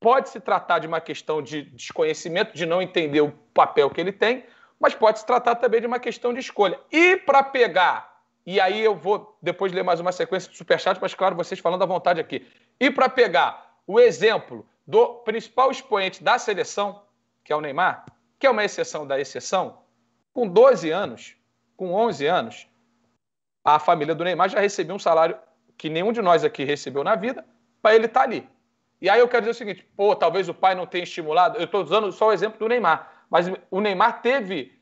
Pode se tratar de uma questão de desconhecimento, de não entender o papel que ele tem, mas pode se tratar também de uma questão de escolha. E para pegar, e aí eu vou depois ler mais uma sequência de superchat, mas claro, vocês falando à vontade aqui. E para pegar o exemplo do principal expoente da seleção, que é o Neymar, que é uma exceção da exceção, com 12 anos, com 11 anos, a família do Neymar já recebeu um salário que nenhum de nós aqui recebeu na vida, para ele estar tá ali. E aí eu quero dizer o seguinte: pô, talvez o pai não tenha estimulado. Eu estou usando só o exemplo do Neymar, mas o Neymar teve,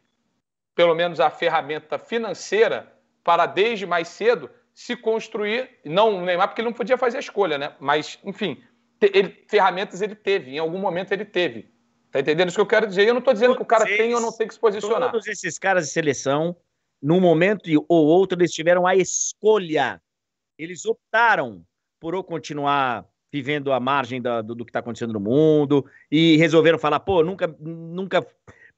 pelo menos, a ferramenta financeira para desde mais cedo se construir. Não o Neymar, porque ele não podia fazer a escolha, né? Mas, enfim, ele, ferramentas ele teve, em algum momento ele teve. Tá entendendo isso que eu quero dizer? Eu não estou dizendo todos que o cara tem ou não tem que se posicionar. Todos esses caras de seleção, num momento ou outro, eles tiveram a escolha. Eles optaram por ou continuar vivendo à margem da, do, do, que está acontecendo no mundo e resolveram falar, pô, nunca, nunca,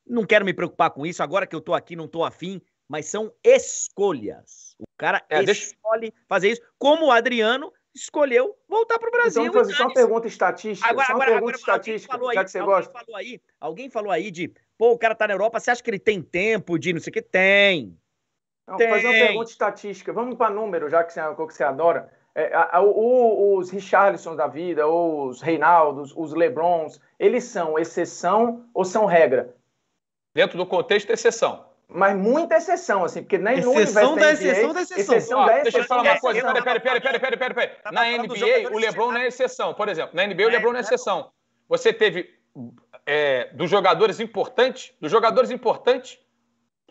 não quero me preocupar com isso, agora que eu estou aqui não estou afim, mas são escolhas. O cara é, escolhe deixa... fazer isso, como o Adriano escolheu voltar para o Brasil. Então, só uma pergunta estatística. Agora, agora, pergunta agora estatística, falou aí, já que você alguém gosta. Falou aí, alguém falou aí de, pô, o cara está na Europa, você acha que ele tem tempo de não sei o que? Tem. Não, fazer uma pergunta estatística. Vamos para número, já que você, que você adora. É, a, o, os Richarlison da vida, os Reinaldos, os Lebrons, eles são exceção ou são regra? Dentro do contexto, exceção. Mas muita exceção, assim, porque nem exceção no universo da, exceção exceção da exceção. exceção da deixa eu falar uma coisa. Peraí, peraí, peraí, peraí, peraí. Pera, pera. Tá na NBA, o LeBron não é exceção. Por exemplo, na NBA, o é, LeBron não é, é exceção. Você teve é, dos jogadores importantes, dos jogadores importantes,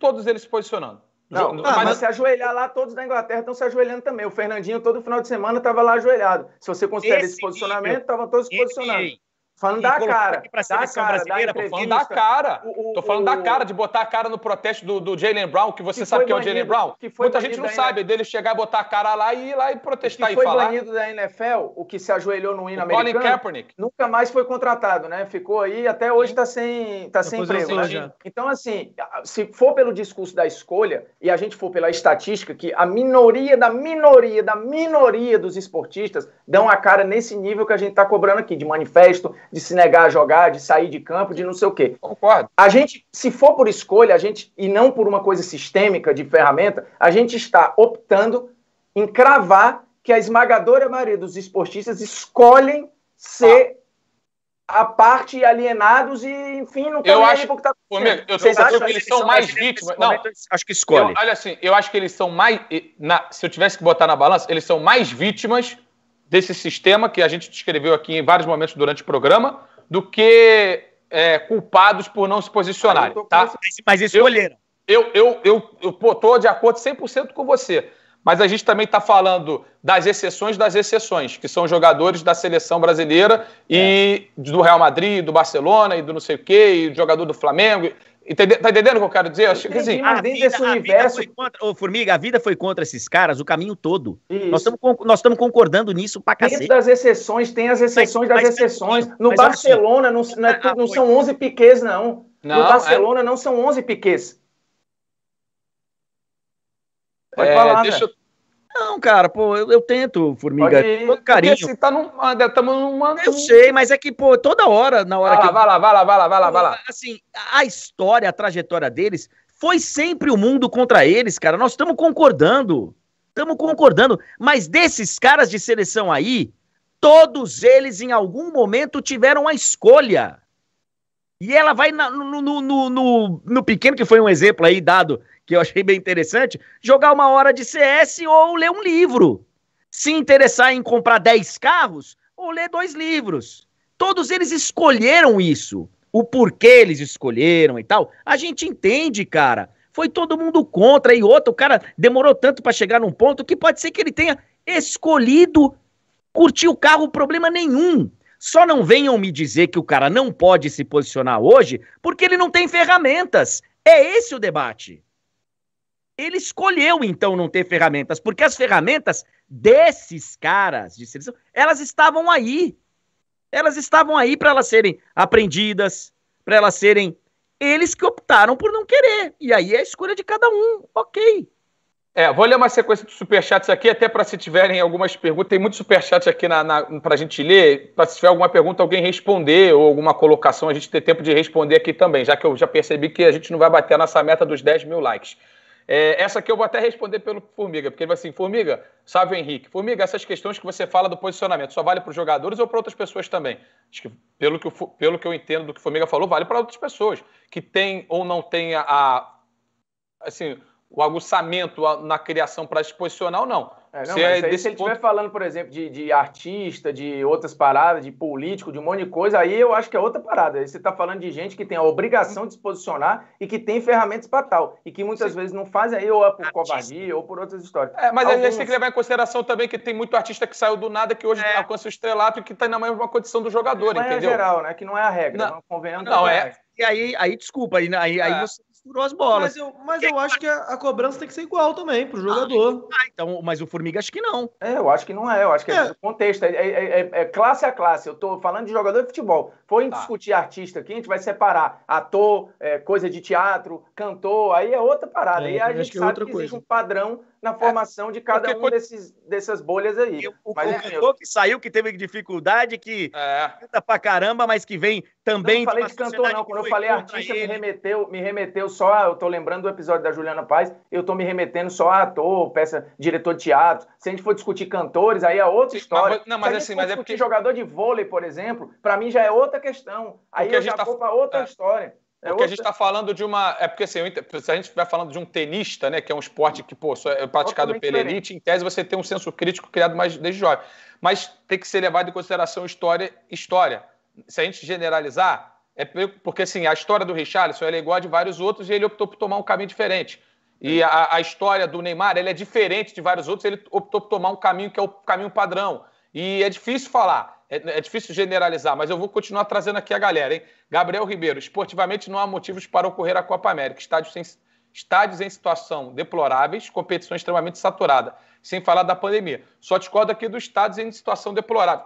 todos eles se posicionando. Não, não, mas, mas se ajoelhar lá, todos da Inglaterra estão se ajoelhando também. O Fernandinho, todo final de semana, estava lá ajoelhado. Se você considera esse, esse posicionamento, estavam todos se posicionando. Falando da cara. Pra da cara, da pô, falando da cara. O, o, Tô falando o, da cara, de botar a cara no protesto do, do Jalen Brown, que você que sabe que é o Jalen Brown. Muita gente não sabe dele chegar e botar a cara lá e ir lá e protestar e, que e falar. foi banido da NFL, o que se ajoelhou no hino o americano. Colin Kaepernick. Nunca mais foi contratado, né? Ficou aí até hoje tá sem, tá sem emprego. Né? Então, assim, se for pelo discurso da escolha e a gente for pela estatística, que a minoria da minoria da minoria dos esportistas dão a cara nesse nível que a gente tá cobrando aqui, de manifesto, de se negar a jogar, de sair de campo, de não sei o quê. Concordo. A gente, se for por escolha, a gente, e não por uma coisa sistêmica de ferramenta, a gente está optando em cravar que a esmagadora maioria dos esportistas escolhem ser ah. a parte alienados e, enfim, não eu acho, porque tá comigo, eu Vocês acham que eles são, mais vítimas? Não, acho que escolhe. olha assim, eu acho que eles são mais na, se eu tivesse que botar na balança, eles são mais vítimas desse sistema que a gente descreveu aqui em vários momentos durante o programa, do que é, culpados por não se posicionarem. Tá? Mas escolheram. Eu, eu, eu, eu, eu tô de acordo 100% com você. Mas a gente também está falando das exceções das exceções, que são jogadores da seleção brasileira e é. do Real Madrid, do Barcelona e do não sei o quê, e jogador do Flamengo. Entende, tá entendendo o que eu quero dizer? Eu acho que assim, a dentro vida, desse a universo. Vida contra, oh, Formiga, a vida foi contra esses caras o caminho todo. Isso. Nós estamos concordando nisso pra cacete. Dentro das exceções, tem as exceções mas, das exceções. Mas, no Barcelona não, não, é, não são 11 piquês, não. não. No Barcelona é... não são 11 piquês. Pode é, falar, deixa, né? Não, cara, pô, eu, eu tento, Formiga, Pode... todo carinho. Porque, assim, tá num, estamos ah, numa... Eu sei, mas é que, pô, toda hora, na hora vai que... Lá, eu... Vai lá, vai lá, vai lá, vai lá, vai lá. Assim, a história, a trajetória deles, foi sempre o mundo contra eles, cara. Nós estamos concordando, estamos concordando. Mas desses caras de seleção aí, todos eles em algum momento tiveram a escolha. E ela vai na, no, no, no, no, pequeno, que foi um exemplo aí dado que eu achei bem interessante, jogar uma hora de CS ou ler um livro. Se interessar em comprar 10 carros ou ler dois livros. Todos eles escolheram isso. O porquê eles escolheram e tal, a gente entende, cara. Foi todo mundo contra e outro, o cara demorou tanto para chegar num ponto que pode ser que ele tenha escolhido curtir o carro, problema nenhum. Só não venham me dizer que o cara não pode se posicionar hoje porque ele não tem ferramentas. É esse o debate. Ele escolheu, então, não ter ferramentas, porque as ferramentas desses caras de seleção, elas estavam aí. Elas estavam aí para elas serem aprendidas, para elas serem. Eles que optaram por não querer. E aí é a escolha de cada um. Ok. É, vou ler uma sequência de superchats aqui, até para se tiverem algumas perguntas. Tem muitos superchats aqui na, na para a gente ler. Para se tiver alguma pergunta, alguém responder ou alguma colocação, a gente ter tempo de responder aqui também, já que eu já percebi que a gente não vai bater a nossa meta dos 10 mil likes. É, essa aqui eu vou até responder pelo Formiga, porque ele vai assim: Formiga, sabe o Henrique? Formiga, essas questões que você fala do posicionamento só vale para os jogadores ou para outras pessoas também? Acho que pelo que, eu, pelo que eu entendo do que o Formiga falou, vale para outras pessoas que têm ou não têm a, a assim, o aguçamento na criação para exposicional, não. É, não, se, é aí, se ele ponto... estiver falando, por exemplo, de, de, artista, de outras paradas, de político, de um monte de coisa, aí eu acho que é outra parada. Aí você está falando de gente que tem a obrigação de se posicionar e que tem ferramentas para tal. E que muitas vezes não faz aí, ou é por artista. covardia, ou por outras histórias. É, mas Alguns... a gente tem que levar em consideração também que tem muito artista que saiu do nada, que hoje é. alcança o estrelato e que está na mesma condição do jogador, não é entendeu? é geral, né? Que não é a regra, não, não né? convenhamos. Não, é. E aí, aí desculpa, aí, aí, é. você furou as bolas. Mas eu, mas eu acho que a, a, cobrança tem que ser igual também pro jogador. Ah, então, mas o Formiga acho que não. É, eu acho que não é. Eu acho que é, é contexto. É, é, é, é, classe a classe. Eu tô falando de jogador de futebol. Foi tá. discutir artista aqui, a gente vai separar ator, é, coisa de teatro, cantor, aí é outra parada. É, aí a gente é sabe que, que existe um padrão na formação de cada um desses, dessas bolhas aí. o, mas, o cantor é, que saiu, que teve dificuldade, que é. canta pra caramba, mas que vem também. Não, não falei de, cantor, não. Quando eu falei artista, me remeteu, me remeteu só. A, eu tô lembrando do episódio da Juliana Paz, eu tô me remetendo só a ator, peça, diretor de teatro. Se a gente for discutir cantores, aí é outra Sim, história. Mas, não, mas assim, mas é porque. jogador de vôlei, por exemplo, para mim já é outra questão. Aí porque eu já tá... vou pra outra é. história é porque a gente está falando de uma. É porque assim, se a gente estiver falando de um tenista, né? Que é um esporte que, pô, é praticado pela elite, em tese você tem um senso crítico criado mais desde jovem. Mas tem que ser levado em consideração história. história. Se a gente generalizar, é porque assim, a história do Richarlison é igual a de vários outros e ele optou por tomar um caminho diferente. E é. a, a história do Neymar ela é diferente de vários outros, ele optou por tomar um caminho que é o caminho padrão. E é difícil falar, é, é, difícil generalizar, mas eu vou continuar trazendo aqui a galera, hein? Gabriel Ribeiro, esportivamente não há motivos para ocorrer a Copa América. Estádios, em estádios em situação deploráveis, competição extremamente saturada, sem falar da pandemia. Só discordo aqui dos estádios em situação deplorável.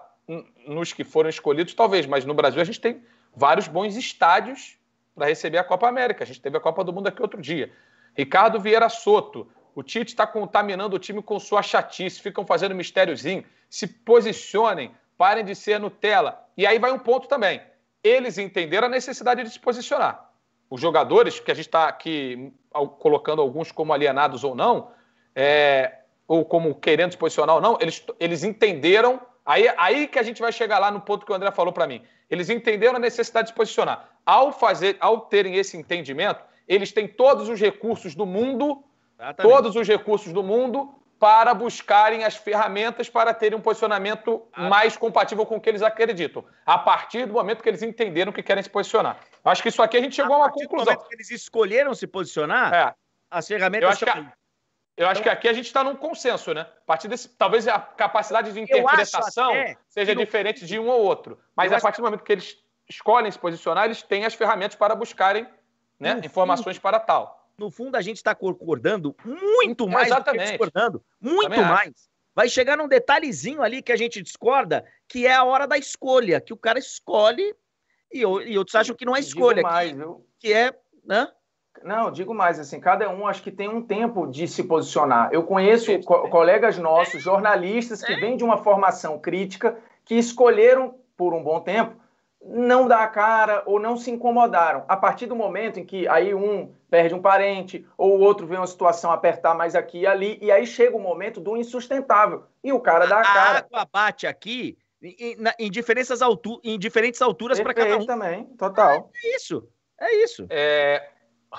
Nos que foram escolhidos, talvez, mas no Brasil a gente tem vários bons estádios para receber a Copa América. A gente teve a Copa do Mundo aqui outro dia. Ricardo Vieira Soto, o Tite está contaminando o time com sua chatice, ficam fazendo mistériozinho. Se posicionem, parem de ser Nutella. E aí vai um ponto também. Eles entenderam a necessidade de se posicionar. Os jogadores, que a gente está aqui colocando alguns como alienados ou não, é, ou como querendo se posicionar ou não, eles, eles entenderam. Aí, aí que a gente vai chegar lá no ponto que o André falou para mim. Eles entenderam a necessidade de se posicionar. Ao, fazer, ao terem esse entendimento, eles têm todos os recursos do mundo Exatamente. todos os recursos do mundo para buscarem as ferramentas para terem um posicionamento ah. mais compatível com o que eles acreditam, a partir do momento que eles entenderam que querem se posicionar. Acho que isso aqui a gente chegou a, a uma conclusão. Do que eles escolheram se posicionar, é. as ferramentas eu acho são... Que a, eu acho então que aqui a gente está num consenso, né? A partir desse, talvez a capacidade de interpretação seja no... diferente de um ou outro, mas eu a partir acho... do momento que eles escolhem se posicionar, eles têm as ferramentas para buscarem né, informações para tal no fundo a gente está concordando muito é, mais Exatamente. do que discordando, muito Também mais. Acho. Vai chegar num detalhezinho ali que a gente discorda, que é a hora da escolha, que o cara escolhe e, e outros acham que não é escolha, mais, que, viu? que é, né? Não, digo mais, assim, cada um acho que tem um tempo de se posicionar. Eu conheço co é. colegas nossos, jornalistas, que é. vêm de uma formação crítica, que escolheram, por um bom tempo, não dá a cara ou não se incomodaram. A partir do momento em que aí um perde um parente ou o outro vê uma situação apertar mais aqui e ali, e aí chega o momento do insustentável e o cara dá a, a cara. A água bate aqui em, em, diferentes, altu em diferentes alturas para cada um. também, total. É, é isso, é isso. É,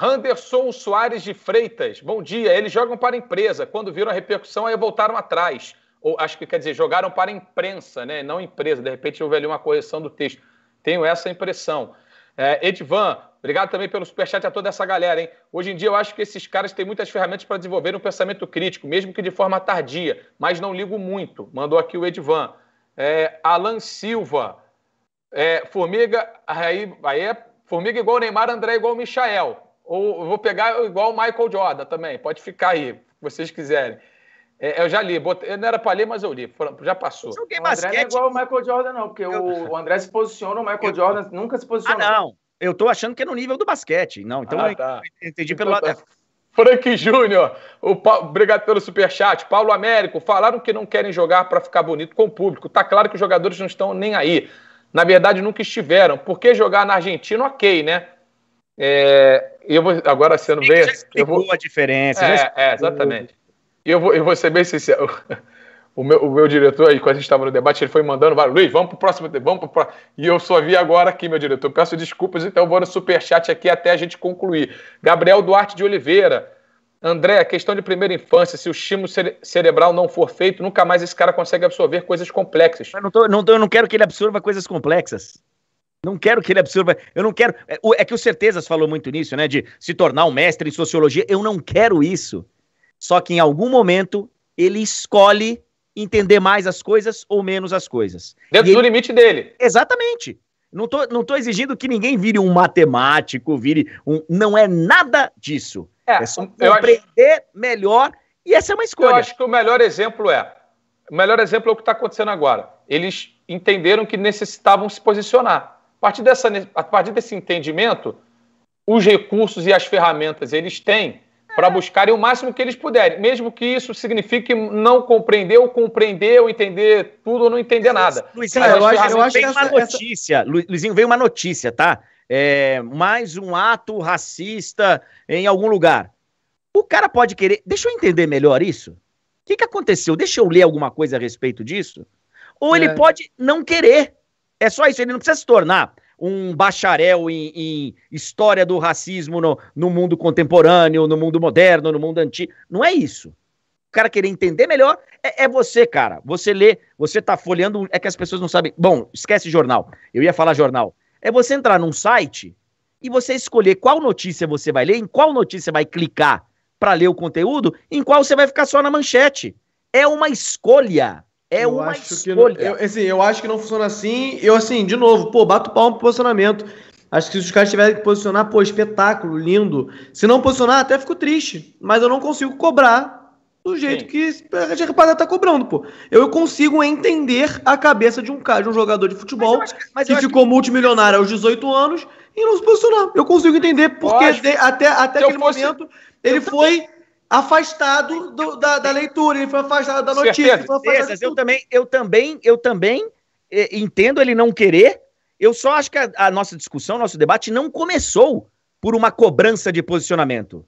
Anderson Soares de Freitas, bom dia. Eles jogam para a empresa. Quando viram a repercussão, aí voltaram atrás. Ou acho que quer dizer, jogaram para a imprensa, né? Não empresa. De repente houve ali uma correção do texto tenho essa impressão. É, Edvan, obrigado também pelo superchat a toda essa galera, hein? Hoje em dia eu acho que esses caras têm muitas ferramentas para desenvolver um pensamento crítico, mesmo que de forma tardia, mas não ligo muito. Mandou aqui o Edvan. É, Alan Silva, é, Formiga, aí, aí é Formiga igual Neymar, André igual Michael. Ou vou pegar igual o Michael Jordan também, pode ficar aí, se vocês quiserem. É, eu já li, botei, não era para ler, mas eu li, já passou. o André basquete. não é igual o Michael Jordan, não, porque eu... o André se posiciona, o Michael eu... Jordan nunca se ah, posicionou. Ah, não, eu estou achando que é no nível do basquete, não, então ah, tá. eu entendi pelo então tá. lado... Frank Júnior, pa... obrigado pelo superchat. Paulo Américo, falaram que não querem jogar para ficar bonito com o público. Tá claro que os jogadores não estão nem aí. Na verdade, nunca estiveram. Por que jogar na Argentina, ok, né? É, eu vou agora sendo bem. Já explicou eu vou... a diferença. É, é exatamente eu vou, eu vou ser bem sincero. O meu, o meu diretor, aí, quando a gente estava no debate, ele foi mandando, Luiz, vamos para o próximo, vamos pro próximo. E eu só vi agora aqui, meu diretor. Peço desculpas, então vou no superchat aqui até a gente concluir. Gabriel Duarte de Oliveira. André, questão de primeira infância, se o estímulo cere cerebral não for feito, nunca mais esse cara consegue absorver coisas complexas. Eu não, tô, não tô, eu não quero que ele absorva coisas complexas. Não quero que ele absorva. Eu não quero. É, é que o Certezas falou muito nisso, né? De se tornar um mestre em sociologia. Eu não quero isso. Só que em algum momento ele escolhe entender mais as coisas ou menos as coisas. Dentro e do ele... limite dele. Exatamente. Não tô, não tô exigindo que ninguém vire um matemático, vire um. Não é nada disso. É, é só compreender acho... melhor e essa é uma escolha. Eu acho que o melhor exemplo é. O melhor exemplo é o que está acontecendo agora. Eles entenderam que necessitavam se posicionar. A partir, dessa, a partir desse entendimento, os recursos e as ferramentas eles têm para buscarem o máximo que eles puderem, mesmo que isso signifique não compreender ou compreender ou entender tudo ou não entender nada. Luizinho, eu acho, eu acho veio essa, uma notícia, essa... Luizinho, veio uma notícia, tá? É, mais um ato racista em algum lugar. O cara pode querer. Deixa eu entender melhor isso. O que, que aconteceu? Deixa eu ler alguma coisa a respeito disso? Ou é. ele pode não querer. É só isso, ele não precisa se tornar um bacharel em, em história do racismo no, no mundo contemporâneo, no mundo moderno, no mundo antigo. Não é isso o cara querer entender melhor, é, é, você, cara. Você lê, você tá folheando, é que as pessoas não sabem. Bom, esquece jornal. Eu ia falar jornal. É você entrar num site e você escolher qual notícia você vai ler, em qual notícia vai clicar para ler o conteúdo, em qual você vai ficar só na manchete. É uma escolha. É eu uma escolha. Que, eu, assim, eu acho que não funciona assim. Eu, assim, de novo, pô, bato palmo pro posicionamento. Acho que se os caras tiverem que posicionar, pô, espetáculo, lindo. Se não posicionar, até fico triste. Mas eu não consigo cobrar do jeito Sim. que a gente rapaziada tá cobrando, pô. Eu consigo entender a cabeça de um cara, de um jogador de futebol mas que, mas que ficou que... multimilionário aos 18 anos e não se posicionar. Eu consigo entender porque até, até, até aquele fosse... momento ele eu foi afastado do, da, da, leitura, ele foi afastado da notícia. Certeza, afastado eu também, eu também, eu também eh, entendo ele não querer. Eu só acho que a, a nossa discussão, nosso debate não começou por uma cobrança de posicionamento.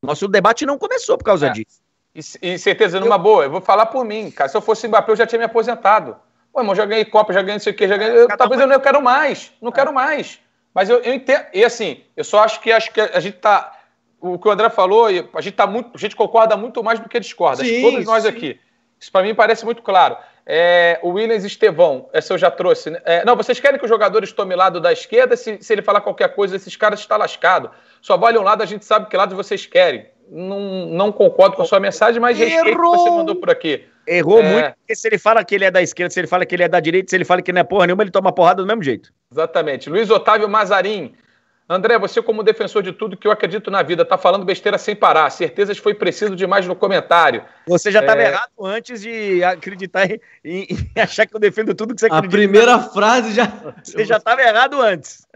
Nosso debate não começou por causa é. disso. E, e certeza, numa eu... boa, eu vou falar por mim, cara. Se eu fosse Mbappé, eu já tinha me aposentado. Pô, irmão, já ganhei Copa, já ganhei não sei o quê, já ganhei. Eu, talvez eu não eu quero mais, não é. quero mais. Mas eu, eu entendo. E assim, eu só acho que acho que a gente tá o que o André falou, a gente, tá muito, a gente concorda muito mais do que discorda. Sim, todos nós sim. aqui. Isso para mim parece muito claro. É, o Williams Estevão, essa eu já trouxe. Né? É, não, vocês querem que o jogador tome lado da esquerda? Se, se ele falar qualquer coisa, esses caras estão lascados. Só vale um lado, a gente sabe que lado vocês querem. Não, não concordo com a sua mensagem, mas Errou. respeito que você mandou por aqui. Errou é... muito, porque se ele fala que ele é da esquerda, se ele fala que ele é da direita, se ele fala que não é porra nenhuma, ele toma porrada do mesmo jeito. Exatamente. Luiz Otávio Mazarin, André, você como defensor de tudo que eu acredito na vida, tá falando besteira sem parar. Certezas foi preciso demais no comentário. Você já estava é... errado antes de acreditar em, em, em, achar que eu defendo tudo que você acredita. A primeira frase já... Você já estava errado antes.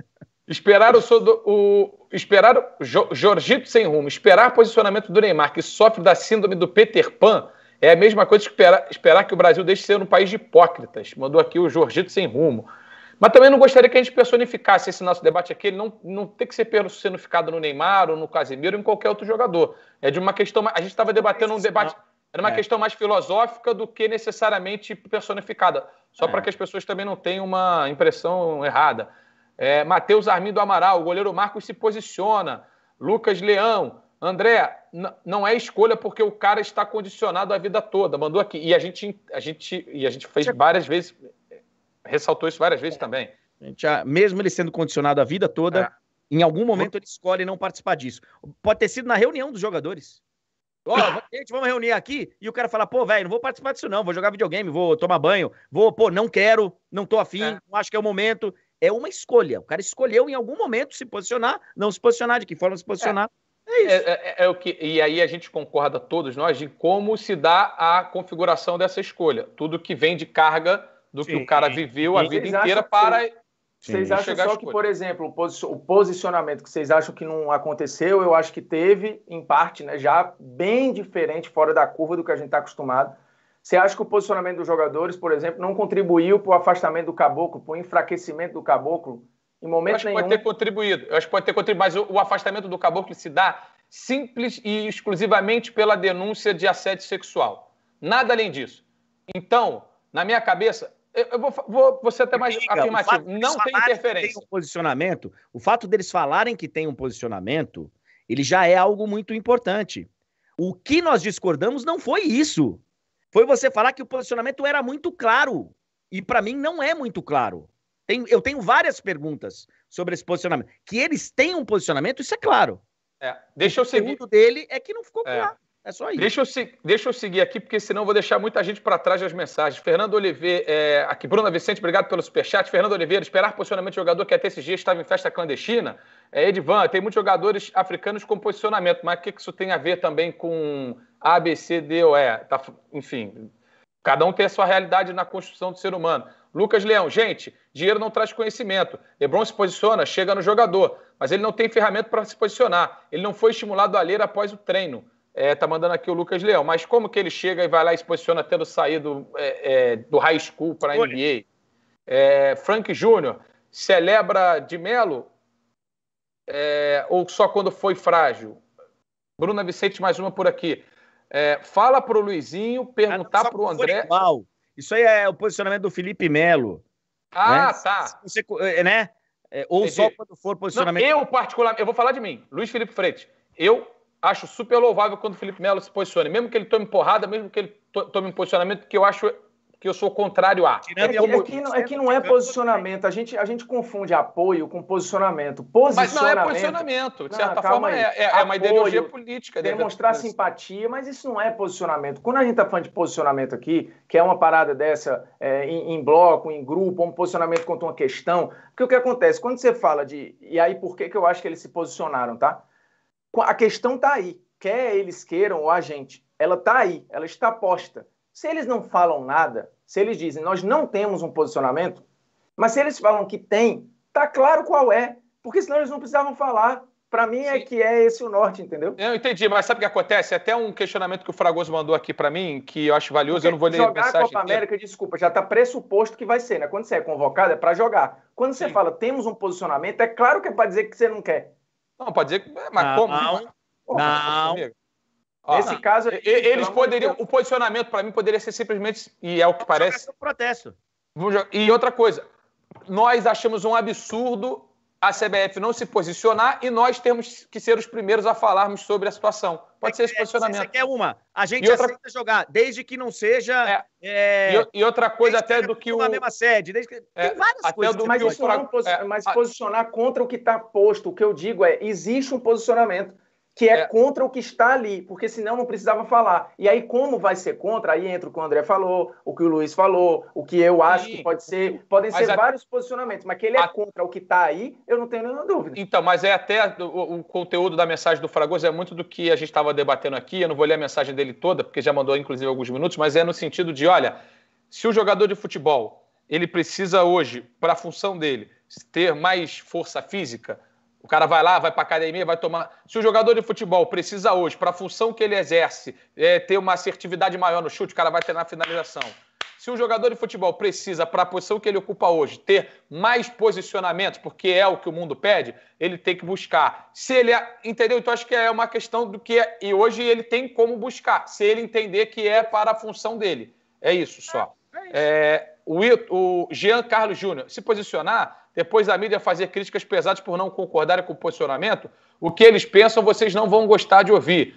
Esperar o, o esperar o jo, Jorgito sem rumo, esperar posicionamento do Neymar, que sofre da síndrome do Peter Pan, é a mesma coisa que esperar, esperar que o Brasil deixe de ser um país de hipócritas. Mandou aqui o Jorgito sem rumo. Mas também não gostaria que a gente personificasse esse nosso debate aqui, ele não, não tem que ser personificado no Neymar ou no Casemiro ou em qualquer outro jogador. É de uma questão. A gente estava debatendo um debate. Era uma é. questão mais filosófica do que necessariamente personificada. Só é. para que as pessoas também não tenham uma impressão errada. É, Matheus do Amaral, o goleiro Marcos se posiciona. Lucas Leão, André, não é escolha porque o cara está condicionado a vida toda. Mandou aqui. E a gente, a gente, e a gente fez várias vezes ressaltou isso várias vezes é. também. Já, mesmo ele sendo condicionado a vida toda, é. em algum momento ele escolhe não participar disso. Pode ter sido na reunião dos jogadores. Ó, oh, gente, vamos reunir aqui e o cara fala, pô, velho, não vou participar disso não, vou jogar videogame, vou tomar banho, vou, pô, não quero, não tô afim, é. não acho que é o momento. É uma escolha. O cara escolheu em algum momento se posicionar, não se posicionar, de que forma se posicionar. É, é isso. É, é, é o que, e aí a gente concorda todos nós de como se dá a configuração dessa escolha. Tudo que vem de carga do Sim. que o cara viveu a e vida inteira que... para vocês acham só que, por exemplo, o posicionamento que vocês acham que não aconteceu, eu acho que teve, em parte, né, já bem diferente, fora da curva do que a gente está acostumado. Você acha que o posicionamento dos jogadores, por exemplo, não contribuiu para o afastamento do caboclo, para o enfraquecimento do caboclo? Em momento eu acho nenhum. pode ter contribuído, eu acho que pode ter contribuído, mas o, o afastamento do caboclo se dá simples e exclusivamente pela denúncia de assédio sexual. Nada além disso. Então, na minha cabeça, eu vou, vou, vou ser até mais afirmativo. Não tem interferência. Tem um posicionamento, o fato deles falarem que tem um posicionamento, ele já é algo muito importante. O que nós discordamos não foi isso. Foi você falar que o posicionamento era muito claro. E para mim não é muito claro. Tem, eu tenho várias perguntas sobre esse posicionamento. Que eles têm um posicionamento, isso é claro. É. Deixa eu seguir. O segundo dele é que não ficou é. claro. É só isso. Deixa eu, se... deixa eu seguir aqui, porque senão vou deixar muita gente para trás das mensagens. Fernando Oliveira, é... aqui, Bruna Vicente, obrigado pelo superchat. Fernando Oliveira, esperar posicionamento de jogador que até esses dias estava em festa clandestina. É, Edvan, tem muitos jogadores africanos com posicionamento, mas o que, que isso tem a ver também com A, B, C, D ou E? Tá... enfim, cada um tem a sua realidade na construção do ser humano. Lucas Leão, gente, dinheiro não traz conhecimento. Lebron se posiciona, chega no jogador, mas ele não tem ferramenta para se posicionar. Ele não foi estimulado a ler após o treino. É, tá mandando aqui o Lucas Leão. Mas como que ele chega e vai lá e se posiciona tendo saído é, é, do high school para a NBA? É, Frank Júnior, celebra de Melo é, ou só quando foi frágil? Bruna Vicente, mais uma por aqui. É, fala para o Luizinho perguntar para ah, o André. Isso aí é o posicionamento do Felipe Melo. Ah, né? tá. Você, né? ou Entendi. só quando for posicionamento. Não, eu, particularmente, eu vou falar de mim, Luiz Felipe Freitas. Eu acho super louvável quando o Felipe Melo se posicione, mesmo que ele tome porrada, mesmo que ele tome um posicionamento que eu acho que eu sou contrário a. É que, é, que não, é que, não é posicionamento. A gente, a gente confunde apoio com posicionamento. Posicionamento. Mas não é posicionamento. De certa não, forma, é, é, é, uma ideologia política. Né? Demonstrar deve... simpatia, mas isso não é posicionamento. Quando a gente está falando de posicionamento aqui, que é uma parada dessa é, em, em, bloco, em grupo, um posicionamento contra uma questão, porque o que acontece? Quando você fala de. E aí, por que, que eu acho que eles se posicionaram, tá? a questão está aí. Quer eles queiram ou a gente, ela está aí, ela está posta. Se eles não falam nada, se eles dizem nós não temos um posicionamento, mas se eles falam que tem, tá claro qual é, porque senão eles não precisavam falar. Para mim é que é esse o norte, entendeu? Eu entendi, mas sabe o que acontece? Até um questionamento que o Fragoso mandou aqui para mim, que eu acho valioso, porque eu não vou ler jogar a mensagem. Jogar a Copa América, desculpa, já está pressuposto que vai ser, né? Quando você é convocado, é para jogar. Quando Sim. você fala, temos um posicionamento, é claro que é para dizer que você não quer. Não, pode dizer. É, mas não, como? Não. Porra, não. Ó, Nesse não. caso. Aqui, eles poderiam. O posicionamento, para mim, poderia ser simplesmente. E é o que parece. Protesto. E outra coisa. Nós achamos um absurdo a CBF não se posicionar e nós temos que ser os primeiros a falarmos sobre a situação. Pode é, ser esse posicionamento. Você quer uma. A gente outra... aceita jogar, desde que não seja. É. É... E, e, outra coisa, até do que o. Na mesma sede. Desde que... É, tem várias até coisas. Do é, mas, que Posi... mas posicionar contra o que está posto. O que eu digo é: existe um posicionamento que é, é, contra o que está ali, porque senão não precisava falar. E aí, como vai ser contra? Aí entra o que o André falou, o que o Luiz falou, o que eu acho Sim. que pode ser. Podem mas ser a... vários posicionamentos, mas que ele é contra o que está aí, eu não tenho nenhuma dúvida. Então, mas é até o, o conteúdo da mensagem do Fragoso é muito do que a gente estava debatendo aqui. Eu não vou ler a mensagem dele toda, porque já mandou inclusive alguns minutos, mas é no sentido de: olha, se o jogador de futebol ele precisa hoje, para a função dele, ter mais força física o cara vai lá, vai para academia, vai tomar. Se o jogador de futebol precisa hoje, para a função que ele exerce, é, ter uma assertividade maior no chute, o cara vai ter na finalização. Se o jogador de futebol precisa, para a posição que ele ocupa hoje, ter mais posicionamentos, porque é o que o mundo pede, ele tem que buscar. Se ele. É, entendeu? Então acho que é uma questão do que é. E hoje ele tem como buscar, se ele entender que é para a função dele. É isso só. É, é, é o, o Jean Carlos Júnior se posicionar depois a mídia fazer críticas pesadas por não concordarem com o posicionamento, o que eles pensam vocês não vão gostar de ouvir.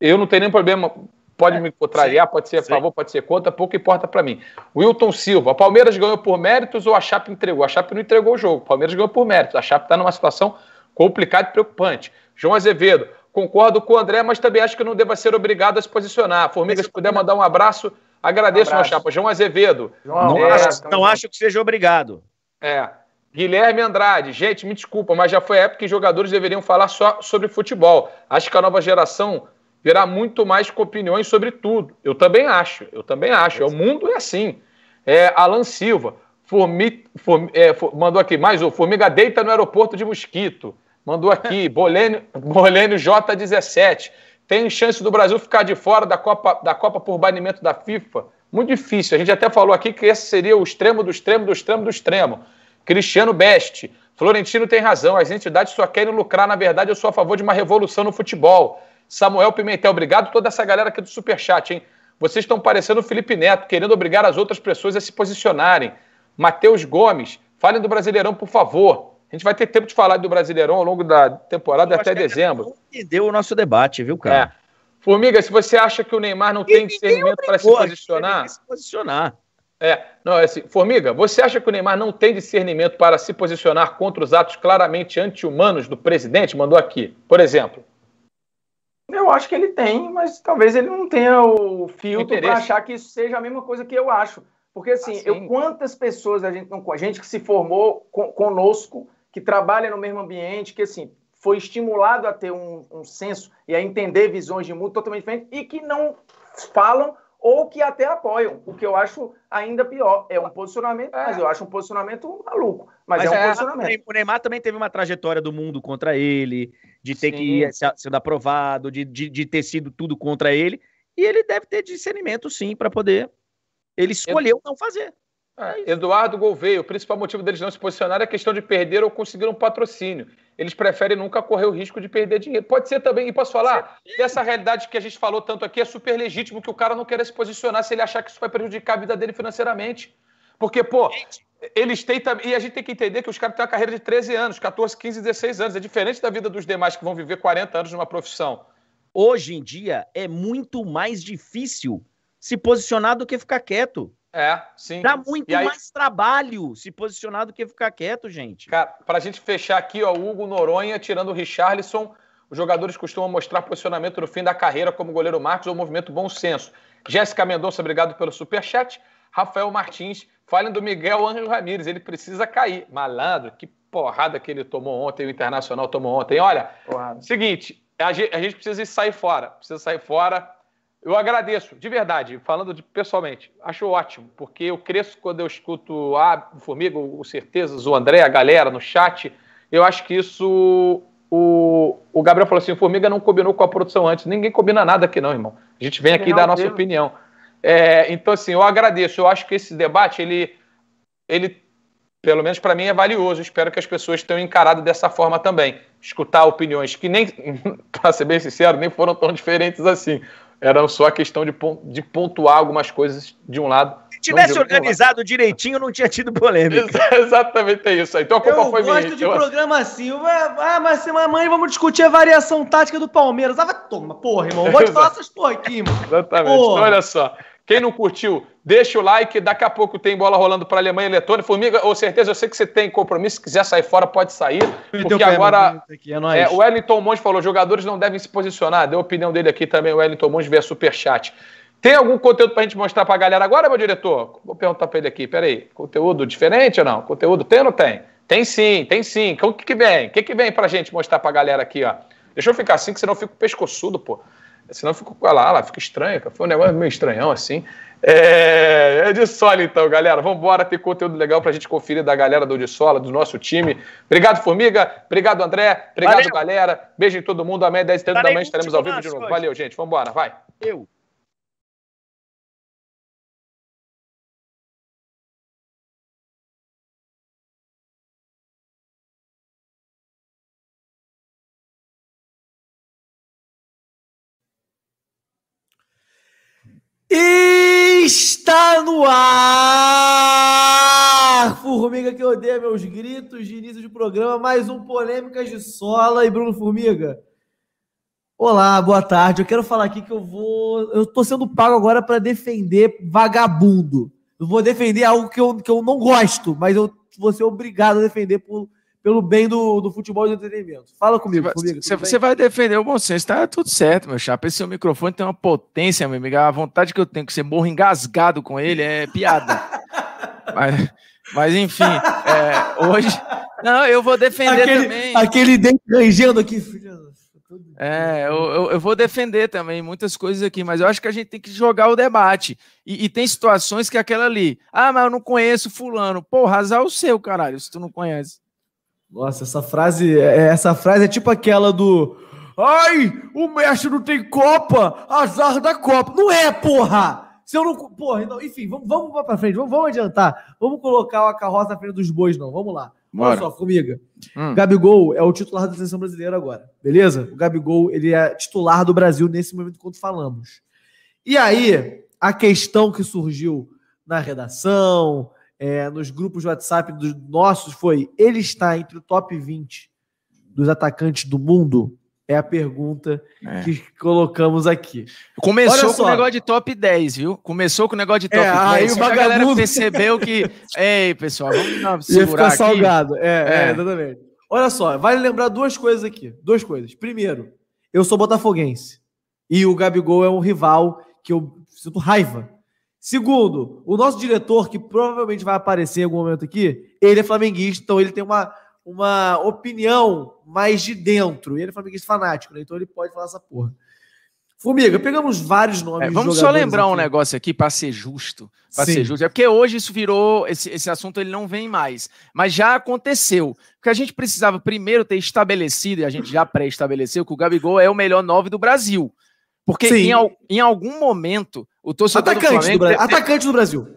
Eu não tenho nenhum problema, pode é, me contrariar, sim, pode ser a sim. favor, pode ser contra, pouco importa para mim. Wilton Silva, a Palmeiras ganhou por méritos ou a Chape entregou? A Chape não entregou o jogo, o Palmeiras ganhou por méritos, a Chape está numa situação complicada e preocupante. João Azevedo, concordo com o André, mas também acho que não deva ser obrigado a se posicionar. Formiga, se puder mandar um abraço, agradeço, um abraço. meu chapa. João Azevedo. João, não, é, acho, não acho que seja obrigado. É, Guilherme Andrade, gente, me desculpa, mas já foi a época que jogadores deveriam falar só sobre futebol. Acho que a nova geração virá muito mais com opiniões sobre tudo. Eu também acho, eu também acho. É, o mundo é assim. É, Alan Silva formi, form, é, for, mandou aqui mais o Formiga deita no aeroporto de Mosquito. Mandou aqui, Bolênio, Bolênio J17. Tem chance do Brasil ficar de fora da Copa, da Copa por banimento da FIFA? Muito difícil. A gente até falou aqui que esse seria o extremo do extremo do extremo do extremo. Cristiano Best. Florentino tem razão, as entidades só querem lucrar. Na verdade, eu sou a favor de uma revolução no futebol. Samuel Pimentel, obrigado toda essa galera aqui do Superchat, hein? Vocês estão parecendo o Felipe Neto, querendo obrigar as outras pessoas a se posicionarem. Matheus Gomes, falem do Brasileirão, por favor. A gente vai ter tempo de falar do Brasileirão ao longo da temporada eu até é dezembro. Entendeu o nosso debate, viu, cara? É. Formiga, se você acha que o Neymar não e tem discernimento para se posicionar. Se posicionar. É, não, é assim, Formiga, você acha que o Neymar não tem discernimento para se posicionar contra os atos claramente anti-humanos do presidente? Mandou aqui, por exemplo. Eu acho que ele tem, mas talvez ele não tenha o filtro para achar que isso seja a mesma coisa que eu acho. Porque, assim, assim eu, quantas pessoas a gente não. A gente que se formou conosco, que trabalha no mesmo ambiente, que, assim, foi estimulado a ter um, um senso e a entender visões de mundo totalmente diferentes e que não falam ou que até apoiam, o que eu acho ainda pior. É um é. posicionamento, é. mas eu acho um posicionamento maluco. Mas, mas é um é, posicionamento. O Neymar também teve uma trajetória do mundo contra ele, de ter Sim. que ir sendo aprovado, de, de, de, ter sido tudo contra ele. E ele deve ter discernimento, sim, para poder. Ele escolheu eu... não fazer. É, Eduardo Gouveia, o principal motivo deles não se posicionar é a questão de perder ou conseguir um patrocínio. Eles preferem nunca correr o risco de perder dinheiro. Pode ser também, e posso falar, dessa realidade que a gente falou tanto aqui, é super legítimo que o cara não queira se posicionar se ele achar que isso vai prejudicar a vida dele financeiramente. Porque, pô, eles têm também. E a gente tem que entender que os caras têm uma carreira de 13 anos, 14, 15, 16 anos. É diferente da vida dos demais que vão viver 40 anos numa profissão. Hoje em dia é muito mais difícil se posicionar do que ficar quieto. É, sim. Dá muito aí... mais trabalho se posicionar do que ficar quieto, gente. Cara, para a gente fechar aqui, ó, Hugo Noronha tirando o Richarlison, os jogadores costumam mostrar posicionamento no fim da carreira como goleiro Marcos ou movimento bom senso. Jéssica Mendonça, obrigado pelo superchat. Rafael Martins, falem do Miguel Ângelo Ramírez, ele precisa cair. Malandro, que porrada que ele tomou ontem, o Internacional tomou ontem. Olha, porrada. seguinte, a gente, a gente precisa sair fora, precisa sair fora eu agradeço, de verdade, falando de, pessoalmente. Acho ótimo, porque eu cresço quando eu escuto a Formiga, o Certezas, o André, a galera no chat. Eu acho que isso. O, o Gabriel falou assim: o Formiga não combinou com a produção antes. Ninguém combina nada aqui, não, irmão. A gente vem aqui dar a nossa Deus. opinião. É, então, assim, eu agradeço. Eu acho que esse debate, ele, ele pelo menos para mim, é valioso. espero que as pessoas tenham encarado dessa forma também. Escutar opiniões que nem, para ser bem sincero, nem foram tão diferentes assim era só a questão de, de pontuar algumas coisas de um lado. Se tivesse organizado lado. direitinho, não tinha tido polêmica. Exatamente é isso. Então a culpa eu foi minha. Eu gosto de eu... programa assim. Ah, mas, assim, mas mãe, vamos discutir a variação tática do Palmeiras. Ah, vai, toma, porra, irmão. Vou te falar essas porra aqui, mano. Exatamente. Porra. Então, olha só. Quem não curtiu, deixa o like. Daqui a pouco tem bola rolando para Alemanha e Letônia. Formiga, com certeza, eu sei que você tem compromisso. Se quiser sair fora, pode sair. Porque agora. Né? É, é, o Wellington Monte falou: jogadores não devem se posicionar. Deu a opinião dele aqui também, o Wellington Monte, via superchat. Tem algum conteúdo para a gente mostrar para a galera agora, meu diretor? Vou perguntar para ele aqui, peraí. Conteúdo diferente ou não? Conteúdo tem ou não tem? Tem sim, tem sim. Então, o que, que vem? O que, que vem para a gente mostrar para a galera aqui, ó? Deixa eu ficar assim, que senão eu fico pescoçudo, pô. Senão fica com ela, ah, ela fica estranha, foi um negócio meio estranhão assim. É, é de sola então, galera. Vamos embora, tem conteúdo legal pra gente conferir da galera do de sola, do nosso time. Obrigado, Formiga. Obrigado, André. Obrigado, Valeu. galera. Beijo em todo mundo. Amanhã, 10 da manhã, estaremos ao vivo de novo. Valeu, gente. Vamos embora, vai. Eu. Está no ar! Formiga que odeia meus gritos de início de programa, mais um Polêmicas de Sola e Bruno Formiga. Olá, boa tarde. Eu quero falar aqui que eu vou. Eu tô sendo pago agora para defender vagabundo. Eu vou defender algo que eu, que eu não gosto, mas eu vou ser obrigado a defender por pelo bem do, do futebol de entretenimento. Fala comigo, Você vai, vai defender o bom senso, tá tudo certo, meu chapa. Esse seu microfone tem uma potência, meu amigo. A vontade que eu tenho que você morra engasgado com ele é piada. mas, mas, enfim, é, hoje. Não, eu vou defender aquele, também. Aquele dente rangendo aqui, filho. É, eu, eu, vou defender também muitas coisas aqui, mas eu acho que a gente tem que jogar o debate. E, e tem situações que é aquela ali. Ah, mas eu não conheço fulano. Pô, razar é o seu, caralho, se tu não conhece. Nossa, essa frase, é, é, essa frase é tipo aquela do Ai, o mestre não tem Copa, azar da Copa. Não é, porra! Se eu não. Porra, então, enfim, vamos, vamos pra frente, vamos, vamos adiantar. Vamos colocar a carroça na frente dos bois, não. Vamos lá. Bora. Olha só, comigo. Hum. Gabigol é o titular da seleção brasileira agora, beleza? O Gabigol, ele é titular do Brasil nesse momento quando falamos. E aí, a questão que surgiu na redação, é, nos grupos de WhatsApp dos nossos foi: ele está entre o top 20 dos atacantes do mundo? É a pergunta é. que colocamos aqui. Começou com o negócio de top 10, viu? Começou com o negócio de é, top é, 10. Aí o a galera percebeu que. Ei, pessoal, vamos segurar ficar aqui. salgado. É, é, é, exatamente. Olha só, vale lembrar duas coisas aqui. Duas coisas. Primeiro, eu sou botafoguense. E o Gabigol é um rival que eu sinto raiva Segundo, o nosso diretor, que provavelmente vai aparecer em algum momento aqui, ele é flamenguista, então ele tem uma, uma opinião mais de dentro. E ele é flamenguista fanático, né? Então ele pode falar essa porra. Formiga, pegamos vários nomes. É, vamos só lembrar aqui. um negócio aqui para ser justo. Para ser justo. É porque hoje isso virou. Esse, esse assunto ele não vem mais. Mas já aconteceu. Porque a gente precisava primeiro ter estabelecido, e a gente já pré-estabeleceu, que o Gabigol é o melhor nove do Brasil. Porque em, em algum momento o torcedor atacante do, Flamengo, do Brasil. Atacante do Brasil.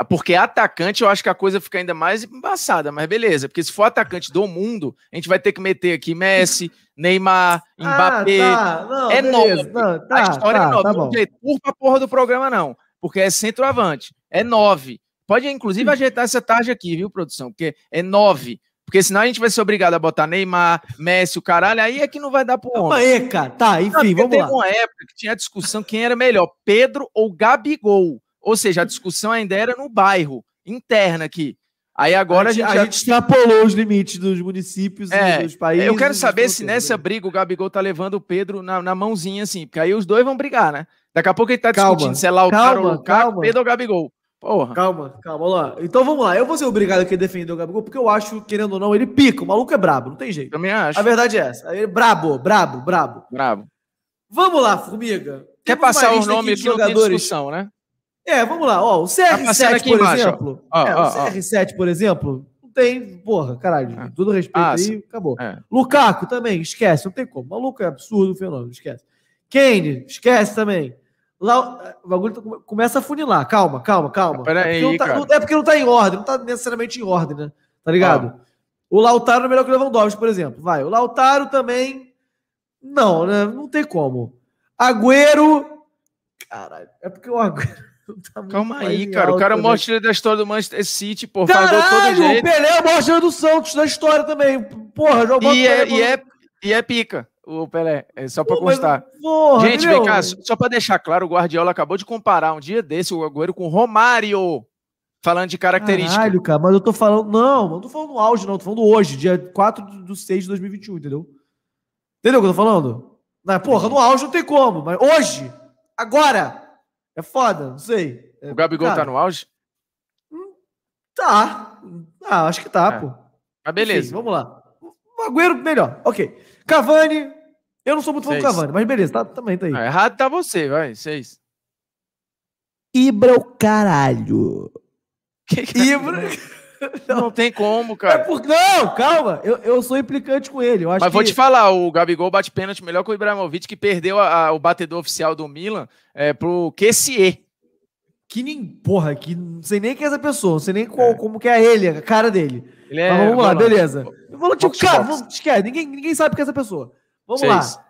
Ah, porque atacante, eu acho que a coisa fica ainda mais embaçada, mas beleza. Porque se for atacante do mundo, a gente vai ter que meter aqui Messi, Neymar, ah, Mbappé. Ah, tá. não, é beleza. nove. Não, tá, a história é tá, é nove. Tá não a porra do programa, não. Porque é centroavante. É nove. Pode, inclusive, hum. ajeitar essa tarde aqui, viu, produção? Porque é nove. Porque senão a gente vai ser obrigado a botar Neymar, Messi, o caralho, aí é que não vai dar pro homem. Aí, cara, tá, enfim, não, vamos teve lá. uma época que tinha a discussão quem era melhor, Pedro ou Gabigol. Ou seja, a discussão ainda era no bairro, interna aqui. Aí agora a gente, a gente, a gente extrapolou os limites dos municípios é, e dos países. Eu quero saber se nessa né? briga o Gabigol tá levando o Pedro na, na, mãozinha, assim, porque aí os dois vão brigar, né? Daqui a pouco ele tá calma, discutindo se é lá o calma, ou o Pedro ou Gabigol. Porra. Calma, calma, lá. Então vamos lá. Eu vou ser obrigado aqui a defender o Gabigol, porque eu acho, querendo ou não, ele pica. O maluco é brabo, não tem jeito. Também acho. A verdade é essa. Ele é brabo, brabo, brabo. Brabo. Vamos lá, Formiga. Quer passar os nomes aqui, jogadores. discussão, né? É, vamos lá. Ó, o CR7, tá por exemplo. é, o CR7, por exemplo, não tem. Porra, caralho. É. Todo respeito ah, aí, sim. acabou. É. Lukaku também, esquece, não tem como. O maluco é absurdo o fenômeno, esquece. Kane, esquece também. Lá o bagulho tá começa a funilar. Calma, calma, calma. Pera é, porque tá, não, é porque não tá em ordem, não tá necessariamente em ordem, né? Tá ligado? Ah. O Lautaro é melhor que o Lewandowski, por exemplo. Vai. O Lautaro também. Não, né? Não tem como. Agüero. Caralho, é porque o Agüero. Tá Calma aí, cara. Alto, o cara é o né? maior artilheiro da história do Manchester City, pô. Caralho, todo jeito. o Pelé é o maior artilheiro do Santos da história também. Porra, jogou e, é, e, é, e é pica o Pelé, é só para constar. Porra, Gente, meu. vem cá, só para deixar claro, o Guardiola acabou de comparar um dia desse o Agüero com o Romário, falando de característica. Caralho, cara, mas eu tô falando, não, não tô falando no auge não, tô falando hoje, dia 4 de 6 de 2021, entendeu? Entendeu o que eu tô falando? Não, é, porra, no auge não tem como, mas hoje, agora, é foda, não sei. É, o Gabigol tá cara, tá no auge? Hum, tá, ah, acho que tá, é. pô. Mas ah, beleza. Enfim, vamos lá. Agüero melhor. Ok. Cavani, eu não sou muito fã do Cavani, mas beleza, tá, também tá aí. Ah, errado tá você, vai. Seis. Ibra é o caralho. Que que tá Ibra. Não. não. tem como, cara. É por... Não, calma. Eu, eu sou implicante com ele. Eu acho Mas que... vou te falar, o Gabigol bate pênalti melhor que o Ibrahimovic, que perdeu a, a, o batedor oficial do Milan é, pro Kessier. Que nem, porra, que não sei nem quem é essa pessoa, não sei nem qual, é. como que é ele, a cara dele. Ele é... Mas vamos lá, beleza. vou cara, vamos, esquece, ninguém, ninguém sabe quem é essa pessoa. Vamos Seis. lá.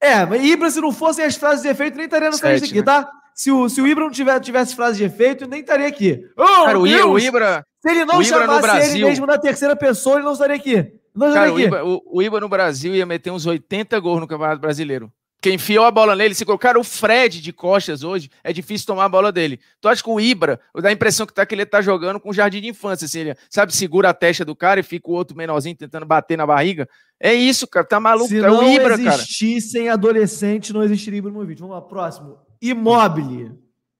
É, Ibra, se não fossem as frases de efeito, nem estaria nessa Sete, lista aqui, né? tá? Se o, se o Ibra não tivesse, tivesse de efeito, nem estaria aqui. Oh, Cara, Deus! o Ibra. Se ele não chamasse Brasil... ele mesmo na terceira pessoa, ele não estaria aqui. Não estaria Cara, aqui. O, Ibra, o, o Ibra no Brasil ia meter uns 80 gols no Campeonato Brasileiro que enfiou a bola nele, se colocar o Fred de costas hoje, é difícil tomar a bola dele. Tu acha que o Ibra, dá a impressão que tá que ele tá jogando com jardim de infância, assim, ele, sabe, segura a testa do cara e fica o outro menorzinho tentando bater na barriga. É isso, cara, tá maluco, se é o Ibra, cara. Se não existissem adolescente, não existiria vídeo. Vamos lá, próximo. Imóbile.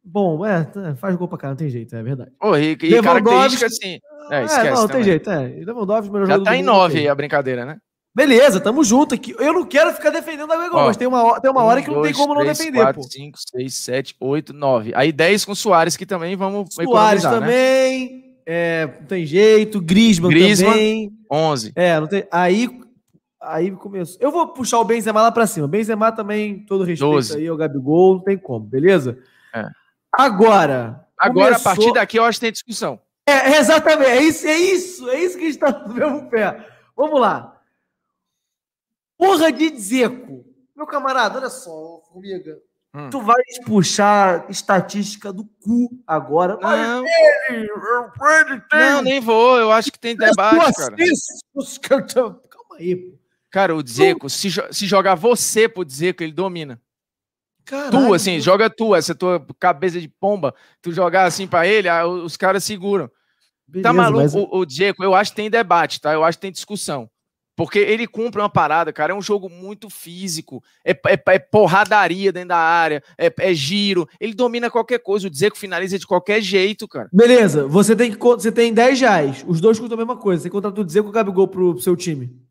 Bom, é, tá, faz gol pra cara, não tem jeito, é verdade. Ô, e, e característica assim. É, é esquece. É, não, não tem jeito, é. Lewandowski, melhor Já tá em nove a brincadeira, né? Beleza, tamo junto aqui. Eu não quero ficar defendendo a Gabigol, mas tem uma, hora, tem uma hora um, que não dois, tem como não defender, quatro, pô. 5, 6, 7, 8, 9. Aí 10 com Soares, que também vamos Soares né? também, né? é, não tem jeito. Grisman também. 11. É, não tem, aí, aí começou. Eu vou puxar o Benzema lá pra cima. Benzema também, todo respeito 12. aí ao Gabigol, não tem como, beleza? É. Agora... Agora, começou... a partir daqui, eu acho que tem discussão. É, exatamente, é isso, é isso, é isso que a gente tá no mesmo pé. Vamos lá porra de Zeco. Meu camarada, olha só, formiga. Hum. Tu vai puxar estatística do cu agora. Não, não nem vou. Eu acho que tem debate, cara. Calma aí, pô. Cara, o Zeco, se, jo se jogar você pro Zeco, ele domina. Caralho, tu, assim, cara. joga tu, essa tua cabeça de pomba, tu jogar assim pra ele, os caras seguram. Tá Beleza, tá maluco mas... o, Zeco? Eu acho que tem debate, tá? Eu acho que tem discussão. Porque ele cumpre uma parada, cara. É um jogo muito físico. É, é, é porradaria dentro da área. É, é, giro. Ele domina qualquer coisa. O Dzeko finaliza de qualquer jeito, cara. Beleza. Você tem, que, você tem 10 reais. Os dois contam a mesma coisa. Você contrata o Dzeko e o Gabigol pro, pro seu time.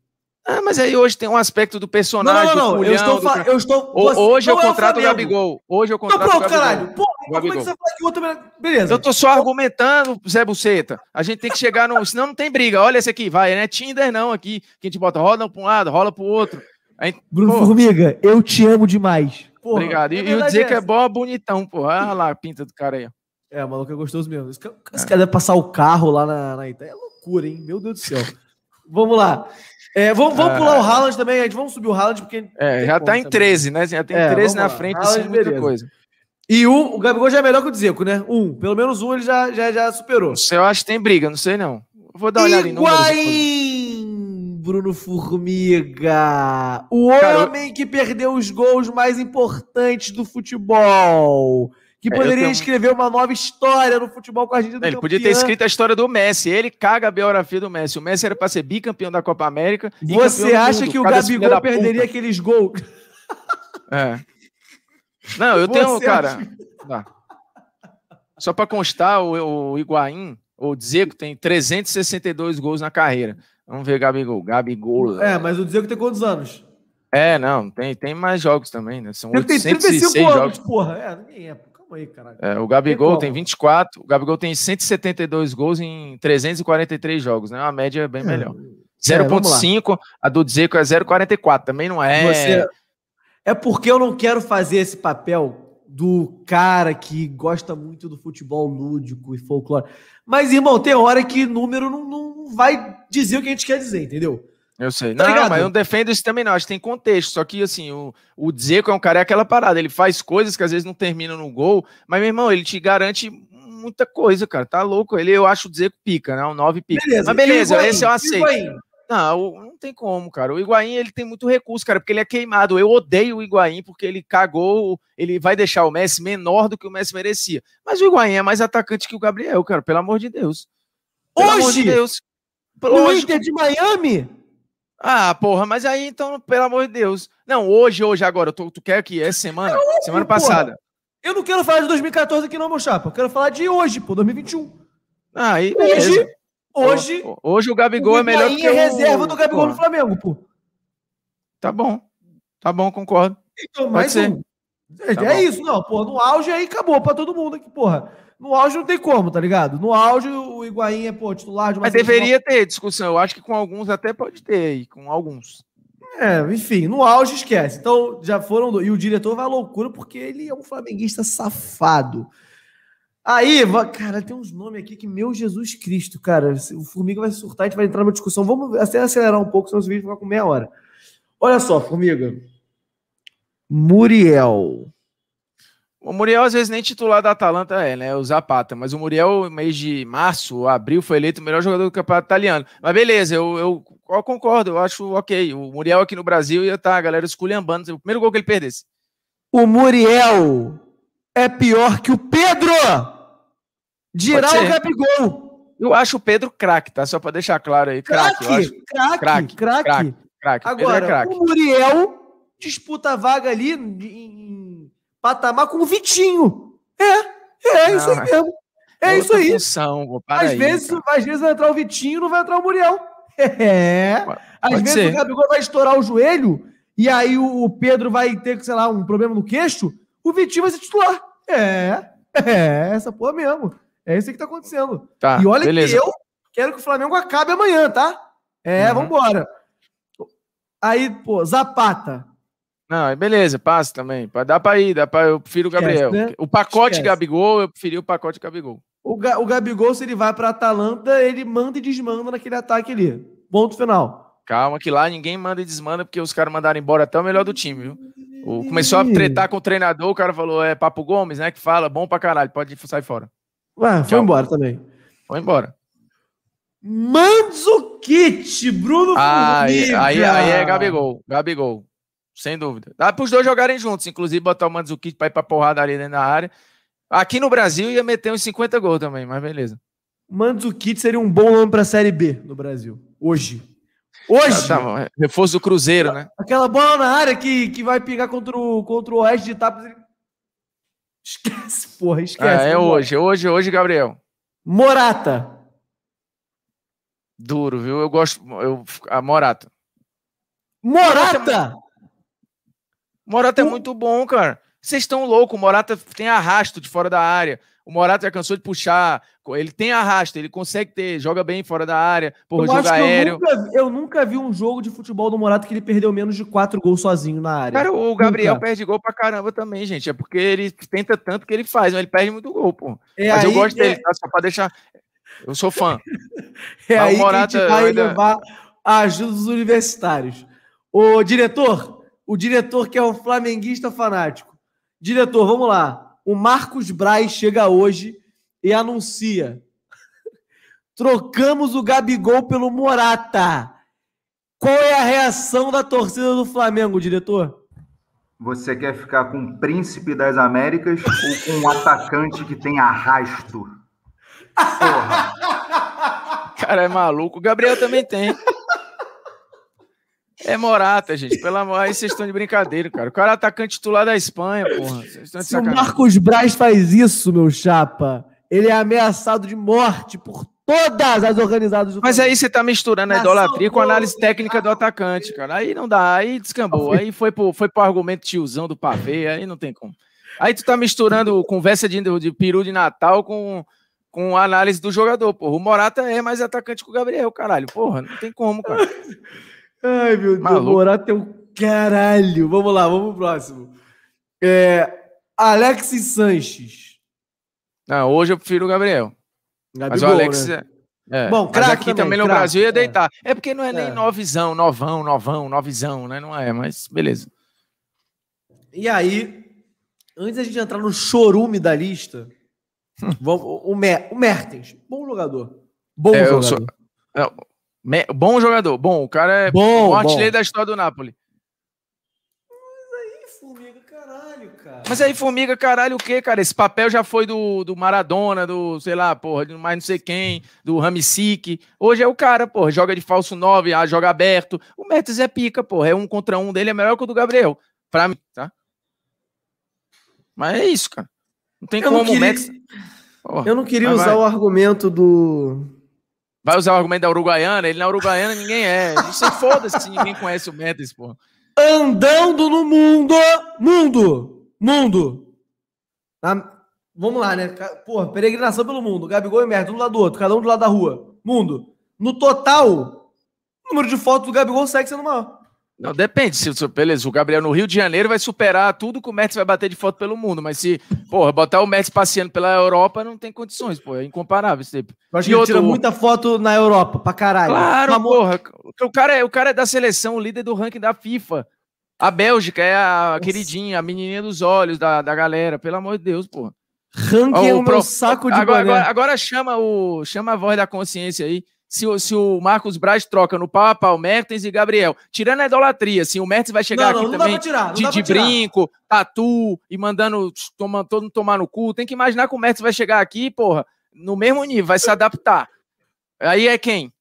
Ah, mas aí hoje tem um aspecto do personagem. Não, não, não. eu estou, do... eu estou... Você... Hoje não eu contrato é o Gabigol. Hoje eu então contrato então, pronto, o Gabigol. caralho. Pô, como é que você fala que o outro. É Beleza. Eu estou só argumentando, Zé Buceta. A gente tem que chegar no. Senão não tem briga. Olha esse aqui, vai. Não é Tinder, não, aqui. Que a gente bota roda pra um lado, rola pro outro. Aí, Bruno Formiga, eu te amo demais. Porra, Obrigado. É e, o dizer é que é bom, é bonitão, pô. Olha lá a pinta do cara aí. É, o maluco é gostoso mesmo. Esse cara, é. deve passar o carro lá na, na Itália. É loucura, hein? Meu Deus do céu. Vamos lá. É, vamos, vamos ah, pular o Haaland também, gente. Vamos subir o Haaland, porque. É, já tá em 13, também. né? Já tem é, 13 na lá. frente, assim, Haaland, assim, muita coisa. E um, o Gabigol já é melhor que o Dzeko, né? Um, pelo menos um ele já, já, já superou. Eu acho que tem briga, não sei não. Vou dar uma olhada em números. Bruno Formiga, o Cara, homem eu... que perdeu os gols mais importantes do futebol que é, poderia tenho... escrever uma nova história no futebol com a gente Ele podia ter escrito a história do Messi. Ele caga a biografia do Messi. O Messi era para ser bicampeão da Copa América. Você acha mundo, que o Gabigol perderia aqueles gols? É. Não, eu Você tenho, cara. Acha... Só para constar, o, o Higuaín, o Diego, tem 362 gols na carreira. Vamos ver Gabigol. Gabigol. É, mas o Diego tem quantos anos? É, não, tem, tem mais jogos também, né? São 806 tem 35 jogos. anos, porra. É, ninguém é, Calma aí, caralho. É, o Gabigol tem, tem 24, o Gabigol tem 172 gols em 343 jogos, né? Uma média é bem é. melhor. 0.5, é, a do Dzeko é 0.44, também não é... Você... É porque eu não quero fazer esse papel do cara que gosta muito do futebol lúdico e folclore. Mas, irmão, tem hora que número não, não vai dizer o que a gente quer dizer, entendeu? Eu sei. Tá não, ligado? mas eu não defendo isso também, não. Acho que tem contexto. Só que, assim, o, o Dzeko é um cara, é aquela parada. Ele faz coisas que às vezes não terminam no gol, mas, meu irmão, ele te garante muita coisa, cara. Tá louco. Ele, eu acho o Dzeko pica, né? Um 9 pica. Beleza, mas beleza, Higuaín, esse eu aceito. Higuaín. Não, não tem como, cara. O Higuaín, ele tem muito recurso, cara, porque ele é queimado. Eu odeio o Higuaín porque ele cagou, ele vai deixar o Messi menor do que o Messi merecia. Mas o Higuaín é mais atacante que o Gabriel, cara, pelo amor de Deus. Pelo Hoje? Amor de Deus. No Hoje, Inter de Miami? Ah, porra, mas aí então, pelo amor de Deus. Não, hoje, hoje, agora. tu quer que essa é semana? É semana passada. Eu não quero falar de 2014 aqui, não, meu chapa. Eu quero falar de hoje, pô, 2021. Ah, e hoje, hoje. Hoje o Gabigol o é melhor que. É o reserva do Gabigol porra. no Flamengo, pô. Tá bom. Tá bom, concordo. Então, Pode Um. É, tá é isso, não, Pô, No auge aí acabou pra todo mundo aqui, porra. No auge não tem como, tá ligado? No auge o Higuaín é, pô, titular de uma Mas deveria ter discussão. Eu acho que com alguns até pode ter aí, com alguns. É, enfim, no auge esquece. Então já foram. E o diretor vai à loucura porque ele é um flamenguista safado. Aí, cara, tem uns nomes aqui que, meu Jesus Cristo, cara, o Formiga vai surtar, a gente vai entrar numa discussão. Vamos até acelerar um pouco, senão esse vídeo vai ficar com meia hora. Olha só, Formiga. Muriel. O Muriel, às vezes, nem titular da Atalanta é, né? O Zapata. Mas o Muriel, mês de março, abril, foi eleito o melhor jogador do campeonato italiano. Mas beleza, eu, eu, eu concordo, eu acho ok. O Muriel aqui no Brasil ia estar tá, a galera esculhambando. O primeiro gol que ele perdesse. O Muriel é pior que o Pedro! Dirá o Gabigol! Eu acho o Pedro craque, tá? Só pra deixar claro aí. Craque, craque, craque, craque. É Agora, o Muriel disputa a vaga ali em patamar com o Vitinho. É, é, não, é isso aí é mesmo. É isso aí. Função, às, aí, vezes, às vezes vai entrar o Vitinho não vai entrar o Muriel. É. Pode, às pode vezes ser. o Gabigol vai estourar o joelho e aí o, o, Pedro vai ter, sei lá, um problema no queixo. O Vitinho vai se titular. É, é, essa porra mesmo. É isso aí que tá acontecendo. Tá, e olha beleza. que eu quero que o Flamengo acabe amanhã, tá? É, uhum. vambora. Aí, pô, Zapata. Não, beleza, passa também. Dá pra ir, dá pra, eu prefiro o Gabriel. Esquece, né? O pacote Esquece. Gabigol, eu preferi o pacote Gabigol. O, Ga o Gabigol, se ele vai pra Atalanta, ele manda e desmanda naquele ataque ali. Ponto final. Calma que lá ninguém manda e desmanda, porque os caras mandaram embora até o melhor do time, viu? O, começou a tretar com o treinador, o cara falou, é Papo Gomes, né, que fala, bom pra caralho, pode sair fora. Ué, foi Tchau. embora também. Foi embora. Manzukic, Bruno Aí, aí, aí é Gabigol, Gabigol. Sem dúvida. Dá para os dois jogarem juntos, inclusive botar o Mandzukic para ir para porrada ali dentro da área. Aqui no Brasil ia meter uns 50 gols também, mas beleza. Mandzukic seria um bom nome para a Série B no Brasil, hoje. Hoje! Ah, tá, tá Reforço do Cruzeiro, né? Aquela bola na área que, que vai pegar contra o, contra o Oeste de etapas Esquece, porra, esquece. Ah, é hoje, hoje, hoje, Gabriel. Morata. Duro, viu? Eu gosto. Eu, a Morata. Morata! Morata é o... é muito bom, cara. Vocês estão loucos. O Morata tem arrasto de fora da área. O Morata já cansou de puxar. Ele tem arrasto, ele consegue ter, joga bem fora da área, porra, joga aéreo. Eu nunca, eu nunca, vi um jogo de futebol do Morata que ele perdeu menos de quatro gols sozinho na área. Cara, o Gabriel nunca. perde gol pra caramba também, gente. É porque ele tenta tanto que ele faz, mas ele perde muito gol, pô. É mas aí, eu gosto é... dele, tá? Só pra deixar. Eu sou fã. é mas aí o Morata, que a gente vai ainda... levar a ajuda dos universitários. Ô, diretor, o diretor que é um flamenguista fanático. Diretor, vamos lá. O Marcos Braz chega hoje e anuncia: trocamos o Gabigol pelo Morata. Qual é a reação da torcida do Flamengo, diretor? Você quer ficar com o príncipe das Américas ou com um atacante que tem arrasto? Porra. Cara, é maluco. O Gabriel também tem. É Morata, gente. Pelo amor, aí vocês estão de brincadeira, cara. O cara é atacante titular da Espanha, porra. Se o Marcos Braz faz isso, meu chapa, ele é ameaçado de morte por todas as organizadas do Mas aí você tá misturando a idolatria com a análise técnica do atacante, cara. Aí não dá, aí descambou. Aí foi pro, foi pro argumento tiozão do pavê, aí não tem como. Aí tu tá misturando conversa de, de peru de Natal com, com análise do jogador, porra. O Morata é mais atacante que o Gabriel, caralho. Porra, não tem como, cara. Ai, meu Maluco. Deus, Morato teu um caralho. Vamos lá, vamos pro próximo. É, Alexis Sanches. Ah, hoje eu prefiro o Gabriel. Gabigol, mas o Alex. Né? É, é Bom, craque aqui também, também no Brasil ia é. deitar. É, é porque não é, é, nem novizão, novão, novão, novizão, né? Não é, mas beleza. E aí, antes da gente entrar no chorume da lista, hum. vamos, o, Mer, o Mertens, bom jogador. Bom é, jogador. Sou, me... Bom jogador, bom. O cara é bom, o artilheiro da história do Napoli. Mas aí, formiga, caralho, cara mas aí formiga caralho o que, cara? Esse papel já foi do, do Maradona, do, sei lá, porra, do mais não sei quem, do Ramsic. Hoje é o cara, porra, joga de falso 9, ah, joga aberto. O Mertes é pica, porra, é um contra um dele, é melhor que o do Gabriel, pra mim, tá? Mas é isso, cara. Não tem eu como não queria... o Mertes... Porra, eu não queria usar vai. o argumento do... Vai usar o argumento da Uruguaiana? Ele na é Uruguaiana ninguém é. Isso foda-se se ninguém conhece o Mendes, porra. Andando no mundo! Mundo! Mundo! vamos lá, né? Porra, peregrinação pelo mundo. Gabigol e Merda, um do lado do outro, cada um do lado da rua. Mundo. No total, o número de fotos do Gabigol segue sendo maior. Não, depende. Se, beleza, o Gabriel no Rio de Janeiro vai superar tudo que o Mertz vai bater de foto pelo mundo. Mas se, porra, botar o Mertz passeando pela Europa não tem condições, pô. É incomparável esse tipo. Eu acho e que outro... tira muita foto na Europa, pra caralho. Claro, Uma porra. O cara, é, o cara é da seleção, o líder do ranking da FIFA. A Bélgica é a Nossa. queridinha, a menininha dos olhos da, da galera. Pelo amor de Deus, porra. Ranking Ó, é o meu pro... saco de agora, agora, agora, chama o chama a voz da consciência aí se, o, se o Marcos Braz troca no pau a pau Mertens e Gabriel. Tirando a idolatria, assim, o Mertens vai chegar não, não, aqui não também tirar, de, de brinco, tatu e mandando toma, todo tomar no cu. Tem que imaginar que o Mertens vai chegar aqui, porra, no mesmo nível, vai se adaptar. Aí é quem?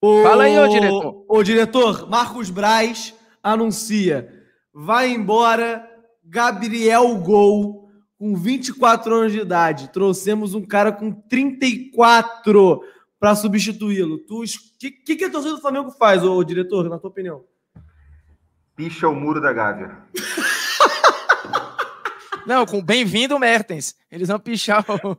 O... Fala aí, ô diretor. Ô diretor, Marcos Braz anuncia: vai embora Gabriel Gol com 24 anos de idade. Trouxemos um cara com 34 anos para substituí-lo. O que, que, que a torcida do Flamengo faz, ô, diretor, na tua opinião? Picha o muro da Gávea. não, com bem-vindo, Mertens. Eles vão pichar o.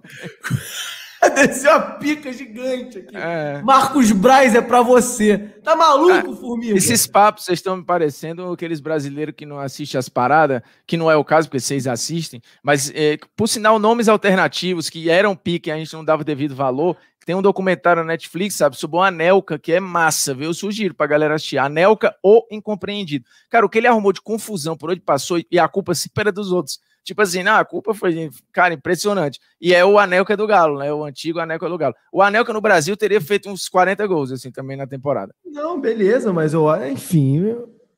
Desceu a pica gigante aqui. É. Marcos Braz é para você. Tá maluco, ah, Formiga? Esses papos, vocês estão me parecendo aqueles brasileiros que não assistem as paradas, que não é o caso, porque vocês assistem, mas, é, por sinal, nomes alternativos que eram pique e a gente não dava devido valor, tem um documentário na Netflix, sabe, sobre o Anelka, que é massa, viu? Eu sugiro pra galera assistir. Anelka ou Incompreendido. Cara, o que ele arrumou de confusão por onde passou e a culpa se pera é dos outros. Tipo assim, não, a culpa foi, cara, impressionante. E é o Anelka do Galo, né? O antigo Anelka do Galo. O Anelka no Brasil teria feito uns 40 gols, assim, também na temporada. Não, beleza, mas eu, enfim.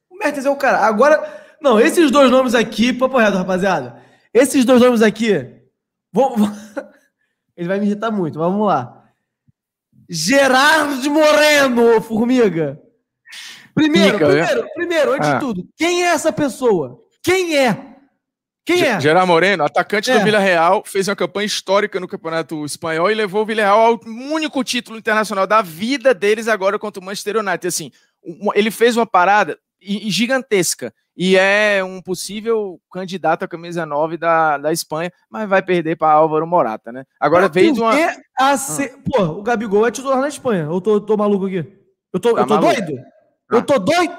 O Mertens é o cara. Agora, não, esses dois nomes aqui, papo reto, rapaziada. Esses dois nomes aqui. Ele vai me irritar muito, mas vamos lá. Gerard Moreno, formiga. Primeiro, né? primeiro, eu... primeiro, antes ah. de tudo, quem é essa pessoa? Quem é? Quem é? Gerard Moreno, atacante é. do Vila Real, fez uma campanha histórica no Campeonato Espanhol e levou o Vila Real ao único título internacional da vida deles agora contra o Manchester United. Assim, ele fez uma parada gigantesca e é um possível candidato à camisa 9 da, da Espanha, mas vai perder para Álvaro Morata, né? Agora pra veio de uma. A ser... ah. Pô, o Gabigol é titular na Espanha. Eu tô, tô maluco aqui. Eu tô, tá eu tô doido? Ah. Eu tô doido?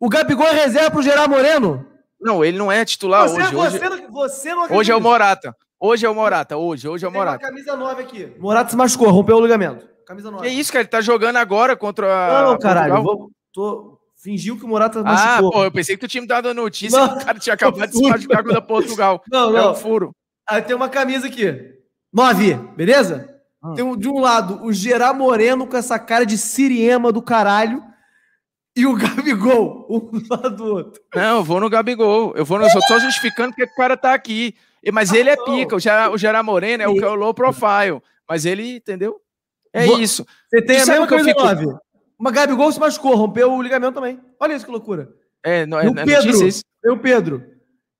O Gabigol é reserva pro Gerard Moreno? Não, ele não é titular você, hoje. Você, hoje... Não, você não hoje é o Morata. Hoje é o Morata, hoje, hoje é o Morata. Tem camisa 9 aqui. Morata se machucou, rompeu o ligamento. Camisa 9. Que é isso, cara, ele tá jogando agora contra a... Não, não, caralho. Vou... Tô... Fingiu que o Morata ah, machucou. Ah, pô, eu pensei que tu tinha me dado a notícia não, que o cara tinha acabado de se machucar da Portugal. Não, não. É um furo. Aí ah, tem uma camisa aqui. Nove, beleza? Ah. Tem de um lado o Gerard Moreno com essa cara de siriema do caralho e o Gabigol, um do lado do outro. Não, eu vou no Gabigol. Eu vou no... Eu só justificando porque o cara tá aqui. Mas ele é pica. O Gerard, o Gerard Moreno é o que é o low profile. Mas ele, entendeu? É Bo... isso. Você tem a mesma coisa, fico... Mas Gabigol se machucou, rompeu o ligamento também. Olha isso que loucura. É, não, é, e o é Pedro. E o Pedro.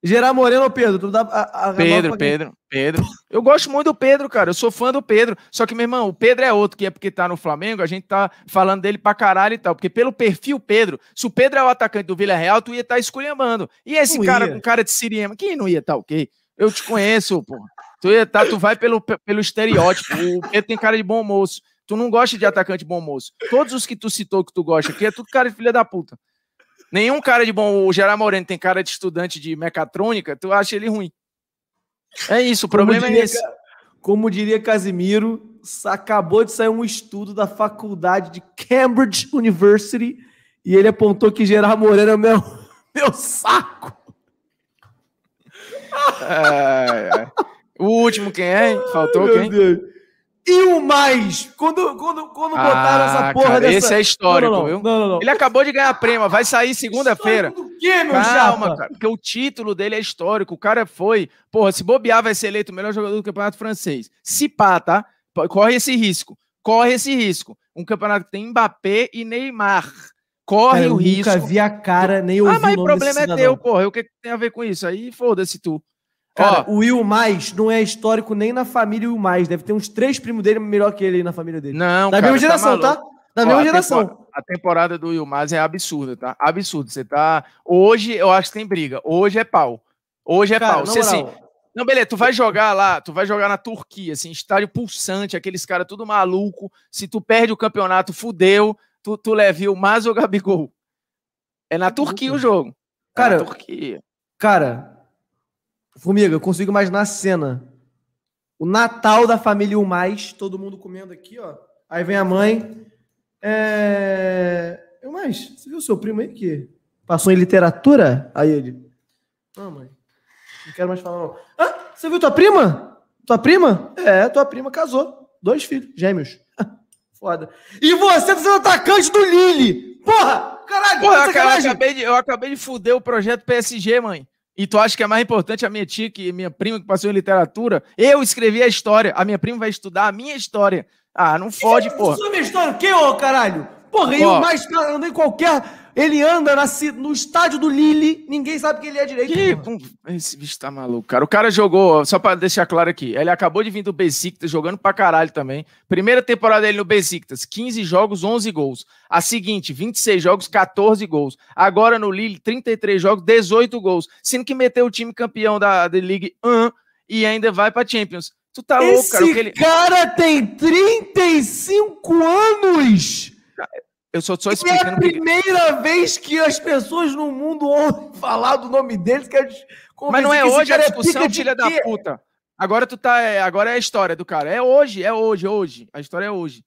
Gerar Moreno ou Pedro? Tu dá a, a Pedro, Pedro, Pedro. Eu gosto muito do Pedro, cara. Eu sou fã do Pedro. Só que, meu irmão, o Pedro é outro, que é porque tá no Flamengo, a gente tá falando dele pra caralho e tal. Porque pelo perfil Pedro, se o Pedro é o atacante do Vila Real, tu ia estar tá esculhambando. E esse não cara ia. com cara de Siriema? Quem não ia tá ok? Eu te conheço, pô. Tu ia tá, tu vai pelo, pelo estereótipo. O Pedro tem cara de bom moço. Tu não gosta de atacante bom moço. Todos os que tu citou que tu gosta aqui é tudo cara de filha da puta. Nenhum cara de bom. O Gerard Moreno tem cara de estudante de mecatrônica, tu acha ele ruim. É isso, o problema é diria, é esse. Como diria Casimiro, acabou de sair um estudo da faculdade de Cambridge University e ele apontou que Gerard Moreno é meu, meu saco. É, é. O último quem é? Faltou Ai, quem? Deus. E o mais? Quando, quando, quando ah, botaram essa ah, porra cara, dessa... Esse é histórico, não, não, viu? Não, não, não. Ele acabou de ganhar prêmio, vai sair segunda-feira. do que, meu Calma, chapa? cara, porque o título dele é histórico. O cara foi... Porra, se bobear, vai ser eleito o melhor jogador do Campeonato Francês. Se pá, tá? Corre esse risco. Corre esse risco. Um campeonato que tem Mbappé e Neymar. Corre cara, o risco. Eu nunca vi a cara, nem ouvi Ah, mas o, o problema é teu, porra. O que tem a ver com isso? Aí foda-se tu. Cara, oh. o Will Mais não é histórico nem na família Will Mais. Deve ter uns três primos dele melhor que ele na família dele. Não, Da cara, mesma tá geração, tá? tá? Da oh, mesma a geração. a temporada do Will Mais é absurda, tá? Absurdo. Você tá. Hoje eu acho que tem briga. Hoje é pau. Hoje é cara, pau. Você, assim, não, beleza, tu vai jogar lá, tu vai jogar na Turquia, assim, estádio pulsante, aqueles caras tudo maluco. Se tu perde o campeonato, fudeu, tu, tu leve o Mais ou Gabigol. É na Turquia o jogo. É cara, é Turquia. Cara, Formiga, eu consigo imaginar a cena. O Natal da família o mais, todo mundo comendo aqui, ó. Aí vem a mãe. É... Eu mais, você viu o seu primo aí que passou em literatura? Aí ele. Não, mãe. Não quero mais falar, não. Ah, você viu tua prima? Tua prima? É, tua prima casou. Dois filhos, gêmeos. Foda. E você tá sendo atacante do Lille! Porra! Caralho, Porra, cara, eu acabei, de, eu acabei de fuder o projeto PSG, mãe. E tu acha que é mais importante a minha tia, que minha prima que passou em literatura? Eu escrevi a história. A minha prima vai estudar a minha história. Ah, não é fode, porra. Isso é minha história o quê, ô caralho? Porra, eu mais andei qualquer ele anda na, no estádio do Lille, ninguém sabe quem ele é direito. Que... Esse bicho tá maluco, cara. O cara jogou, só para deixar claro aqui, ele acabou de vir do Besiktas, jogando pra caralho também. Primeira temporada dele no Besiktas, 15 jogos, 11 gols. A seguinte, 26 jogos, 14 gols. Agora no Lille, 33 jogos, 18 gols. Sendo que meteu o time campeão da, da Ligue 1 e ainda vai pra Champions. Tu tá louco, Esse cara. Esse ele... cara tem 35 anos! Eu só, só explicando. É a primeira que... vez que as pessoas no mundo ouvem falar do nome deles. Que Mas não é hoje a é discussão, é filha da puta. Agora tu tá. É, agora é a história do cara. É hoje, é hoje, é hoje. A história é hoje.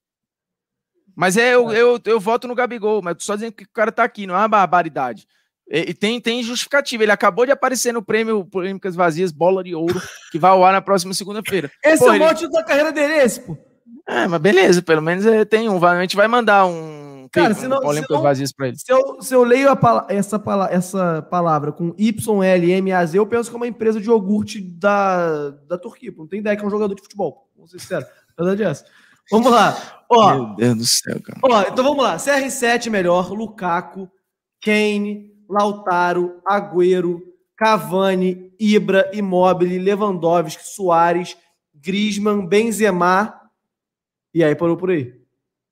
Mas é, eu, é. eu, eu voto no Gabigol, mas só dizendo que o cara tá aqui, não é uma barbaridade. E, e tem, tem justificativa. Ele acabou de aparecer no prêmio Polêmicas Vazias, bola de ouro, que vai ao ar na próxima segunda-feira. Esse pô, é o mote ele... da carreira dele, esse, pô. É, mas beleza, pelo menos eh, tem um. A gente vai mandar um. Cara, se não, um se, vazios pra ele. Se, eu, se eu leio pala essa, pala essa palavra com Y, L, M, A, Z, eu penso que é uma empresa de iogurte da, da Turquia. Não tem ideia que é um jogador de futebol. Vamos ser sinceros. Verdade é essa. Vamos lá. Ó, Meu Deus do céu, cara. Ó, então vamos lá. CR7 é melhor, Lukaku, Kane, Lautaro, Agüero, Cavani, Ibra, Immobile, Lewandowski, Soares, Griezmann, Benzema, e aí parou por aí.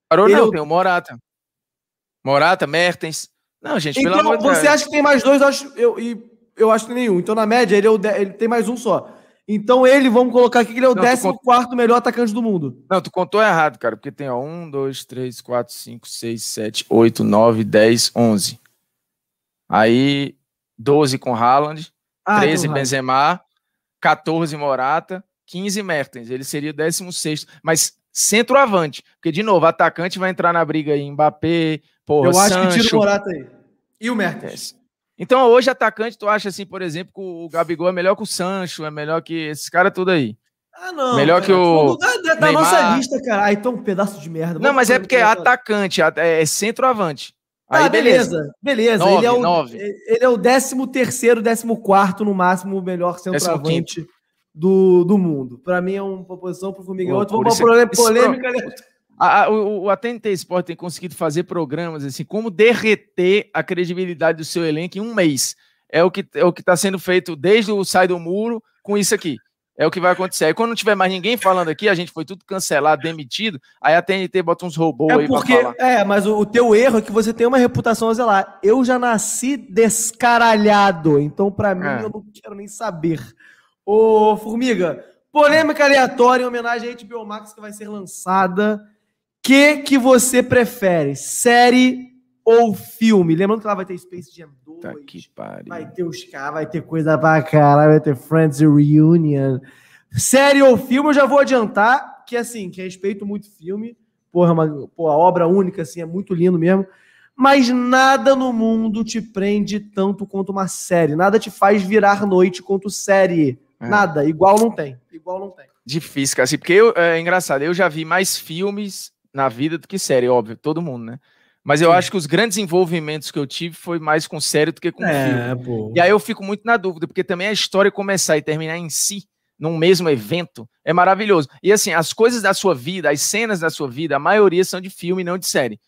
Parou eu... não, tem o Morata. Morata, Mertens. Não, gente, então, pelo amor de Deus. Você acha que tem mais dois, eu acho, eu, eu acho que nenhum. Então, na média, ele, é o de... ele tem mais um só. Então, ele, vamos colocar aqui que ele é o 14 cont... melhor atacante do mundo. Não, tu contou errado, cara, porque tem ó, 1, 2, 3, 4, 5, 6, 7, 8, 9, 10, 11. Aí, 12 com Haaland, ah, 13 então Benzema, 14 Morata, 15 Mertens. Ele seria o 16. Mas centroavante. Porque, de novo, atacante vai entrar na briga aí. Mbappé, porra, Eu Sancho. acho que tira o Morata aí. E o é, Mertens. Então, hoje, atacante, tu acha assim, por exemplo, que o Gabigol é melhor que o Sancho, é melhor que esses caras tudo aí. Ah, não. Melhor cara, que o. Da, tá, né, tá da nossa lista, cara. Ah, então um pedaço de merda. Não, mas é porque é atacante, é centroavante. Ah, aí, ah, beleza. Beleza. É nove, é, ele, é o, nove. ele é o 13 terceiro, 14 no máximo, o melhor centroavante do, do mundo. Para mim é uma posição para o Formiga é outra. Vamos polêmica. Né? A, o, o ATNT Esporte tem conseguido fazer programas assim, como derreter a credibilidade do seu elenco em um mês. É o que é o que está sendo feito desde o sai do muro com isso aqui. É o que vai acontecer. E quando não tiver mais ninguém falando aqui, a gente foi tudo cancelado, demitido, aí a TNT bota uns robôs é aí porque, É, mas o, o, teu erro é que você tem uma reputação Eu já nasci descaralhado, então para mim é. eu não quero nem saber. Ô, Formiga, polêmica aleatória em homenagem à HBO Max que vai ser lançada. Que que você prefere, série ou filme? Lembrando que lá vai ter Space Jam 2. Tá que pariu. Vai ter os caras, vai ter coisa pra caralho, vai ter Friends Reunion. Série ou filme, eu já vou adiantar que, assim, que respeito muito filme. Porra, uma, porra, obra única, assim, é muito lindo mesmo. Mas nada no mundo te prende tanto quanto uma série. Nada te faz virar noite quanto série. É. Nada, igual não tem. Igual não tem. Difícil, cara. Assim, porque eu, é, é engraçado, eu já vi mais filmes na vida do que série, óbvio, todo mundo, né? Mas eu Sim. acho que os grandes envolvimentos que eu tive foi mais com série do que com é, filme. Pô. E aí eu fico muito na dúvida, porque também a história começar e terminar em si, num mesmo evento, é maravilhoso. E assim, as coisas da sua vida, as cenas da sua vida, a maioria são de filme e não de série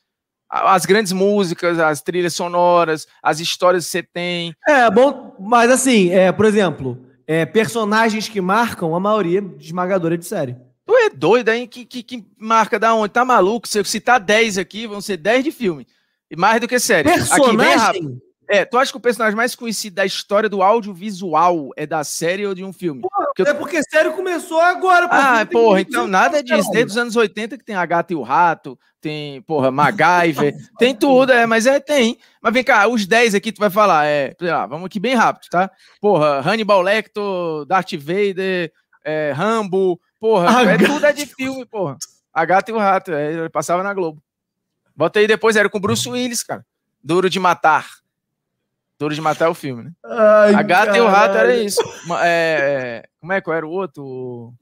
as grandes músicas, as trilhas sonoras, as histórias que você tem. É, bom, mas assim, é, por exemplo, é, personagens que marcam, a maioria esmagadora de série. Tu é doido, hein? Que, que, que marca da onde? Tá maluco? Se eu citar 10 aqui, vão ser 10 de filme. E mais do que série. Personagem? Aqui, bem é, tu acha que o personagem mais conhecido da história do audiovisual é da série ou de um filme? Porra, porque eu... É porque série começou agora. Ah, porra, ah, porra, então nada disso. Desde os anos 80 que tem a gata e o rato, tem, porra, MacGyver, tem tudo, é, mas é, tem. Mas vem cá, os 10 aqui tu vai falar, é, lá, vamos aqui bem rápido, tá? Porra, Hannibal Lecter, Darth Vader, é, Rambo, porra, a é, gata... tudo é de filme, porra. A gata e o rato, é, passava na Globo. Bota aí depois, era com Bruce Willis, cara. Duro de matar. Duro de matar é o filme, né? Ai, a gata caralho. e o rato era isso. É, é, como é que era o outro?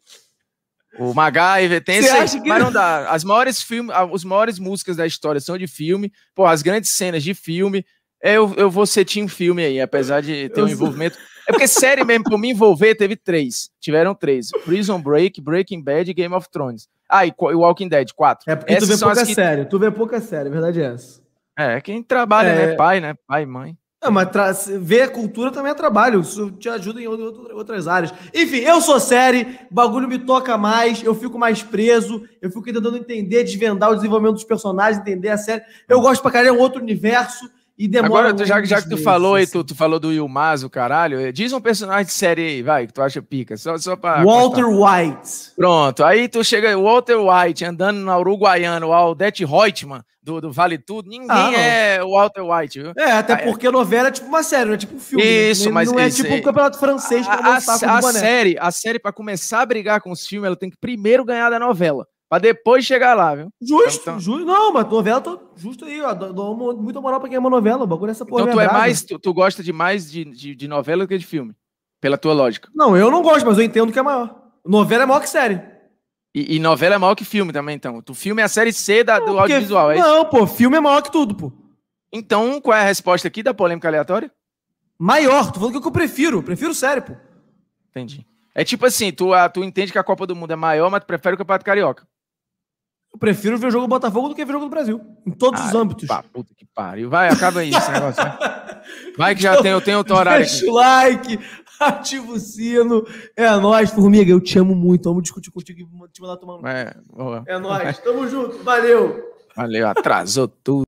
O MacGyver tem esse. Que... Mas não dá. As maiores, filmes, as maiores músicas da história são de filme. Pô, as grandes cenas de filme. É, eu, eu vou ser time filme aí, apesar de ter um envolvimento. É porque série mesmo, por me envolver, teve três. Tiveram três: Prison Break, Breaking Bad e Game of Thrones. Ah, e Walking Dead, quatro. É porque Essas tu vê pouca que... série. Tu vê pouca série, a verdade é essa. É, quem trabalha, né? é... né? Pai, né? Pai, mãe mas ver a cultura também é trabalho. Isso te ajuda em outras áreas. Enfim, eu sou série, bagulho me toca mais, eu fico mais preso, eu fico tentando entender, desvendar o desenvolvimento dos personagens, entender a série. Eu gosto pra caralho, é um outro universo. E demora Agora, já, já que tu falou aí, assim. tu, tu falou do Ilmazo, caralho, eh, diz um personagem de série aí, vai, que tu acha pica, só, só pra... Walter White. Pronto, aí tu chega, Walter White, andando na Uruguaiana, o Aldete Reutemann, do, do Vale Tudo, ninguém ah, é Walter White, viu? É, até porque a novela é tipo uma série, não é tipo um filme. Né? Isso, mas... Não é tipo é um campeonato francês pra a, a, com a série, a série, pra começar a brigar com os filmes, ela tem que primeiro ganhar da novela. Pra depois chegar lá, viu? Justo, então, então, justo. Não, mas novela, tô, justo aí, ó. Dou muita moral pra quem ama novela. O bagulho é essa porra. Então é tu é, é mais, tu, tu, gosta de mais de, de, de novela do que de filme? Pela tua lógica. Não, eu não gosto, mas eu entendo que é maior. Novela é maior que série. E, e novela é maior que filme também, então. Tu filme é a série C da, não, do porque, audiovisual, é Não, pô, filme é maior que tudo, pô. Então, qual é a resposta aqui da polêmica aleatória? Maior, tu falando é que eu prefiro, prefiro série, pô. Entendi. É tipo assim, tu, a, ah, tu entende que a Copa do Mundo é maior, mas tu prefere o Campeonato Carioca. Eu prefiro ver o jogo do Botafogo do que ver o jogo do Brasil. Em todos Ai, os ah, âmbitos. Pá, puta que pariu. Vai, acaba aí esse negócio. Né? Vai que já então, tem, eu tenho outro horário. Deixa o like, ativa o sino. É nóis, formiga. Eu te amo muito. amo discutir contigo e te mandar tomar no. É, boa. é nóis. Tamo junto. Valeu. Valeu, atrasou tudo.